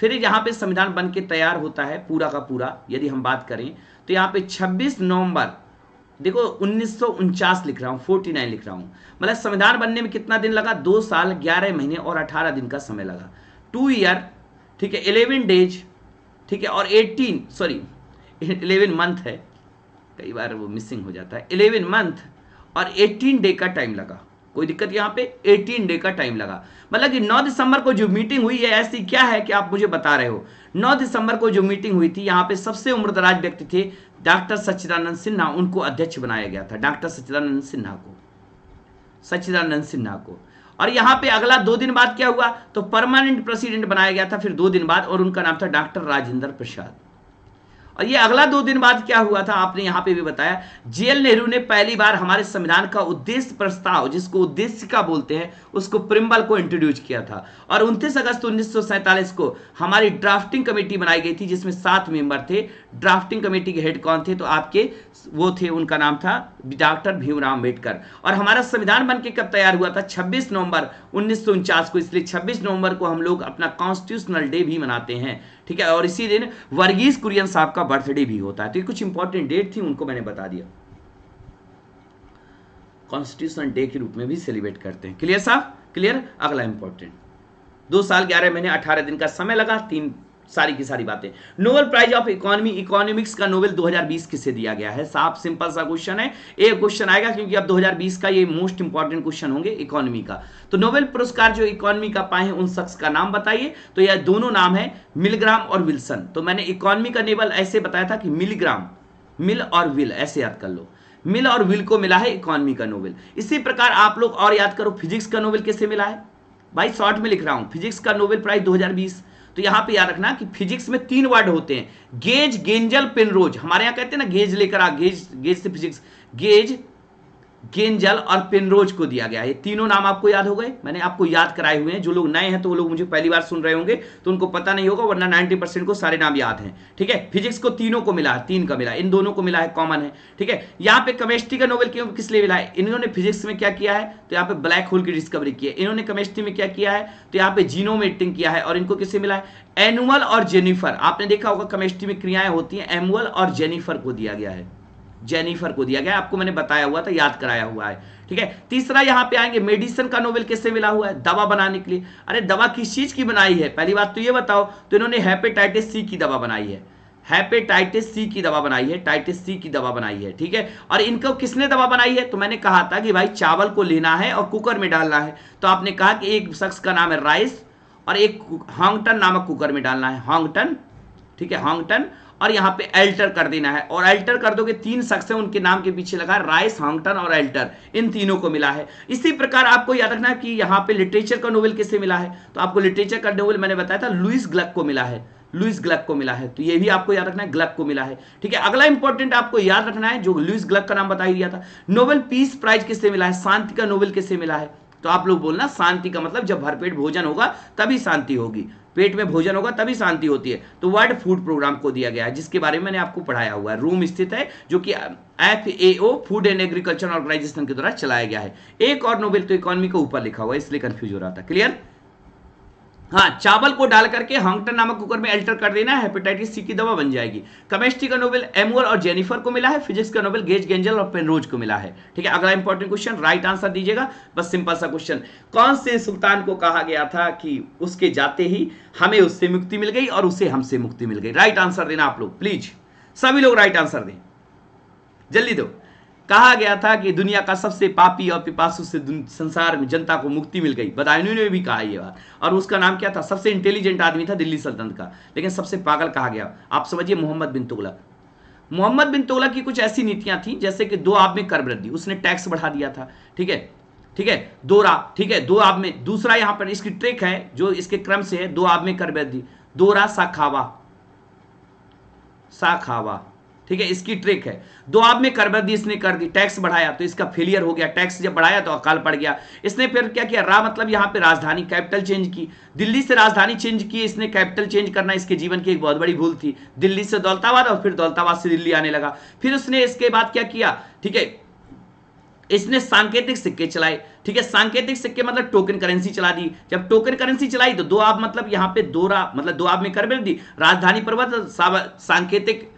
फिर यहाँ पे संविधान बन के तैयार होता है पूरा का पूरा यदि हम बात करें तो यहाँ पे 26 नवंबर देखो उन्नीस लिख रहा हूँ 49 लिख रहा हूँ मतलब संविधान बनने में कितना दिन लगा दो साल ग्यारह महीने और अठारह दिन का समय लगा टू ईयर ठीक है इलेवन डेज ठीक है और एटीन सॉरी एलेवन मंथ है कई बार वो मिसिंग हो जाता है इलेवन मंथ और एटीन डे का टाइम लगा कोई दिक्कत यहाँ पे 18 डे का टाइम लगा मतलब कि 9 दिसंबर को जो मीटिंग हुई है ऐसी क्या है कि आप मुझे बता रहे हो 9 दिसंबर को जो मीटिंग हुई थी यहाँ पे सबसे उम्रदराज व्यक्ति थे डॉक्टर सच्चिदानंद सिन्हा उनको अध्यक्ष बनाया गया था डॉक्टर सच्चिदानंद सिन्हा को सच्चिदानंद सिन्हा को और यहाँ पे अगला दो दिन बाद क्या हुआ तो परमानेंट प्रेसिडेंट बनाया गया था फिर दो दिन बाद और उनका नाम था डॉक्टर राजेंद्र प्रसाद और ये अगला दो दिन बाद क्या हुआ था आपने यहाँ पे भी बताया जेएल नेहरू ने पहली बार हमारे संविधान का उद्देश्य प्रस्ताव जिसको उद्देश्य का बोलते हैं उसको प्रिंबल को इंट्रोड्यूस किया था और 29 अगस्त उन्नीस को हमारी ड्राफ्टिंग कमेटी बनाई गई थी जिसमें सात मेंबर थे ड्राफ्टिंग कमेटी के हेड कौन थे तो आपके वो थे उनका नाम था डॉक्टर भीमराव अम्बेडकर और हमारा संविधान बन कब तैयार हुआ था छब्बीस नवंबर उन्नीस को इसलिए छब्बीस नवंबर को हम लोग अपना कॉन्स्टिट्यूशनल डे भी मनाते हैं ठीक है और इसी दिन वर्गीज कुरियन साहब का बर्थडे भी होता है तो ये कुछ इंपॉर्टेंट डेट थी उनको मैंने बता दिया कॉन्स्टिट्यूशन डे के रूप में भी सेलिब्रेट करते हैं क्लियर साहब क्लियर अगला इंपॉर्टेंट दो साल ग्यारह महीने अठारह दिन का समय लगा तीन सारी की सारी बातें Nobel prize of economy economics का नोबेल 2020 किसे दिया गया है साफ सिंपल सा क्वेश्चन है एक क्वेश्चन आएगा क्योंकि अब 2020 का ये मोस्ट इंपॉर्टेंट क्वेश्चन होंगे इकोनॉमी का तो नोबेल पुरस्कार जो इकोनॉमी का पाए हैं उन शख्स का नाम बताइए तो यह दोनों नाम है मिलग्राम और विल्सन तो मैंने इकोनॉमी का नेबल ऐसे बताया था कि मिलग्राम मिल और विल ऐसे याद कर लो मिल और विल को मिला है इकोनॉमी का नोबेल इसी प्रकार आप लोग और याद करो फिजिक्स का नोबेल कैसे मिला है भाई शॉर्ट में लिख रहा हूं फिजिक्स का नोबेल प्राइज तो यहां पे याद रखना कि फिजिक्स में तीन वर्ड होते हैं गेज गेंजल पेनरोज हमारे यहां कहते हैं ना गेज लेकर आ गेज गेज से फिजिक्स गेज गेंजल और पेनरोज को दिया गया है तीनों नाम आपको याद हो गए मैंने आपको याद कराए हुए हैं जो लोग नए हैं तो वो लोग मुझे पहली बार सुन रहे होंगे तो उनको पता नहीं होगा वरना 90 परसेंट को सारे नाम याद हैं ठीक है फिजिक्स को तीनों को मिला है तीन का मिला इन दोनों को मिला है कॉमन है ठीक है यहाँ पे केमिस्ट्री का नोबेल क्यों किस लिए मिला है इन्होंने फिजिक्स में क्या किया है तो यहाँ पे ब्लैक होल की डिस्कवरी की है इन्होंने केमिस्ट्री में क्या किया है तो यहाँ पे जीनो मेटिंग किया है और इनको किससे मिला है एनुअल और जेनिफर आपने देखा होगा केमिस्ट्री में क्रियाएं होती हैं एनुअल और जेनिफर को दिया गया है जेनिफर को दिया गया आपको मैंने बताया हुआ था याद कराया हुआ है ठीक है तीसरा यहां पे आएंगे मेडिसिन का नोबेल किससे मिला हुआ है दवा बनाने के लिए अरे दवा किस चीज की बनाई है पहली बात तो ये बताओ तो इन्होंने हेपेटाइटिस सी की दवा बनाई है हेपेटाइटिस सी की दवा बनाई है टाइटिस सी की दवा बनाई है ठीक है और इनको किसने दवा बनाई है तो मैंने कहा था कि भाई चावल को लेना है और कुकर में डालना है तो आपने कहा कि एक शख्स का नाम है राइस और एक हॉन्गटन नामक कुकर में डालना है हॉन्गटन ठीक है हॉन्गटन और यहाँ पे एल्टर कर देना है और एल्टर कर दोगे तीन शख्स हैं उनके नाम के पीछे लगा राइस हॉन्गटन और एल्टर इन तीनों को मिला है इसी प्रकार आपको याद रखना है कि यहाँ पे लिटरेचर का नोवेल किससे मिला है तो आपको लिटरेचर का नोवेल मैंने बताया था लुइस ग्लक को मिला है लुइस ग्लक को मिला है तो ये भी आपको याद रखना है ग्लक को मिला है ठीक है अगला इंपॉर्टेंट आपको याद रखना है जो लुइस ग्लक का नाम बता ही दिया था नोबेल पीस प्राइज किससे मिला है शांति का नोबेल किससे मिला है तो आप लोग बोलना शांति का मतलब जब भरपेट भोजन होगा तभी शांति होगी पेट में भोजन होगा तभी शांति होती है तो वर्ल्ड फूड प्रोग्राम को दिया गया है जिसके बारे में मैंने आपको पढ़ाया हुआ है रूम स्थित है जो कि F A O food and agriculture organisation के द्वारा चलाया गया है एक और नोबेल तो इकोनॉमी को ऊपर लिखा हुआ है इसलिए कंफ्यूज हो रहा था क्लियर हाँ चावल को डाल करके हंगटन नामक कुकर में अल्टर कर देना है हेपेटाइटिस सी की दवा बन जाएगी केमिस्ट्री का नोबेल एमवर और जेनिफर को मिला है फिजिक्स का नोबेल गेज गेंजल और पेनरोज को मिला है ठीक है अगला इंपॉर्टेंट क्वेश्चन राइट आंसर दीजिएगा बस सिंपल सा क्वेश्चन कौन से सुल्तान को कहा गया था कि उसके जाते ही हमें उससे मुक्ति मिल गई और उसे हमसे मुक्ति मिल गई राइट आंसर देना आप लोग प्लीज सभी लोग राइट आंसर दें जल्दी दो कहा गया था कि दुनिया का सबसे पापी और पिपासु से संसार में जनता को मुक्ति मिल गई बदायूनी ने भी कहा यह बात और उसका नाम क्या था सबसे इंटेलिजेंट आदमी था दिल्ली सल्तनत का लेकिन सबसे पागल कहा गया आप समझिए मोहम्मद बिन तुगलक मोहम्मद बिन तुगलक की कुछ ऐसी नीतियां थी जैसे कि दो आप में कर वृद्धि उसने टैक्स बढ़ा दिया था ठीक है ठीक है दो रा ठीक है दो आप में दूसरा यहां पर इसकी ट्रिक है जो इसके क्रम से है दो आप में कर वृद्धि दो रा साखावा साखावा ठीक है इसकी ट्रिक है दो आप में कर दी इसने कर दी टैक्स बढ़ाया तो इसका फेलियर हो गया टैक्स जब बढ़ाया तो अकाल पड़ गया इसने फिर क्या किया रा मतलब यहां पे राजधानी कैपिटल चेंज की दिल्ली से राजधानी चेंज की इसने कैपिटल चेंज करना इसके जीवन की एक बहुत बड़ी भूल थी दिल्ली से दौलताबाद और फिर दौलताबाद से दिल्ली आने लगा फिर उसने इसके बाद क्या किया ठीक है इसने सांकेतिक सिक्के चलाए ठीक है सांकेतिक सिक्के मतलब टोकन करेंसी चला दी जब टोकन करेंसी चलाई तो दो आप मतलब यहां पे दो रा मतलब दो आप में कर दी राजधानी पर्वत सांकेतिक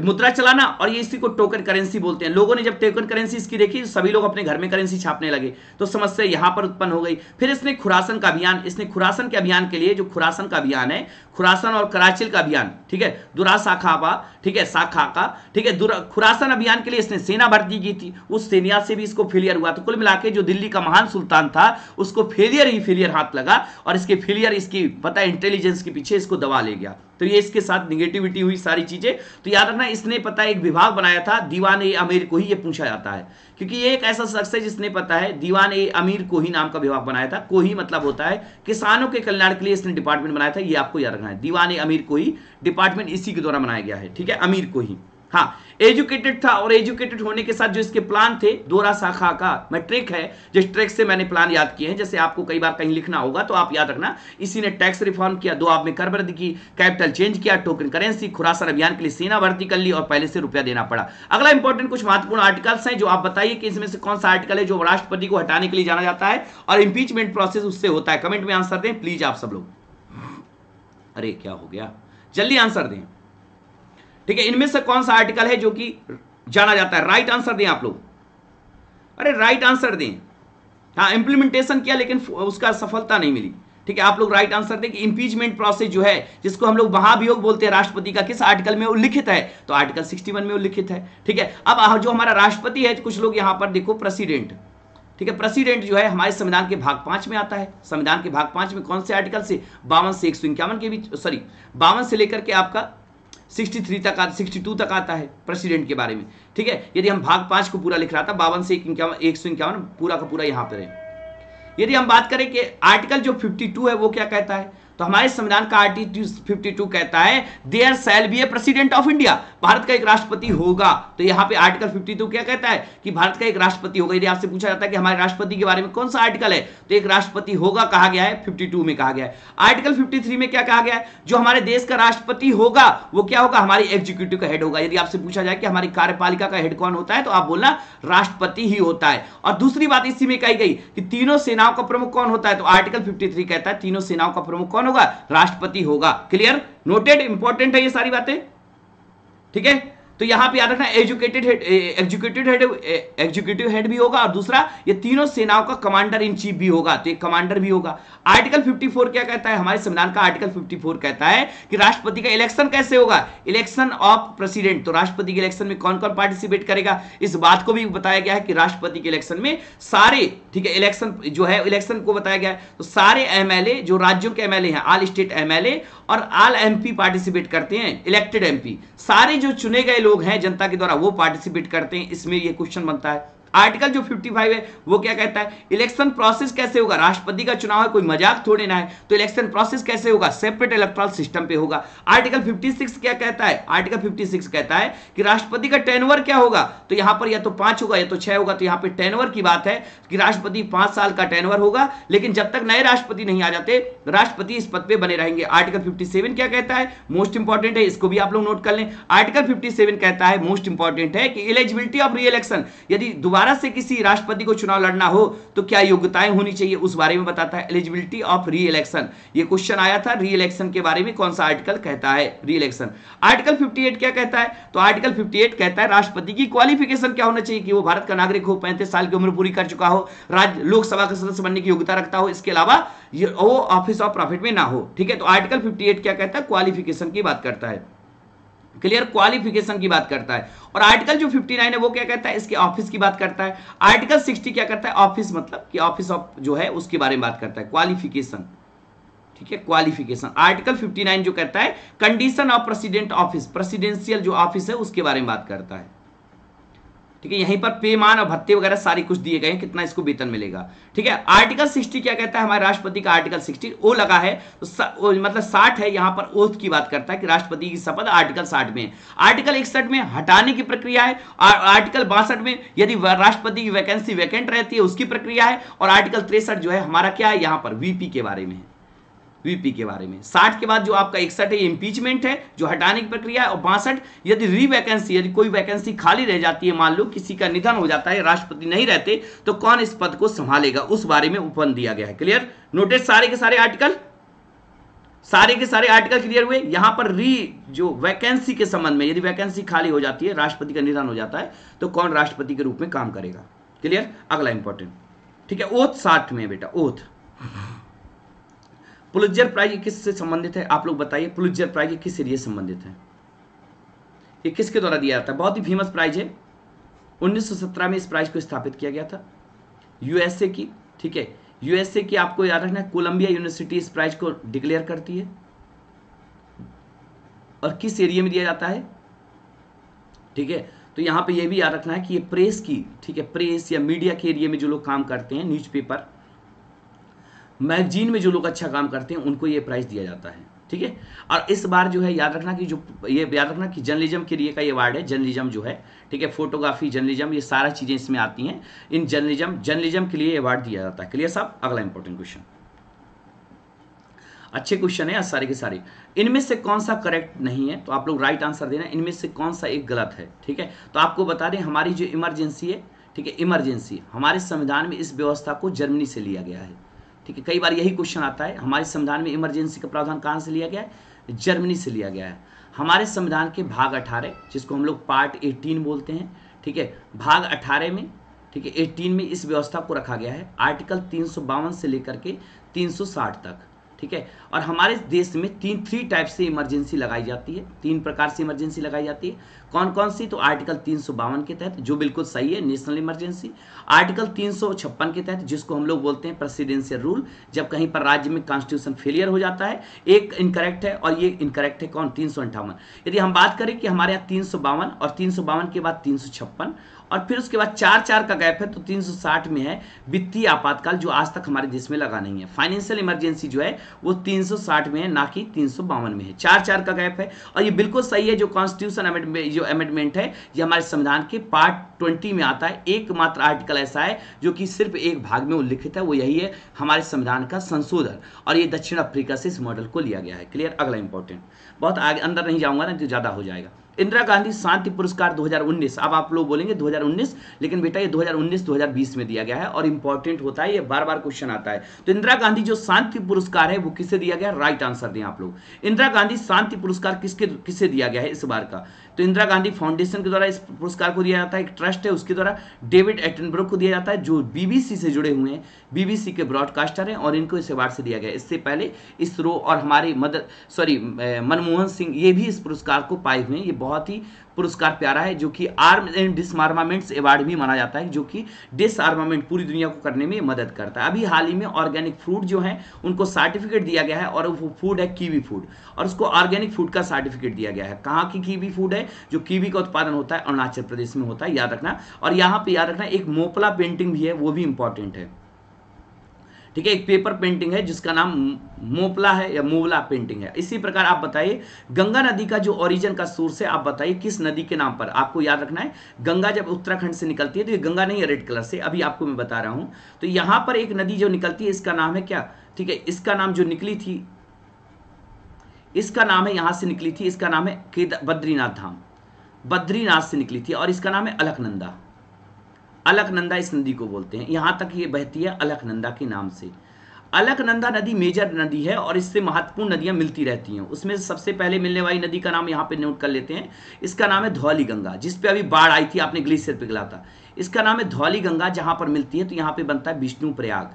मुद्रा चलाना और ये इसी को टोकन करेंसी बोलते हैं लोगों ने जब टोकन करेंसी इसकी देखी सभी लोग अपने घर में करेंसी छापने लगे तो समस्या यहां पर उत्पन्न हो गई फिर इसने खुरासन का अभियान इसने खुरासन के अभियान के लिए जो खुरासन का अभियान है खुरासन और कराचिल का अभियान ठीक है दुरा शाखापा ठीक है शाखा का ठीक है खुरासन अभियान के लिए इसने सेना भर्ती की थी उस सेनिया से भी इसको फेलियर हुआ तो कुल मिला जो दिल्ली का महान सुल्तान था उसको फेलियर ही फेलियर हाथ लगा और इसके फेलियर इसकी पता इंटेलिजेंस के पीछे इसको दबा ले गया तो ये इसके साथ निगेटिविटी हुई सारी चीजें तो याद रखना इसने पता है एक विभाग बनाया था दीवान ए अमीर को ही ये पूछा जाता है क्योंकि ये एक ऐसा शख्स है जिसने पता है दीवान ए अमीर को ही नाम का विभाग बनाया था को ही मतलब होता है किसानों के कल्याण के लिए इसने डिपार्टमेंट बनाया था ये आपको याद रखना है दीवान ए अमीर को ही डिपार्टमेंट इसी के द्वारा बनाया गया है ठीक है अमीर को ही हाँ एजुकेटेड था और एजुकेटेड होने के साथ जो इसके प्लान थे दोरा शाखा का मैट्रिक है जिस ट्रैक से मैंने प्लान याद किए हैं जैसे आपको कई बार कहीं लिखना होगा तो आप याद रखना इसी ने टैक्स रिफॉर्म किया दो आप में कर वृद्धि की कैपिटल चेंज किया टोकन करेंसी खुरासन अभियान के लिए सेना भर्ती कर ली और पहले से रुपया देना पड़ा अगला इंपॉर्टेंट कुछ महत्वपूर्ण आर्टिकल्स हैं जो आप बताइए कि इसमें से कौन सा आर्टिकल है जो राष्ट्रपति को हटाने के लिए जाना जाता है और इंपीचमेंट प्रोसेस उससे होता है कमेंट में आंसर दें प्लीज आप सब लोग अरे क्या हो गया जल्दी आंसर दें ठीक है इनमें से कौन सा आर्टिकल है जो कि जाना जाता है राइट आंसर दें आप लोग अरे राइट आंसर दें हाँ इंप्लीमेंटेशन किया लेकिन उसका सफलता नहीं मिली ठीक है आप लोग राइट आंसर दें कि इंपीचमेंट प्रोसेस जो है जिसको हम लोग महाभियोग बोलते हैं राष्ट्रपति का किस आर्टिकल में उल्लिखित है तो आर्टिकल 61 में उल्लिखित है ठीक है अब जो हमारा राष्ट्रपति है कुछ लोग यहां पर देखो प्रेसिडेंट ठीक है प्रेसिडेंट जो है हमारे संविधान के भाग पांच में आता है संविधान के भाग पांच में कौन से आर्टिकल से बावन से एक के बीच सॉरी बावन से लेकर के आपका 63 तक आता 62 तक आता है प्रेसिडेंट के बारे में ठीक है यदि हम भाग पांच को पूरा लिख रहा था बावन से एक सौ इक्यावन पूरा का पूरा यहां पर है यदि हम बात करें कि आर्टिकल जो 52 है वो क्या कहता है तो हमारे संविधान का आर्टिकल 52 कहता है there shall be a president of India Bharat का एक राष्ट्रपति होगा तो यहां पे आर्टिकल 52 क्या कहता है कि भारत का एक राष्ट्रपति होगा यदि आपसे पूछा जाता है कि हमारे राष्ट्रपति के बारे में कौन सा आर्टिकल है तो एक राष्ट्रपति होगा कहा गया है फिफ्टी में कहा गया है आर्टिकल फिफ्टी में क्या कहा गया है जो हमारे देश का राष्ट्रपति होगा वो क्या होगा हमारे एग्जीक्यूटिव का हेड होगा यदि आपसे पूछा जाए कि हमारी कार्यपालिका का हेड कौन होता है तो आप बोलना राष्ट्रपति ही होता है और दूसरी बात इसी में कही गई कि तीनों सेनाओं का प्रमुख कौन होता है तो आर्टिकल 53 कहता है तीनों सेनाओं का प्रमुख कौन कौन होगा राष्ट्रपति होगा क्लियर नोटेड इंपॉर्टेंट है ये सारी बातें ठीक है तो यहां पे याद रखना educated head executive head executive head भी होगा और दूसरा ये तीनों सेनाओं का कमांडर इन चीफ भी होगा तो ये कमांडर भी होगा आर्टिकल 54 क्या कहता है हमारे संविधान का आर्टिकल 54 कहता है कि राष्ट्रपति का इलेक्शन कैसे होगा इलेक्शन ऑफ प्रेसिडेंट तो राष्ट्रपति के इलेक्शन में कौन कौन पार्टिसिपेट करेगा इस बात को भी बताया गया है कि राष्ट्रपति के इलेक्शन में सारे ठीक है इलेक्शन जो है इलेक्शन को बताया गया है तो सारे एमएलए जो राज्यों के एमएलए हैं ऑल स्टेट एमएलए और ऑल एमपी पार्टिसिपेट करते हैं इलेक्टेड एमपी सारे जो चुने गए लोग हैं जनता के द्वारा वो पार्टिसिपेट करते हैं इसमें ये क्वेश्चन बनता है आर्टिकल जो 55 है वो क्या कहता है इलेक्शन प्रोसेस कैसे होगा राष्ट्रपति का चुनाव है कोई मजाक थोड़े ना है तो इलेक्शन प्रोसेस कैसे होगा सेपरेट इलेक्ट्रॉल सिस्टम पे होगा आर्टिकल 56 क्या कहता है आर्टिकल 56 कहता है कि राष्ट्रपति का टेनवर क्या होगा तो यहां पर या तो पांच होगा या तो छह होगा तो यहां पर टेनवर की बात है कि राष्ट्रपति पांच साल का टेनवर होगा लेकिन जब तक नए राष्ट्रपति नहीं आ जाते राष्ट्रपति इस पद पर बने रहेंगे आर्टिकल फिफ्टी क्या कहता है मोस्ट इंपॉर्टेंट है इसको भी आप लोग नोट कर लें आर्टिकल फिफ्टी कहता है मोस्ट इंपॉर्टेंट है कि एलिजिबिलिटी ऑफ री यदि दोबारा दोबारा से किसी राष्ट्रपति को चुनाव लड़ना हो तो क्या योग्यताएं होनी चाहिए उस बारे में बताता है एलिजिबिलिटी ऑफ री इलेक्शन ये क्वेश्चन आया था री इलेक्शन के बारे में कौन सा आर्टिकल कहता है री इलेक्शन आर्टिकल 58 क्या कहता है तो आर्टिकल 58 कहता है राष्ट्रपति की क्वालिफिकेशन क्या होना चाहिए कि वो भारत का नागरिक हो पैंतीस साल की उम्र पूरी कर चुका हो राज्य लोकसभा का सदस्य बनने की योग्यता रखता हो इसके अलावा वो ऑफिस ऑफ प्रॉफिट में ना हो ठीक है तो आर्टिकल फिफ्टी क्या कहता है क्वालिफिकेशन की बात करता है क्लियर क्वालिफिकेशन की बात करता है और आर्टिकल जो 59 है वो क्या कहता है इसके ऑफिस की बात करता है आर्टिकल 60 क्या करता है ऑफिस मतलब कि ऑफिस ऑफ जो है उसके बारे में बात करता है क्वालिफिकेशन ठीक है क्वालिफिकेशन आर्टिकल 59 जो कहता है condition of president office presidential जो ऑफिस है उसके बारे में बात करता है ठीक है यहीं पर पेमान और भत्ते वगैरह सारी कुछ दिए गए हैं कितना इसको वेतन मिलेगा ठीक है आर्टिकल 60 क्या कहता है हमारे राष्ट्रपति का आर्टिकल 60 ओ लगा है तो ओ, मतलब 60 है यहाँ पर ओथ की बात करता है कि राष्ट्रपति की शपथ आर्टिकल 60 में आर्टिकल इकसठ में हटाने की प्रक्रिया है और आर्टिकल बासठ में यदि राष्ट्रपति की वैकेंसी वैकेंट रहती है उसकी प्रक्रिया है और आर्टिकल तिरसठ जो है हमारा क्या है यहाँ पर वीपी के बारे में वीपी के बारे में साठ के बाद जो आपका इकसठ है इंपीचमेंट है जो हटाने की प्रक्रिया है और बासठ यदि री वैकेंसी यदि कोई वैकेंसी खाली रह जाती है मान लो किसी का निधन हो जाता है राष्ट्रपति नहीं रहते तो कौन इस पद को संभालेगा उस बारे में उपन दिया गया है क्लियर नोटिस सारे के सारे आर्टिकल सारे के सारे आर्टिकल क्लियर हुए यहां पर री जो वैकेंसी के संबंध में यदि वैकेंसी खाली हो जाती है राष्ट्रपति का निधन हो जाता है तो कौन राष्ट्रपति के रूप में काम करेगा क्लियर अगला इंपॉर्टेंट ठीक है ओथ साठ में बेटा ओथ पुलिजर प्राइज किससे संबंधित है आप लोग बताइए पुलिजर प्राइज किस एरिए संबंधित है ये किसके द्वारा दिया जाता है बहुत ही फेमस प्राइज है 1917 में इस प्राइज को स्थापित किया गया था यूएसए की ठीक है यूएसए की आपको याद रखना कोलंबिया यूनिवर्सिटी इस प्राइज को डिक्लेयर करती है और किस एरिया में दिया जाता है ठीक है तो यहां पे ये भी याद रखना है कि ये प्रेस की ठीक है प्रेस या मीडिया के एरिया में जो लोग काम करते हैं न्यूज़पेपर मैगजीन में जो लोग अच्छा काम करते हैं उनको ये प्राइज़ दिया जाता है ठीक है और इस बार जो है याद रखना कि जो ये याद रखना कि जर्नलिज्म के लिए का ये अवार्ड है जर्नलिज्म जो है ठीक है फोटोग्राफी जर्नलिज्म ये सारा चीज़ें इसमें आती हैं इन जर्नलिज्म जर्नलिज्म के लिए अवार्ड दिया जाता है क्लियर साहब अगला इंपॉर्टेंट क्वेश्चन अच्छे क्वेश्चन है सारे के सारे इनमें से कौन सा करेक्ट नहीं है तो आप लोग राइट आंसर देना इनमें से कौन सा एक गलत है ठीक है तो आपको बता दें हमारी जो इमरजेंसी है ठीक है इमरजेंसी हमारे संविधान में इस व्यवस्था को जर्मनी से लिया गया है ठीक है कई बार यही क्वेश्चन आता है हमारे संविधान में इमरजेंसी का प्रावधान कहाँ से लिया गया है जर्मनी से लिया गया है हमारे संविधान के भाग 18 जिसको हम लोग पार्ट 18 बोलते हैं ठीक है भाग 18 में ठीक है 18 में इस व्यवस्था को रखा गया है आर्टिकल तीन से लेकर के तीन तक ठीक है और हमारे देश में तीन थ्री टाइप से इमरजेंसी लगाई जाती है तीन प्रकार से इमरजेंसी लगाई जाती है कौन कौन सी तो आर्टिकल तीन के तहत जो बिल्कुल सही है नेशनल इमरजेंसी आर्टिकल तीन के तहत जिसको हम लोग बोलते हैं प्रेसिडेंशियल रूल जब कहीं पर राज्य में कॉन्स्टिट्यूशन फेलियर हो जाता है एक इनकरेक्ट है और ये इनकरेक्ट है कौन तीन यदि हम बात करें कि हमारे यहाँ तीन और तीन के बाद तीन और फिर उसके बाद चार चार का गैप है तो 360 में है वित्तीय आपातकाल जो आज तक हमारे देश में लगा नहीं है फाइनेंशियल इमरजेंसी जो है वो 360 में है ना कि तीन में है चार चार का गैप है और ये बिल्कुल सही है जो कॉन्स्टिट्यूशन जो अमेंडमेंट है ये हमारे संविधान के पार्ट ट्वेंटी में आता है एकमात्र आर्टिकल ऐसा है जो कि सिर्फ एक भाग में उल्लिखित है वो यही है हमारे संविधान का संशोधन और ये दक्षिण अफ्रीका से इस मॉडल को लिया गया है क्लियर अगला इंपॉर्टेंट बहुत आगे अंदर नहीं जाऊंगा ना तो ज़्यादा हो जाएगा इंदिरा गांधी शांति पुरस्कार 2019 अब आप लोग बोलेंगे 2019 लेकिन बेटा ये 2019 2020 में दिया गया है और इंपॉर्टेंट होता है ये बार बार क्वेश्चन आता है तो इंदिरा गांधी जो शांति पुरस्कार है वो किसे दिया गया राइट आंसर दें आप लोग इंदिरा गांधी शांति पुरस्कार किसके किसे दिया गया है इस बार का तो इंदिरा गांधी फाउंडेशन के द्वारा इस पुरस्कार को दिया जाता है एक ट्रस्ट है उसके द्वारा डेविड एटनब्रो को दिया जाता है जो बीबीसी से जुड़े हुए हैं बीबीसी के ब्रॉडकास्टर हैं और इनको इस अवार्ड से दिया गया इससे पहले इसरो और हमारे मदर सॉरी मनमोहन सिंह ये भी इस पुरस्कार को पाए हुए हैं ये बहुत ही पुरस्कार प्यारा है जो कि आर्म एंड डिसमार्मामेंट्स अवार्ड भी माना जाता है जो कि डिसआर्मामेंट पूरी दुनिया को करने में मदद करता है अभी हाल ही में ऑर्गेनिक फ्रूट जो है उनको सर्टिफिकेट दिया गया है और वो फूड है कीवी फूड और उसको ऑर्गेनिक फूड का सर्टिफिकेट दिया गया है कहाँ की कीवी फूड है जो कीवी का उत्पादन होता है अरुणाचल प्रदेश में होता है याद रखना और यहाँ पर याद रखना एक मोपला पेंटिंग भी है वो भी इंपॉर्टेंट है ठीक है एक पेपर पेंटिंग है जिसका नाम मोपला है या मोवला पेंटिंग है इसी प्रकार आप बताइए गंगा नदी का जो ओरिजिन का सोर्स है आप बताइए किस नदी के नाम पर आपको याद रखना है गंगा जब उत्तराखंड से निकलती है तो ये गंगा नहीं है रेड कलर से अभी आपको मैं बता रहा हूँ तो यहाँ पर एक नदी जो निकलती है इसका नाम है क्या ठीक है इसका नाम जो निकली थी इसका नाम है यहाँ से निकली थी इसका नाम है बद्रीनाथ धाम बद्रीनाथ से निकली थी और इसका नाम है अलकनंदा अलकनंदा इस नदी को बोलते हैं यहाँ तक ये बहती है अलकनंदा के नाम से अलकनंदा नदी मेजर नदी है और इससे महत्वपूर्ण नदियां मिलती रहती हैं उसमें सबसे पहले मिलने वाली नदी का नाम यहाँ पे नोट कर लेते हैं इसका नाम है धौली गंगा जिस पे अभी बाढ़ आई थी आपने ग्लेशियर पिघला था इसका नाम है धौली गंगा जहाँ पर मिलती है तो यहाँ पे बनता है विष्णु प्रयाग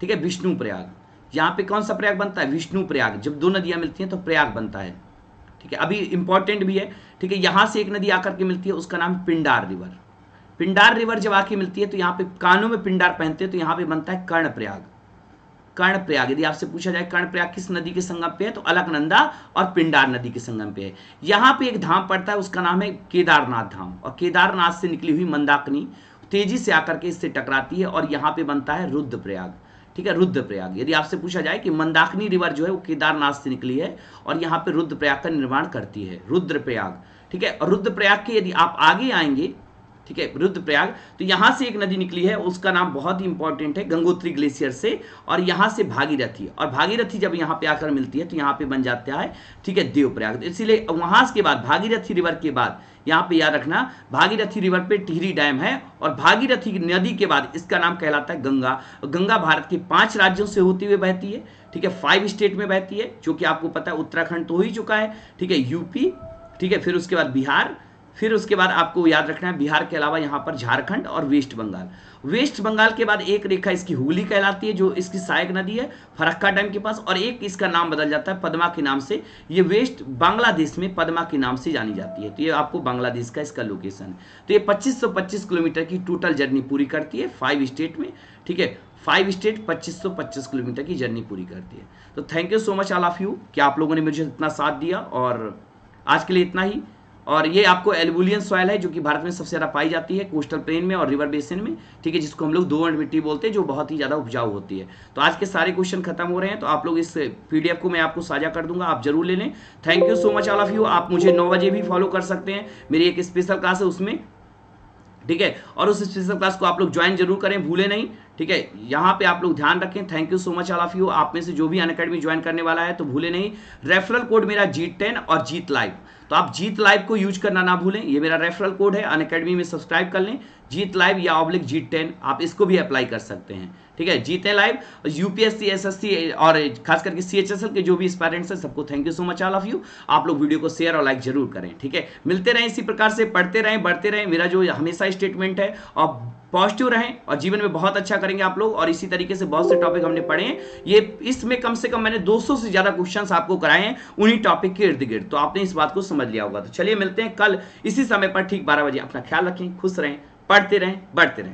ठीक है विष्णु प्रयाग यहाँ पे कौन सा प्रयाग बनता है विष्णु प्रयाग जब दो नदियाँ मिलती हैं तो प्रयाग बनता है ठीक है अभी इंपॉर्टेंट भी है ठीक है यहाँ से एक नदी आकर के मिलती है उसका नाम पिंडार रिवर पिंडार रिवर जब आके मिलती है तो यहाँ पे कानों में पिंडार पहनते हैं तो यहाँ पे बनता है कर्णप्रयाग कर्णप्रयाग यदि आपसे पूछा जाए कर्णप्रयाग किस नदी के संगम पे है तो अलकनंदा और पिंडार नदी के संगम पे है यहाँ पे एक धाम पड़ता है उसका नाम है केदारनाथ धाम और केदारनाथ से निकली हुई मंदाकिनी तेजी से आकर के इससे टकराती है और यहाँ पे बनता है रुद्रप्रयाग ठीक है रुद्रप्रयाग यदि आपसे पूछा जाए कि मंदाकिनी रिवर जो है वो केदारनाथ से निकली है और यहाँ पे रुद्रप्रयाग का निर्माण करती है रुद्रप्रयाग ठीक है और रुद्रप्रयाग के यदि आप आगे आएंगे ठीक है रुद्रप्रयाग तो यहां से एक नदी निकली है उसका नाम बहुत ही इंपॉर्टेंट है गंगोत्री ग्लेशियर से और यहां से भागीरथी और भागीरथी जब यहां पे आकर मिलती है तो यहां पे बन जाता है ठीक है देवप्रयाग तो इसीलिए वहां के बाद भागीरथी रिवर के बाद यहाँ पे याद रखना भागीरथी रिवर पे टिहरी डैम है और भागीरथी नदी के बाद इसका नाम कहलाता है गंगा गंगा भारत के पांच राज्यों से होती हुई बहती है ठीक है फाइव स्टेट में बहती है जो कि आपको पता है उत्तराखंड तो हो ही चुका है ठीक है यूपी ठीक है फिर उसके बाद बिहार फिर उसके बाद आपको याद रखना है बिहार के अलावा यहाँ पर झारखंड और वेस्ट बंगाल वेस्ट बंगाल के बाद एक रेखा इसकी हुगली कहलाती है जो इसकी सहायक नदी है फरक्का डैम के पास और एक इसका नाम बदल जाता है पदमा के नाम से ये वेस्ट बांग्लादेश में पदमा के नाम से जानी जाती है तो ये आपको बांग्लादेश का इसका लोकेशन है तो ये 2525 किलोमीटर की टोटल जर्नी पूरी करती है फाइव स्टेट में ठीक है फाइव स्टेट 2525 किलोमीटर की जर्नी पूरी करती है तो thank you so much all of you कि आप लोगों ने मुझे इतना साथ दिया और आज के लिए इतना ही और ये आपको एलबुलियन सॉयल है जो कि भारत में सबसे ज़्यादा पाई जाती है कोस्टल प्लेन में और रिवर बेसिन में ठीक है जिसको हम लोग दो मिट्टी बोलते हैं जो बहुत ही ज़्यादा उपजाऊ होती है तो आज के सारे क्वेश्चन खत्म हो रहे हैं तो आप लोग इस पीडीएफ को मैं आपको साझा कर दूंगा आप जरूर ले लें thank you so much all of you आप मुझे नौ बजे भी फॉलो कर सकते हैं मेरी एक स्पेशल क्लास है उसमें ठीक है और उस स्पेशल क्लास को आप लोग ज्वाइन जरूर करें भूले नहीं ठीक है यहाँ पे आप लोग ध्यान रखें thank you so much all of you आप में से जो भी अन ज्वाइन करने वाला है तो भूले नहीं रेफरल कोड मेरा जीत टेन और जीत लाइव तो आप जीत लाइव को यूज करना ना भूलें ये मेरा रेफरल कोड है अन में सब्सक्राइब कर लें जीत लाइव या ऑब्लिक जीत टेन आप इसको भी अप्लाई कर सकते हैं ठीक है जीते लाइव यूपीएससी एसएससी और खास करके सीएचएसएल के जो भी स्पेरेंट्स हैं सबको thank you so much all of you आप लोग वीडियो को शेयर और लाइक जरूर करें ठीक है मिलते रहें इसी प्रकार से पढ़ते रहें बढ़ते रहें मेरा जो हमेशा स्टेटमेंट है और पॉजिटिव रहें और जीवन में बहुत अच्छा करेंगे आप लोग और इसी तरीके से बहुत से टॉपिक हमने पढ़े हैं ये इसमें कम से कम मैंने 200 से ज़्यादा क्वेश्चंस आपको कराए हैं उन्हीं टॉपिक के इर्द गिर्द तो आपने इस बात को समझ लिया होगा तो चलिए मिलते हैं कल इसी समय पर ठीक बारह बजे अपना ख्याल रखें खुश रहें पढ़ते रहें बढ़ते रहें